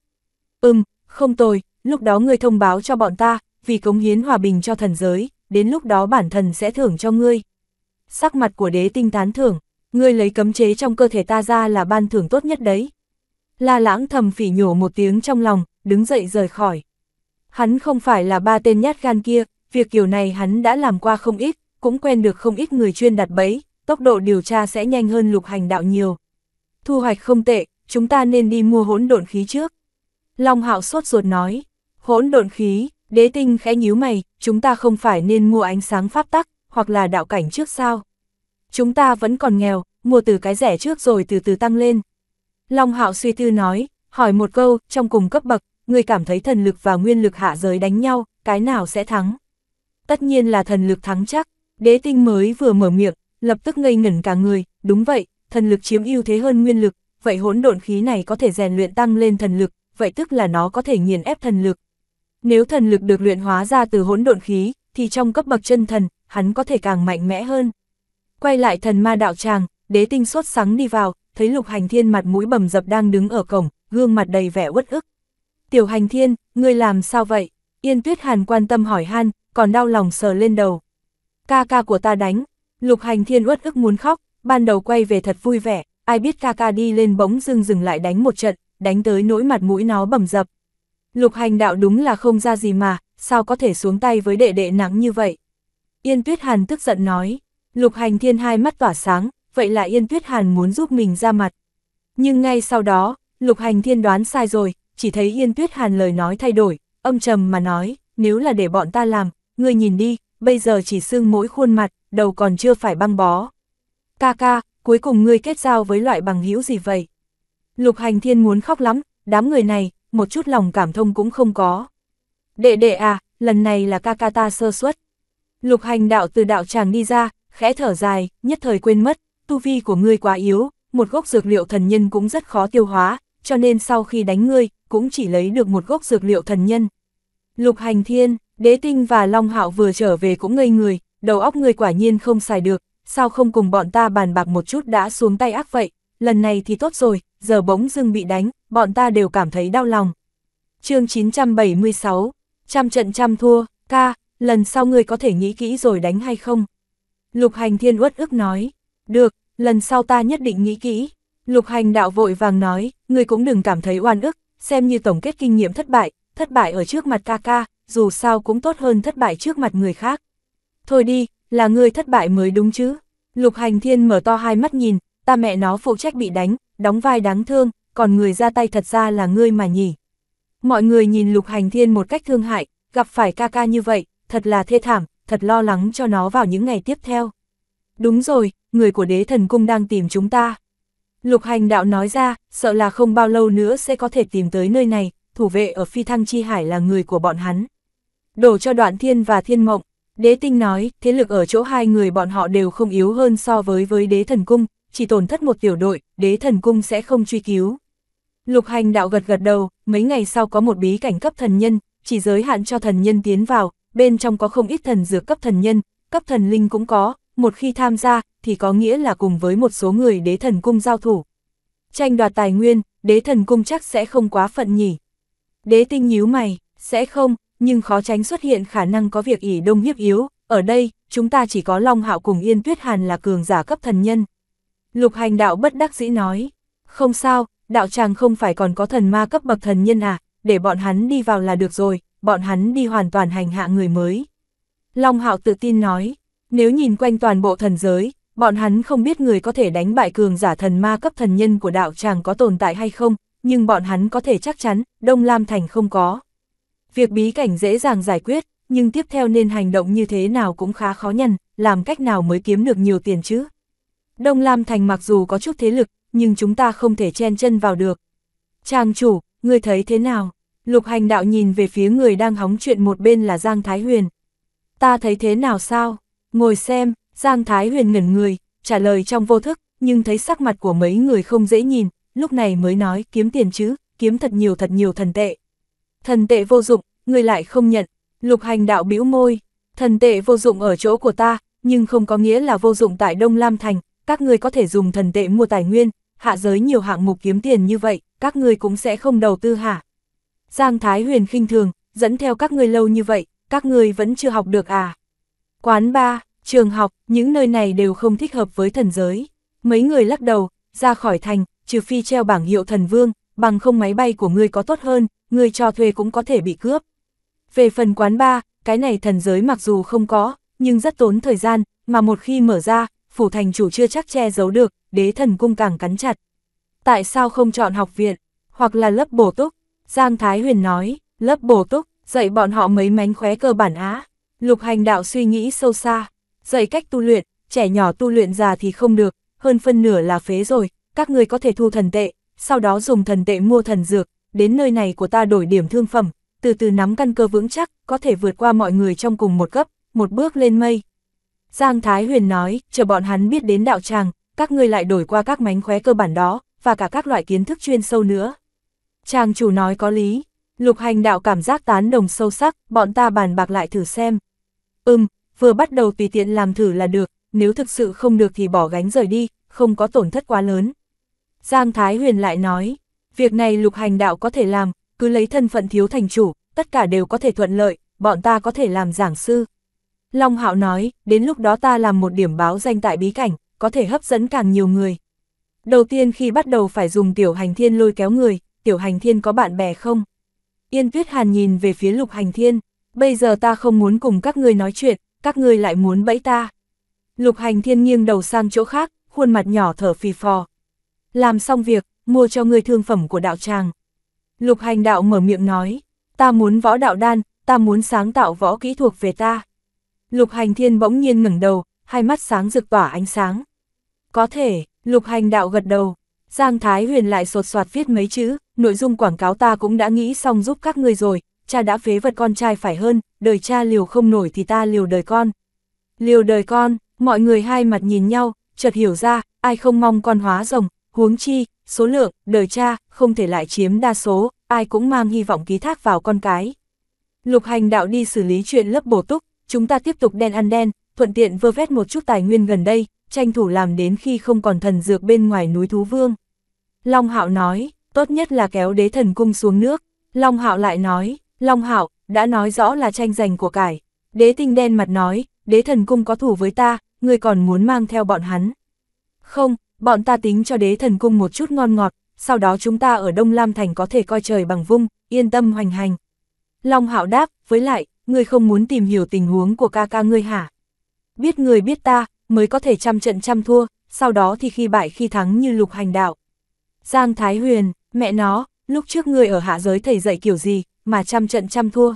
Ừm, không tồi, lúc đó ngươi thông báo cho bọn ta, vì cống hiến hòa bình cho thần giới, đến lúc đó bản thần sẽ thưởng cho ngươi. Sắc mặt của đế tinh tán thưởng, ngươi lấy cấm chế trong cơ thể ta ra là ban thưởng tốt nhất đấy. La lãng thầm phỉ nhổ một tiếng trong lòng, đứng dậy rời khỏi. Hắn không phải là ba tên nhát gan kia, việc kiểu này hắn đã làm qua không ít, cũng quen được không ít người chuyên đặt bẫy, tốc độ điều tra sẽ nhanh hơn lục hành đạo nhiều. Thu hoạch không tệ, chúng ta nên đi mua hỗn độn khí trước. Long hạo sốt ruột nói, hỗn độn khí, đế tinh khẽ nhíu mày, chúng ta không phải nên mua ánh sáng pháp tắc, hoặc là đạo cảnh trước sao. Chúng ta vẫn còn nghèo, mua từ cái rẻ trước rồi từ từ tăng lên. Long hạo suy tư nói, hỏi một câu, trong cùng cấp bậc, người cảm thấy thần lực và nguyên lực hạ giới đánh nhau, cái nào sẽ thắng? tất nhiên là thần lực thắng chắc, đế tinh mới vừa mở miệng, lập tức ngây ngẩn cả người, đúng vậy, thần lực chiếm ưu thế hơn nguyên lực, vậy hỗn độn khí này có thể rèn luyện tăng lên thần lực, vậy tức là nó có thể nghiền ép thần lực. Nếu thần lực được luyện hóa ra từ hỗn độn khí, thì trong cấp bậc chân thần, hắn có thể càng mạnh mẽ hơn. Quay lại thần ma đạo tràng, đế tinh sốt sắng đi vào, thấy lục hành thiên mặt mũi bầm dập đang đứng ở cổng, gương mặt đầy vẻ uất ức. Tiểu hành thiên, ngươi làm sao vậy? Yên tuyết hàn quan tâm hỏi han, còn đau lòng sờ lên đầu. Ca ca của ta đánh, lục hành thiên uất ức muốn khóc, ban đầu quay về thật vui vẻ, ai biết ca ca đi lên bóng dưng dừng lại đánh một trận, đánh tới nỗi mặt mũi nó bầm dập. Lục hành đạo đúng là không ra gì mà, sao có thể xuống tay với đệ đệ nắng như vậy. Yên Tuyết Hàn tức giận nói, lục hành thiên hai mắt tỏa sáng, vậy là Yên Tuyết Hàn muốn giúp mình ra mặt. Nhưng ngay sau đó, lục hành thiên đoán sai rồi, chỉ thấy Yên Tuyết Hàn lời nói thay đổi, âm trầm mà nói, nếu là để bọn ta làm, ngươi nhìn đi, bây giờ chỉ xương mỗi khuôn mặt, đầu còn chưa phải băng bó. Ca ca, cuối cùng ngươi kết giao với loại bằng hữu gì vậy? Lục hành thiên muốn khóc lắm, đám người này, một chút lòng cảm thông cũng không có. Đệ đệ à, lần này là ca ca ta sơ suất. Lục hành đạo từ đạo tràng đi ra, khẽ thở dài, nhất thời quên mất, tu vi của ngươi quá yếu, một gốc dược liệu thần nhân cũng rất khó tiêu hóa, cho nên sau khi đánh ngươi, cũng chỉ lấy được một gốc dược liệu thần nhân, Lục hành thiên, đế tinh và Long Hạo vừa trở về cũng ngây người, đầu óc người quả nhiên không xài được, sao không cùng bọn ta bàn bạc một chút đã xuống tay ác vậy, lần này thì tốt rồi, giờ bỗng dưng bị đánh, bọn ta đều cảm thấy đau lòng. chương 976, trăm trận trăm thua, ca, lần sau người có thể nghĩ kỹ rồi đánh hay không? Lục hành thiên uất ức nói, được, lần sau ta nhất định nghĩ kỹ. Lục hành đạo vội vàng nói, người cũng đừng cảm thấy oan ức, xem như tổng kết kinh nghiệm thất bại, thất bại ở trước mặt ca ca, dù sao cũng tốt hơn thất bại trước mặt người khác. Thôi đi, là người thất bại mới đúng chứ. Lục hành thiên mở to hai mắt nhìn, ta mẹ nó phụ trách bị đánh, đóng vai đáng thương, còn người ra tay thật ra là ngươi mà nhỉ. Mọi người nhìn lục hành thiên một cách thương hại, gặp phải ca ca như vậy, thật là thê thảm, thật lo lắng cho nó vào những ngày tiếp theo. Đúng rồi, người của đế thần cung đang tìm chúng ta. Lục hành đạo nói ra, sợ là không bao lâu nữa sẽ có thể tìm tới nơi này, thủ vệ ở phi thăng chi hải là người của bọn hắn. Đổ cho đoạn thiên và thiên mộng, đế tinh nói, thế lực ở chỗ hai người bọn họ đều không yếu hơn so với với đế thần cung, chỉ tổn thất một tiểu đội, đế thần cung sẽ không truy cứu. Lục hành đạo gật gật đầu, mấy ngày sau có một bí cảnh cấp thần nhân, chỉ giới hạn cho thần nhân tiến vào, bên trong có không ít thần dược cấp thần nhân, cấp thần linh cũng có, một khi tham gia, thì có nghĩa là cùng với một số người đế thần cung giao thủ. Tranh đoạt tài nguyên, đế thần cung chắc sẽ không quá phận nhỉ. Đế tinh nhíu mày, sẽ không, nhưng khó tránh xuất hiện khả năng có việc ỉ đông hiếp yếu, ở đây, chúng ta chỉ có Long Hạo cùng Yên Tuyết Hàn là cường giả cấp thần nhân. Lục hành đạo bất đắc dĩ nói, không sao, đạo tràng không phải còn có thần ma cấp bậc thần nhân à, để bọn hắn đi vào là được rồi, bọn hắn đi hoàn toàn hành hạ người mới. Long Hạo tự tin nói, nếu nhìn quanh toàn bộ thần giới, bọn hắn không biết người có thể đánh bại cường giả thần ma cấp thần nhân của đạo tràng có tồn tại hay không, nhưng bọn hắn có thể chắc chắn, Đông Lam Thành không có. Việc bí cảnh dễ dàng giải quyết, nhưng tiếp theo nên hành động như thế nào cũng khá khó nhằn, làm cách nào mới kiếm được nhiều tiền chứ. Đông Lam Thành mặc dù có chút thế lực, nhưng chúng ta không thể chen chân vào được. Trang chủ, ngươi thấy thế nào? Lục hành đạo nhìn về phía người đang hóng chuyện một bên là Giang Thái Huyền. Ta thấy thế nào sao? Ngồi xem, Giang Thái Huyền ngẩn người, trả lời trong vô thức, nhưng thấy sắc mặt của mấy người không dễ nhìn, lúc này mới nói kiếm tiền chứ, kiếm thật nhiều thật nhiều thần tệ. Thần tệ vô dụng, người lại không nhận, lục hành đạo bĩu môi, thần tệ vô dụng ở chỗ của ta, nhưng không có nghĩa là vô dụng tại Đông Lam Thành, các ngươi có thể dùng thần tệ mua tài nguyên, hạ giới nhiều hạng mục kiếm tiền như vậy, các ngươi cũng sẽ không đầu tư hả? Giang Thái Huyền khinh thường, dẫn theo các ngươi lâu như vậy, các ngươi vẫn chưa học được à? Quán ba, trường học, những nơi này đều không thích hợp với thần giới. Mấy người lắc đầu, ra khỏi thành, trừ phi treo bảng hiệu thần vương, bằng không máy bay của ngươi có tốt hơn, ngươi cho thuê cũng có thể bị cướp. Về phần quán ba, cái này thần giới mặc dù không có, nhưng rất tốn thời gian, mà một khi mở ra, phủ thành chủ chưa chắc che giấu được, đế thần cung càng cắn chặt. Tại sao không chọn học viện, hoặc là lớp bổ túc? Giang Thái Huyền nói, lớp bổ túc, dạy bọn họ mấy mánh khóe cơ bản á. Lục hành đạo suy nghĩ sâu xa, dạy cách tu luyện, trẻ nhỏ tu luyện già thì không được, hơn phân nửa là phế rồi, các người có thể thu thần tệ, sau đó dùng thần tệ mua thần dược, đến nơi này của ta đổi điểm thương phẩm, từ từ nắm căn cơ vững chắc, có thể vượt qua mọi người trong cùng một cấp, một bước lên mây. Giang Thái Huyền nói, chờ bọn hắn biết đến đạo tràng, các ngươi lại đổi qua các mánh khóe cơ bản đó, và cả các loại kiến thức chuyên sâu nữa. Tràng chủ nói có lý, lục hành đạo cảm giác tán đồng sâu sắc, bọn ta bàn bạc lại thử xem. Ừm, vừa bắt đầu tùy tiện làm thử là được, nếu thực sự không được thì bỏ gánh rời đi, không có tổn thất quá lớn. Giang Thái Huyền lại nói, việc này lục hành đạo có thể làm, cứ lấy thân phận thiếu thành chủ, tất cả đều có thể thuận lợi, bọn ta có thể làm giảng sư. Long Hạo nói, đến lúc đó ta làm một điểm báo danh tại bí cảnh, có thể hấp dẫn càng nhiều người. Đầu tiên khi bắt đầu phải dùng tiểu hành thiên lôi kéo người, tiểu hành thiên có bạn bè không? Yên Tuyết Hàn nhìn về phía lục hành thiên, bây giờ ta không muốn cùng các ngươi nói chuyện, các ngươi lại muốn bẫy ta. Lục hành thiên nghiêng đầu sang chỗ khác, khuôn mặt nhỏ thở phì phò, làm xong việc, mua cho người thương phẩm của đạo tràng. Lục hành đạo mở miệng nói, ta muốn võ đạo đan, ta muốn sáng tạo võ kỹ thuộc về ta. Lục hành thiên bỗng nhiên ngẩng đầu, hai mắt sáng rực tỏa ánh sáng. Có thể, lục hành đạo gật đầu, Giang Thái Huyền lại sột soạt viết mấy chữ, nội dung quảng cáo ta cũng đã nghĩ xong giúp các người rồi, cha đã phế vật con trai phải hơn, đời cha liều không nổi thì ta liều đời con. Liều đời con, mọi người hai mặt nhìn nhau, chợt hiểu ra, ai không mong con hóa rồng, huống chi, số lượng, đời cha, không thể lại chiếm đa số, ai cũng mang hy vọng ký thác vào con cái. Lục hành đạo đi xử lý chuyện lớp bổ túc, chúng ta tiếp tục đen ăn đen, thuận tiện vơ vét một chút tài nguyên gần đây, tranh thủ làm đến khi không còn thần dược bên ngoài núi Thú Vương. Long Hạo nói, tốt nhất là kéo đế thần cung xuống nước. Long Hạo lại nói, Long Hạo, đã nói rõ là tranh giành của cải. Đế tinh đen mặt nói, đế thần cung có thủ với ta, người còn muốn mang theo bọn hắn. Không, bọn ta tính cho đế thần cung một chút ngon ngọt, sau đó chúng ta ở Đông Lam Thành có thể coi trời bằng vung, yên tâm hoành hành. Long hạo đáp, với lại, ngươi không muốn tìm hiểu tình huống của ca ca ngươi hả? Biết người biết ta, mới có thể trăm trận trăm thua, sau đó thì khi bại khi thắng như lục hành đạo. Giang Thái Huyền, mẹ nó, lúc trước ngươi ở hạ giới thầy dạy kiểu gì, mà trăm trận trăm thua.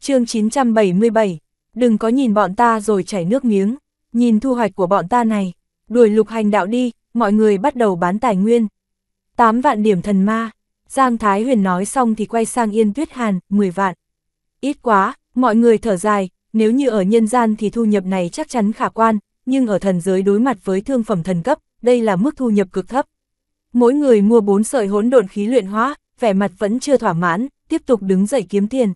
chương 977, đừng có nhìn bọn ta rồi chảy nước miếng, nhìn thu hoạch của bọn ta này, đuổi lục hành đạo đi, mọi người bắt đầu bán tài nguyên. 8 vạn điểm thần ma, Giang Thái Huyền nói xong thì quay sang Yên Tuyết Hàn, 10 vạn. Ít quá, mọi người thở dài, nếu như ở nhân gian thì thu nhập này chắc chắn khả quan, nhưng ở thần giới đối mặt với thương phẩm thần cấp, đây là mức thu nhập cực thấp. Mỗi người mua 4 sợi hỗn độn khí luyện hóa, vẻ mặt vẫn chưa thỏa mãn, tiếp tục đứng dậy kiếm tiền.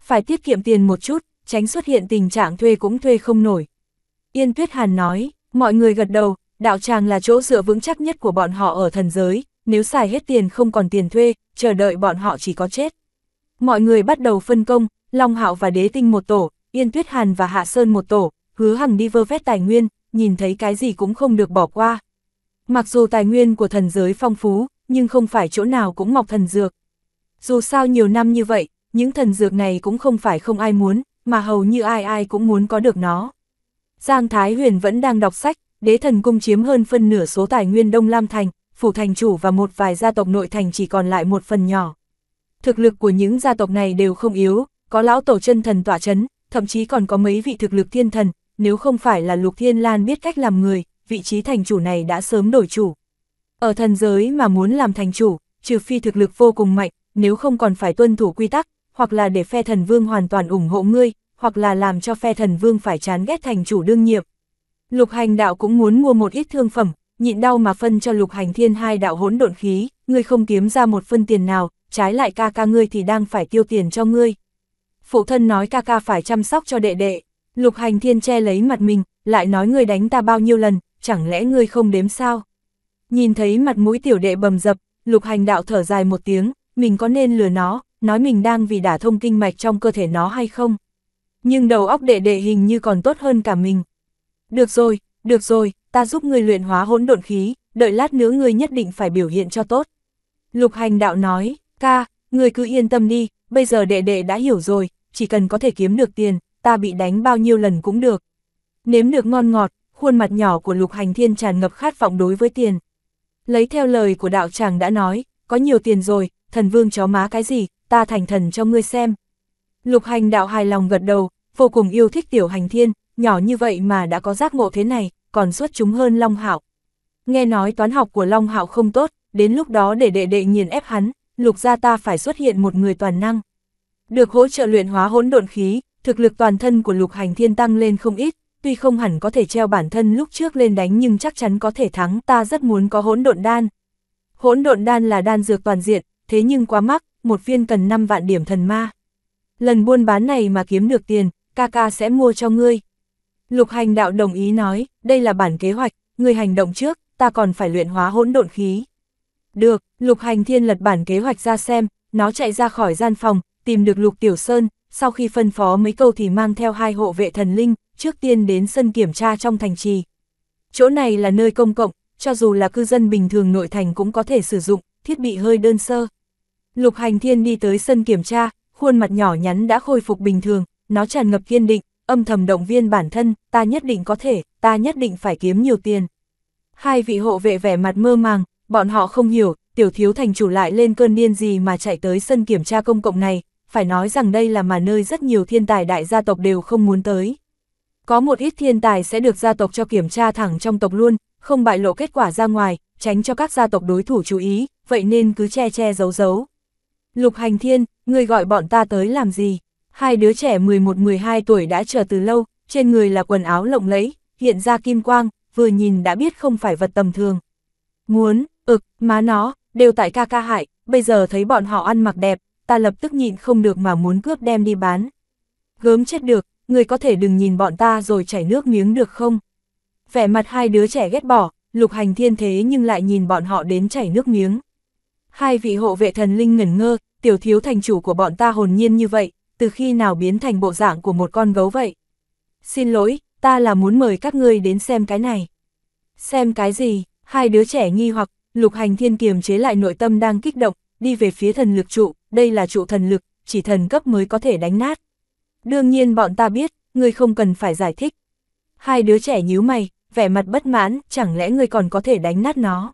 Phải tiết kiệm tiền một chút, tránh xuất hiện tình trạng thuê cũng thuê không nổi. Yên Tuyết Hàn nói, mọi người gật đầu, đạo tràng là chỗ dựa vững chắc nhất của bọn họ ở thần giới, nếu xài hết tiền không còn tiền thuê, chờ đợi bọn họ chỉ có chết. Mọi người bắt đầu phân công, Long Hạo và Đế Tinh một tổ, Yên Tuyết Hàn và Hạ Sơn một tổ, hứa hằng đi vơ vét tài nguyên, nhìn thấy cái gì cũng không được bỏ qua. Mặc dù tài nguyên của thần giới phong phú, nhưng không phải chỗ nào cũng mọc thần dược. Dù sao nhiều năm như vậy, những thần dược này cũng không phải không ai muốn, mà hầu như ai ai cũng muốn có được nó. Giang Thái Huyền vẫn đang đọc sách, đế thần cung chiếm hơn phân nửa số tài nguyên Đông Lam Thành, phủ thành chủ và một vài gia tộc nội thành chỉ còn lại một phần nhỏ. Thực lực của những gia tộc này đều không yếu, có lão tổ chân thần tỏa chấn, thậm chí còn có mấy vị thực lực thiên thần, nếu không phải là Lục Thiên Lan biết cách làm người, vị trí thành chủ này đã sớm đổi chủ. Ở thần giới mà muốn làm thành chủ, trừ phi thực lực vô cùng mạnh, nếu không còn phải tuân thủ quy tắc, hoặc là để phe thần vương hoàn toàn ủng hộ ngươi, hoặc là làm cho phe thần vương phải chán ghét thành chủ đương nhiệm. Lục hành đạo cũng muốn mua một ít thương phẩm, nhịn đau mà phân cho lục hành thiên hai đạo hỗn độn khí, ngươi không kiếm ra một phân tiền nào, trái lại ca ca ngươi thì đang phải tiêu tiền cho ngươi. Phụ thân nói ca ca phải chăm sóc cho đệ đệ, lục hành thiên che lấy mặt mình, lại nói ngươi đánh ta bao nhiêu lần, chẳng lẽ ngươi không đếm sao? Nhìn thấy mặt mũi tiểu đệ bầm dập, lục hành đạo thở dài một tiếng, mình có nên lừa nó, nói mình đang vì đả thông kinh mạch trong cơ thể nó hay không? Nhưng đầu óc đệ đệ hình như còn tốt hơn cả mình. Được rồi, được rồi, ta giúp ngươi luyện hóa hỗn độn khí, đợi lát nữa ngươi nhất định phải biểu hiện cho tốt. Lục hành đạo nói, ca, người cứ yên tâm đi, bây giờ đệ đệ đã hiểu rồi, chỉ cần có thể kiếm được tiền, ta bị đánh bao nhiêu lần cũng được. Nếm được ngon ngọt, khuôn mặt nhỏ của lục hành thiên tràn ngập khát vọng đối với tiền. Lấy theo lời của đạo tràng đã nói, có nhiều tiền rồi, thần vương chó má cái gì, ta thành thần cho ngươi xem. Lục hành đạo hài lòng gật đầu, vô cùng yêu thích tiểu hành thiên, nhỏ như vậy mà đã có giác ngộ thế này, còn xuất chúng hơn Long Hạo. Nghe nói toán học của Long Hạo không tốt, đến lúc đó để đệ đệ nghiền ép hắn, lục gia ta phải xuất hiện một người toàn năng. Được hỗ trợ luyện hóa hỗn độn khí, thực lực toàn thân của lục hành thiên tăng lên không ít, tuy không hẳn có thể treo bản thân lúc trước lên đánh nhưng chắc chắn có thể thắng ta rất muốn có hỗn độn đan. Hỗn độn đan là đan dược toàn diện, thế nhưng quá mắc, một viên cần 5 vạn điểm thần ma. Lần buôn bán này mà kiếm được tiền, ca ca sẽ mua cho ngươi, Lục hành đạo đồng ý nói, đây là bản kế hoạch, người hành động trước, ta còn phải luyện hóa hỗn độn khí. Được, lục hành thiên lật bản kế hoạch ra xem, nó chạy ra khỏi gian phòng, tìm được lục tiểu sơn, sau khi phân phó mấy câu thì mang theo hai hộ vệ thần linh, trước tiên đến sân kiểm tra trong thành trì. Chỗ này là nơi công cộng, cho dù là cư dân bình thường nội thành cũng có thể sử dụng, thiết bị hơi đơn sơ. Lục hành thiên đi tới sân kiểm tra, khuôn mặt nhỏ nhắn đã khôi phục bình thường, nó tràn ngập kiên định, âm thầm động viên bản thân, ta nhất định có thể, ta nhất định phải kiếm nhiều tiền. Hai vị hộ vệ vẻ mặt mơ màng, bọn họ không hiểu, tiểu thiếu thành chủ lại lên cơn điên gì mà chạy tới sân kiểm tra công cộng này, phải nói rằng đây là mà nơi rất nhiều thiên tài đại gia tộc đều không muốn tới. Có một ít thiên tài sẽ được gia tộc cho kiểm tra thẳng trong tộc luôn, không bại lộ kết quả ra ngoài, tránh cho các gia tộc đối thủ chú ý, vậy nên cứ che che giấu giấu. Lục hành thiên, người gọi bọn ta tới làm gì? hai đứa trẻ 11-12 tuổi đã chờ từ lâu, trên người là quần áo lộng lẫy, hiện ra kim quang, vừa nhìn đã biết không phải vật tầm thường. Muốn, ực, má nó, đều tại ca ca hại, bây giờ thấy bọn họ ăn mặc đẹp, ta lập tức nhịn không được mà muốn cướp đem đi bán. Gớm chết được, người có thể đừng nhìn bọn ta rồi chảy nước miếng được không? Vẻ mặt hai đứa trẻ ghét bỏ, lục hành thiên thế nhưng lại nhìn bọn họ đến chảy nước miếng. Hai vị hộ vệ thần linh ngẩn ngơ, tiểu thiếu thành chủ của bọn ta hồn nhiên như vậy, từ khi nào biến thành bộ dạng của một con gấu vậy? Xin lỗi, ta là muốn mời các ngươi đến xem cái này. Xem cái gì, hai đứa trẻ nghi hoặc, lục hành thiên kiềm chế lại nội tâm đang kích động, đi về phía thần lực trụ, đây là trụ thần lực, chỉ thần cấp mới có thể đánh nát. Đương nhiên bọn ta biết, ngươi không cần phải giải thích. Hai đứa trẻ nhíu mày, vẻ mặt bất mãn, chẳng lẽ ngươi còn có thể đánh nát nó.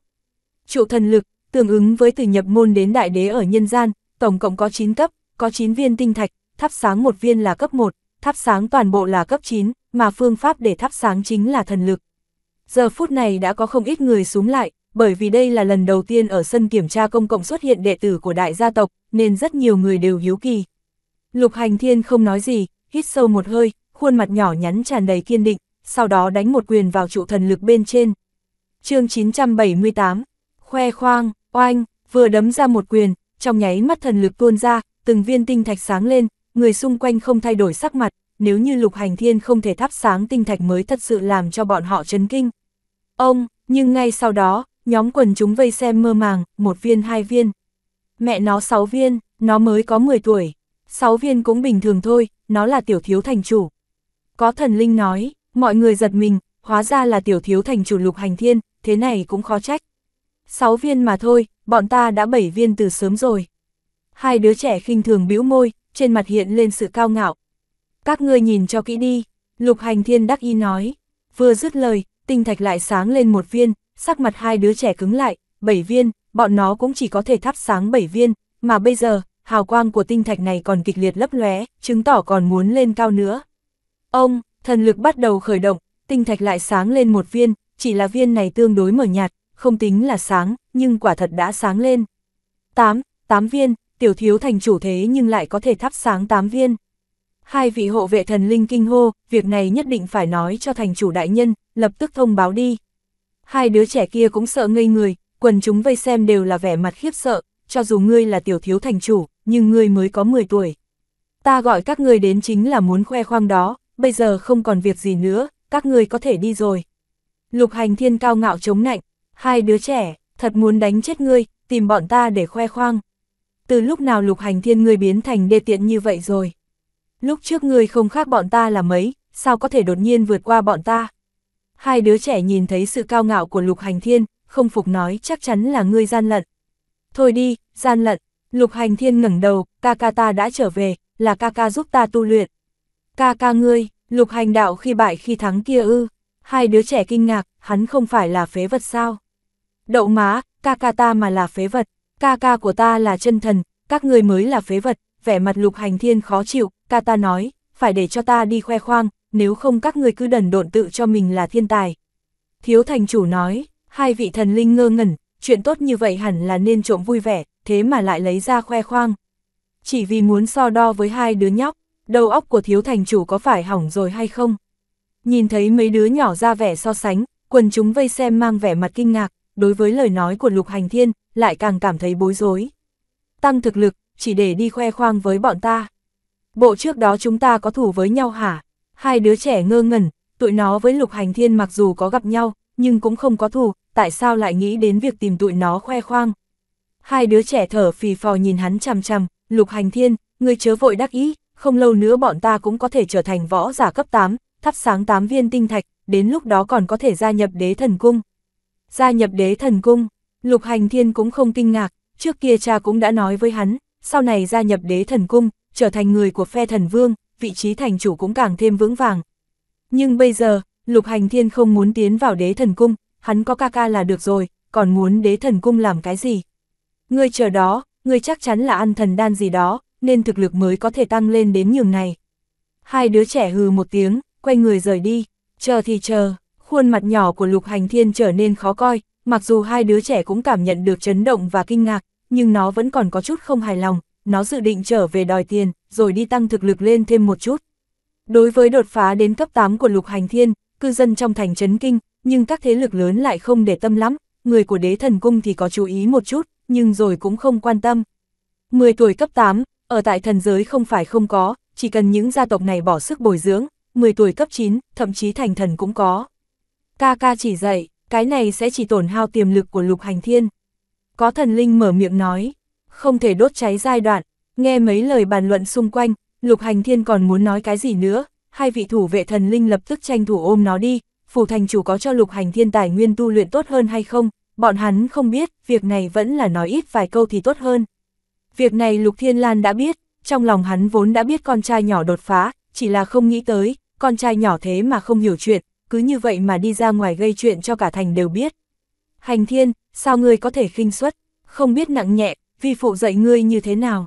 Trụ thần lực, tương ứng với từ nhập môn đến đại đế ở nhân gian, tổng cộng có 9 cấp, có 9 viên tinh thạch, thắp sáng một viên là cấp 1, thắp sáng toàn bộ là cấp 9, mà phương pháp để thắp sáng chính là thần lực. Giờ phút này đã có không ít người súng lại, bởi vì đây là lần đầu tiên ở sân kiểm tra công cộng xuất hiện đệ tử của đại gia tộc, nên rất nhiều người đều hiếu kỳ. Lục Hành Thiên không nói gì, hít sâu một hơi, khuôn mặt nhỏ nhắn tràn đầy kiên định, sau đó đánh một quyền vào trụ thần lực bên trên. chương 978, khoe khoang, oanh, vừa đấm ra một quyền, trong nháy mắt thần lực tuôn ra, từng viên tinh thạch sáng lên, người xung quanh không thay đổi sắc mặt, nếu như lục hành thiên không thể thắp sáng tinh thạch mới thật sự làm cho bọn họ chấn kinh. Ông, nhưng ngay sau đó, nhóm quần chúng vây xem mơ màng, một viên hai viên. Mẹ nó sáu viên, nó mới có 10 tuổi, sáu viên cũng bình thường thôi, nó là tiểu thiếu thành chủ. Có thần linh nói, mọi người giật mình, hóa ra là tiểu thiếu thành chủ lục hành thiên, thế này cũng khó trách. Sáu viên mà thôi, bọn ta đã bảy viên từ sớm rồi. Hai đứa trẻ khinh thường bĩu môi, trên mặt hiện lên sự cao ngạo. Các ngươi nhìn cho kỹ đi, lục hành thiên đắc y nói. Vừa dứt lời, tinh thạch lại sáng lên một viên, sắc mặt hai đứa trẻ cứng lại, bảy viên, bọn nó cũng chỉ có thể thắp sáng bảy viên, mà bây giờ, hào quang của tinh thạch này còn kịch liệt lấp lóe, chứng tỏ còn muốn lên cao nữa. Ông, thần lực bắt đầu khởi động, tinh thạch lại sáng lên một viên, chỉ là viên này tương đối mở nhạt, không tính là sáng, nhưng quả thật đã sáng lên. 8, 8 viên, tiểu thiếu thành chủ thế nhưng lại có thể thắp sáng tám viên. Hai vị hộ vệ thần linh kinh hô, việc này nhất định phải nói cho thành chủ đại nhân, lập tức thông báo đi. Hai đứa trẻ kia cũng sợ ngây người, quần chúng vây xem đều là vẻ mặt khiếp sợ, cho dù ngươi là tiểu thiếu thành chủ, nhưng ngươi mới có 10 tuổi. Ta gọi các ngươi đến chính là muốn khoe khoang đó, bây giờ không còn việc gì nữa, các ngươi có thể đi rồi. Lục hành thiên cao ngạo chống nạnh, hai đứa trẻ, thật muốn đánh chết ngươi, tìm bọn ta để khoe khoang từ lúc nào lục hành thiên ngươi biến thành đê tiện như vậy rồi? Lúc trước ngươi không khác bọn ta là mấy, sao có thể đột nhiên vượt qua bọn ta? Hai đứa trẻ nhìn thấy sự cao ngạo của lục hành thiên, không phục nói chắc chắn là ngươi gian lận. Thôi đi, gian lận, lục hành thiên ngẩng đầu, ca ca ta đã trở về, là ca ca giúp ta tu luyện. Ca ca ngươi, lục hành đạo khi bại khi thắng kia ư, hai đứa trẻ kinh ngạc, hắn không phải là phế vật sao? Đậu má, ca ca ta mà là phế vật, ca ca của ta là chân thần, các ngươi mới là phế vật, vẻ mặt lục hành thiên khó chịu, ca ta nói, phải để cho ta đi khoe khoang, nếu không các ngươi cứ đần độn tự cho mình là thiên tài. Thiếu thành chủ nói, hai vị thần linh ngơ ngẩn, chuyện tốt như vậy hẳn là nên trộm vui vẻ, thế mà lại lấy ra khoe khoang. Chỉ vì muốn so đo với hai đứa nhóc, đầu óc của thiếu thành chủ có phải hỏng rồi hay không? Nhìn thấy mấy đứa nhỏ ra vẻ so sánh, quần chúng vây xem mang vẻ mặt kinh ngạc, đối với lời nói của Lục Hành Thiên, lại càng cảm thấy bối rối. Tăng thực lực, chỉ để đi khoe khoang với bọn ta. Bộ trước đó chúng ta có thủ với nhau hả? Hai đứa trẻ ngơ ngẩn, tụi nó với lục hành thiên mặc dù có gặp nhau, nhưng cũng không có thù, tại sao lại nghĩ đến việc tìm tụi nó khoe khoang? Hai đứa trẻ thở phì phò nhìn hắn chằm chằm, lục hành thiên, người chớ vội đắc ý, không lâu nữa bọn ta cũng có thể trở thành võ giả cấp 8, thắp sáng 8 viên tinh thạch, đến lúc đó còn có thể gia nhập đế thần cung. Gia nhập đế thần cung, Lục Hành Thiên cũng không kinh ngạc, trước kia cha cũng đã nói với hắn, sau này gia nhập đế thần cung, trở thành người của phe thần vương, vị trí thành chủ cũng càng thêm vững vàng. Nhưng bây giờ, Lục Hành Thiên không muốn tiến vào đế thần cung, hắn có ca ca là được rồi, còn muốn đế thần cung làm cái gì? Ngươi chờ đó, ngươi chắc chắn là ăn thần đan gì đó, nên thực lực mới có thể tăng lên đến nhường này. Hai đứa trẻ hừ một tiếng, quay người rời đi, chờ thì chờ, khuôn mặt nhỏ của Lục Hành Thiên trở nên khó coi, mặc dù hai đứa trẻ cũng cảm nhận được chấn động và kinh ngạc, nhưng nó vẫn còn có chút không hài lòng, nó dự định trở về đòi tiền, rồi đi tăng thực lực lên thêm một chút. Đối với đột phá đến cấp 8 của lục hành thiên, cư dân trong thành chấn kinh, nhưng các thế lực lớn lại không để tâm lắm, người của đế thần cung thì có chú ý một chút, nhưng rồi cũng không quan tâm. 10 tuổi cấp 8, ở tại thần giới không phải không có, chỉ cần những gia tộc này bỏ sức bồi dưỡng, 10 tuổi cấp 9, thậm chí thành thần cũng có. Ca ca chỉ dạy, cái này sẽ chỉ tổn hao tiềm lực của lục hành thiên. Có thần linh mở miệng nói, không thể đốt cháy giai đoạn, nghe mấy lời bàn luận xung quanh, lục hành thiên còn muốn nói cái gì nữa, hai vị thủ vệ thần linh lập tức tranh thủ ôm nó đi, phủ thành chủ có cho lục hành thiên tài nguyên tu luyện tốt hơn hay không, bọn hắn không biết, việc này vẫn là nói ít vài câu thì tốt hơn. Việc này lục thiên lan đã biết, trong lòng hắn vốn đã biết con trai nhỏ đột phá, chỉ là không nghĩ tới, con trai nhỏ thế mà không hiểu chuyện, cứ như vậy mà đi ra ngoài gây chuyện cho cả thành đều biết. Hành thiên, sao ngươi có thể khinh suất, không biết nặng nhẹ, vi phụ dạy ngươi như thế nào.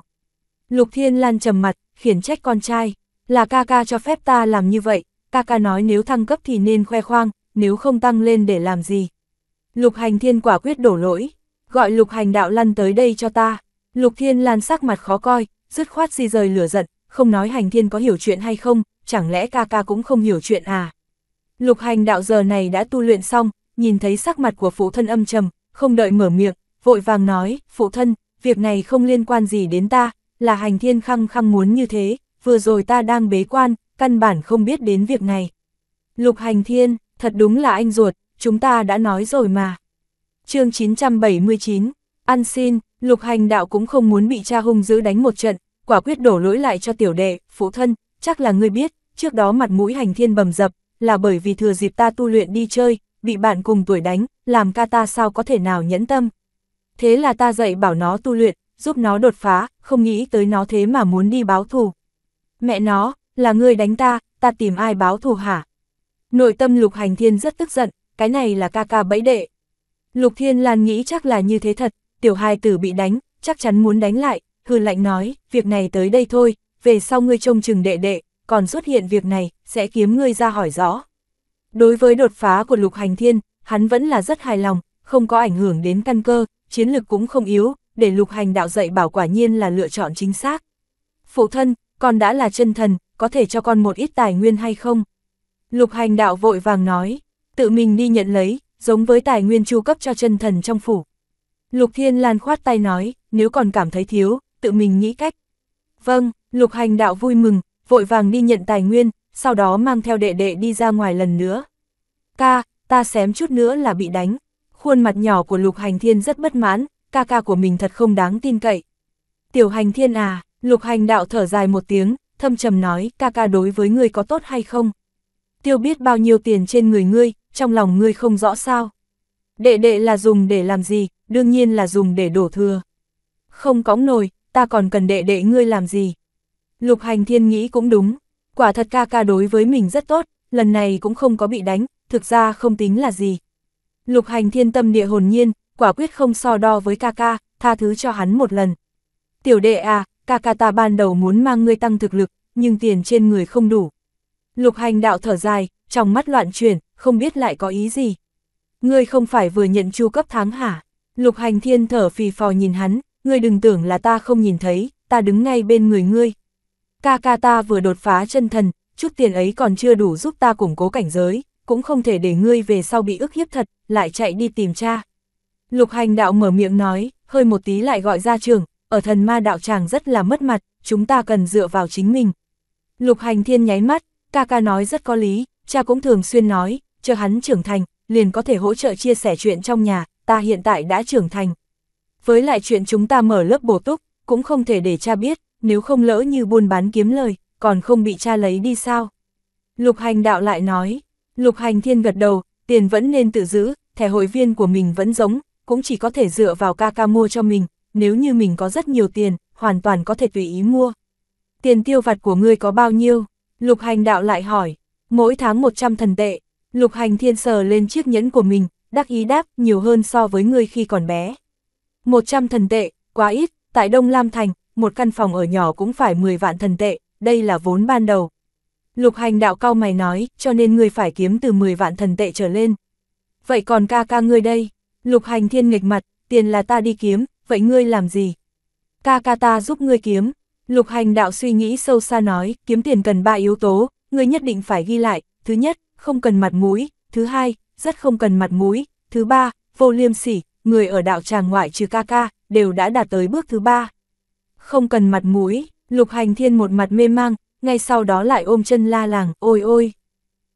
Lục thiên lan trầm mặt, khiển trách con trai, là ca ca cho phép ta làm như vậy, ca ca nói nếu thăng cấp thì nên khoe khoang, nếu không tăng lên để làm gì. Lục hành thiên quả quyết đổ lỗi, gọi lục hành đạo lăn tới đây cho ta. Lục thiên lan sắc mặt khó coi, dứt khoát di rời lửa giận, không nói hành thiên có hiểu chuyện hay không, chẳng lẽ ca ca cũng không hiểu chuyện à. Lục hành đạo giờ này đã tu luyện xong, nhìn thấy sắc mặt của phụ thân âm trầm, không đợi mở miệng, vội vàng nói, phụ thân, việc này không liên quan gì đến ta, là hành thiên khăng khăng muốn như thế, vừa rồi ta đang bế quan, căn bản không biết đến việc này. Lục hành thiên, thật đúng là anh ruột, chúng ta đã nói rồi mà. chương 979, ăn xin, lục hành đạo cũng không muốn bị cha hung dữ đánh một trận, quả quyết đổ lỗi lại cho tiểu đệ, phụ thân, chắc là ngươi biết, trước đó mặt mũi hành thiên bầm dập, là bởi vì thừa dịp ta tu luyện đi chơi, bị bạn cùng tuổi đánh, làm ca ta sao có thể nào nhẫn tâm. Thế là ta dạy bảo nó tu luyện, giúp nó đột phá, không nghĩ tới nó thế mà muốn đi báo thù. Mẹ nó, là người đánh ta, ta tìm ai báo thù hả? Nội tâm Lục Hành Thiên rất tức giận, cái này là ca ca bẫy đệ. Lục Thiên Lan nghĩ chắc là như thế thật, tiểu hai tử bị đánh, chắc chắn muốn đánh lại, hư lạnh nói, việc này tới đây thôi, về sau ngươi trông chừng đệ đệ, còn xuất hiện việc này, sẽ kiếm ngươi ra hỏi rõ. Đối với đột phá của lục hành thiên, hắn vẫn là rất hài lòng, không có ảnh hưởng đến căn cơ, chiến lực cũng không yếu, để lục hành đạo dạy bảo quả nhiên là lựa chọn chính xác. Phụ thân, con đã là chân thần, có thể cho con một ít tài nguyên hay không? Lục hành đạo vội vàng nói, tự mình đi nhận lấy, giống với tài nguyên chu cấp cho chân thần trong phủ. Lục Thiên Lan khoát tay nói, nếu còn cảm thấy thiếu, tự mình nghĩ cách. Vâng, Lục Hành Đạo vui mừng, vội vàng đi nhận tài nguyên, sau đó mang theo đệ đệ đi ra ngoài lần nữa. Ca, ta xém chút nữa là bị đánh. Khuôn mặt nhỏ của Lục Hành Thiên rất bất mãn, ca ca của mình thật không đáng tin cậy. Tiểu Hành Thiên à, Lục Hành Đạo thở dài một tiếng, thâm trầm nói, ca ca đối với ngươi có tốt hay không? Tiêu biết bao nhiêu tiền trên người ngươi, trong lòng ngươi không rõ sao. Đệ đệ là dùng để làm gì, đương nhiên là dùng để đổ thừa. Không cõng nồi, ta còn cần đệ đệ ngươi làm gì. Lục hành thiên nghĩ cũng đúng, quả thật ca ca đối với mình rất tốt, lần này cũng không có bị đánh, thực ra không tính là gì. Lục hành thiên tâm địa hồn nhiên, quả quyết không so đo với ca ca, tha thứ cho hắn một lần. Tiểu đệ à, ca ca ta ban đầu muốn mang ngươi tăng thực lực, nhưng tiền trên người không đủ. Lục hành đạo thở dài, trong mắt loạn chuyển, không biết lại có ý gì. Ngươi không phải vừa nhận chu cấp tháng hả? Lục hành thiên thở phì phò nhìn hắn, ngươi đừng tưởng là ta không nhìn thấy, ta đứng ngay bên người ngươi, ca ca ta vừa đột phá chân thần, chút tiền ấy còn chưa đủ giúp ta củng cố cảnh giới, cũng không thể để ngươi về sau bị ức hiếp thật, lại chạy đi tìm cha. Lục hành đạo mở miệng nói, hơi một tí lại gọi ra trường, ở thần ma đạo tràng rất là mất mặt, chúng ta cần dựa vào chính mình. Lục hành thiên nháy mắt, ca ca nói rất có lý, cha cũng thường xuyên nói, chờ hắn trưởng thành, liền có thể hỗ trợ chia sẻ chuyện trong nhà, ta hiện tại đã trưởng thành. Với lại chuyện chúng ta mở lớp bổ túc, cũng không thể để cha biết, nếu không lỡ như buôn bán kiếm lời, còn không bị cha lấy đi sao? Lục hành đạo lại nói, lục hành thiên gật đầu, tiền vẫn nên tự giữ, thẻ hội viên của mình vẫn giống, cũng chỉ có thể dựa vào ca ca mua cho mình, nếu như mình có rất nhiều tiền, hoàn toàn có thể tùy ý mua. Tiền tiêu vặt của ngươi có bao nhiêu? Lục hành đạo lại hỏi, mỗi tháng 100 thần tệ, lục hành thiên sờ lên chiếc nhẫn của mình, đắc ý đáp nhiều hơn so với ngươi khi còn bé. 100 thần tệ, quá ít, tại Đông Lam Thành, một căn phòng ở nhỏ cũng phải 10 vạn thần tệ, đây là vốn ban đầu. Lục hành đạo cao mày nói, cho nên ngươi phải kiếm từ 10 vạn thần tệ trở lên. Vậy còn ca ca ngươi đây? Lục hành thiên nghịch mặt, tiền là ta đi kiếm, vậy ngươi làm gì? Ca ca ta giúp ngươi kiếm. Lục hành đạo suy nghĩ sâu xa nói, kiếm tiền cần ba yếu tố, ngươi nhất định phải ghi lại. Thứ nhất, không cần mặt mũi. Thứ hai, rất không cần mặt mũi. Thứ ba, vô liêm sỉ, người ở đạo tràng ngoại trừ ca ca, đều đã đạt tới bước thứ ba không cần mặt mũi, lục hành thiên một mặt mê mang, ngay sau đó lại ôm chân la làng, ôi ôi.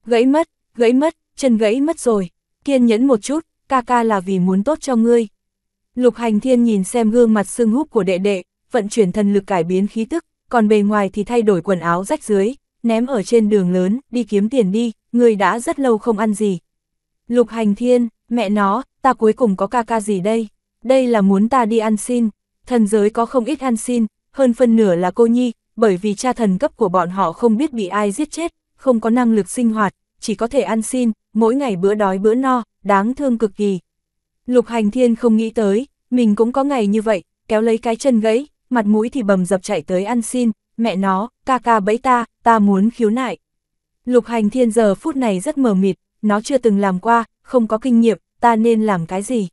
Gãy mất, gãy mất, chân gãy mất rồi, kiên nhẫn một chút, ca ca là vì muốn tốt cho ngươi. Lục hành thiên nhìn xem gương mặt sưng húp của đệ đệ, vận chuyển thần lực cải biến khí tức, còn bề ngoài thì thay đổi quần áo rách dưới, ném ở trên đường lớn, đi kiếm tiền đi, ngươi đã rất lâu không ăn gì. Lục hành thiên, mẹ nó, ta cuối cùng có ca ca gì đây? Đây là muốn ta đi ăn xin thần giới có không ít ăn xin, hơn phân nửa là cô nhi, bởi vì cha thần cấp của bọn họ không biết bị ai giết chết, không có năng lực sinh hoạt, chỉ có thể ăn xin, mỗi ngày bữa đói bữa no, đáng thương cực kỳ. Lục hành thiên không nghĩ tới, mình cũng có ngày như vậy, kéo lấy cái chân gãy, mặt mũi thì bầm dập chạy tới ăn xin, mẹ nó, ca ca bẫy ta, ta muốn khiếu nại. Lục hành thiên giờ phút này rất mờ mịt, nó chưa từng làm qua, không có kinh nghiệm, ta nên làm cái gì.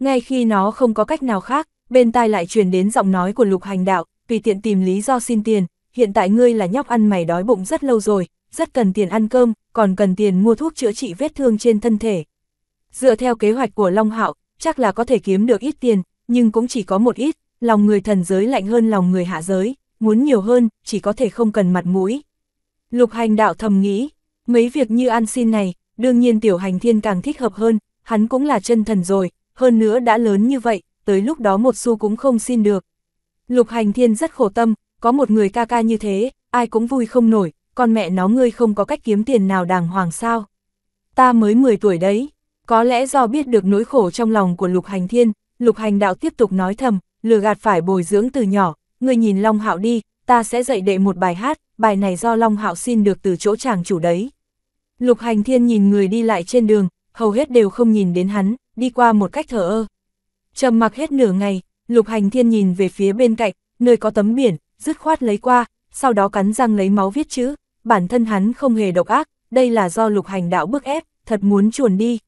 Ngay khi nó không có cách nào khác, bên tai lại truyền đến giọng nói của lục hành đạo, vì tiện tìm lý do xin tiền, hiện tại ngươi là nhóc ăn mày đói bụng rất lâu rồi, rất cần tiền ăn cơm, còn cần tiền mua thuốc chữa trị vết thương trên thân thể. Dựa theo kế hoạch của Long Hạo, chắc là có thể kiếm được ít tiền, nhưng cũng chỉ có một ít, lòng người thần giới lạnh hơn lòng người hạ giới, muốn nhiều hơn, chỉ có thể không cần mặt mũi. Lục hành đạo thầm nghĩ, mấy việc như ăn xin này, đương nhiên tiểu hành thiên càng thích hợp hơn, hắn cũng là chân thần rồi, hơn nữa đã lớn như vậy, tới lúc đó một xu cũng không xin được. Lục hành thiên rất khổ tâm, có một người ca ca như thế, ai cũng vui không nổi, con mẹ nó ngươi không có cách kiếm tiền nào đàng hoàng sao. Ta mới 10 tuổi đấy, có lẽ do biết được nỗi khổ trong lòng của lục hành thiên, lục hành đạo tiếp tục nói thầm, lừa gạt phải bồi dưỡng từ nhỏ, ngươi nhìn Long Hạo đi, ta sẽ dạy đệ một bài hát, bài này do Long Hạo xin được từ chỗ chàng chủ đấy. Lục hành thiên nhìn người đi lại trên đường, hầu hết đều không nhìn đến hắn, đi qua một cách thở ơ. Trầm mặc hết nửa ngày, lục hành thiên nhìn về phía bên cạnh, nơi có tấm biển, dứt khoát lấy qua, sau đó cắn răng lấy máu viết chữ, bản thân hắn không hề độc ác, đây là do lục hành đạo bức ép, thật muốn chuồn đi,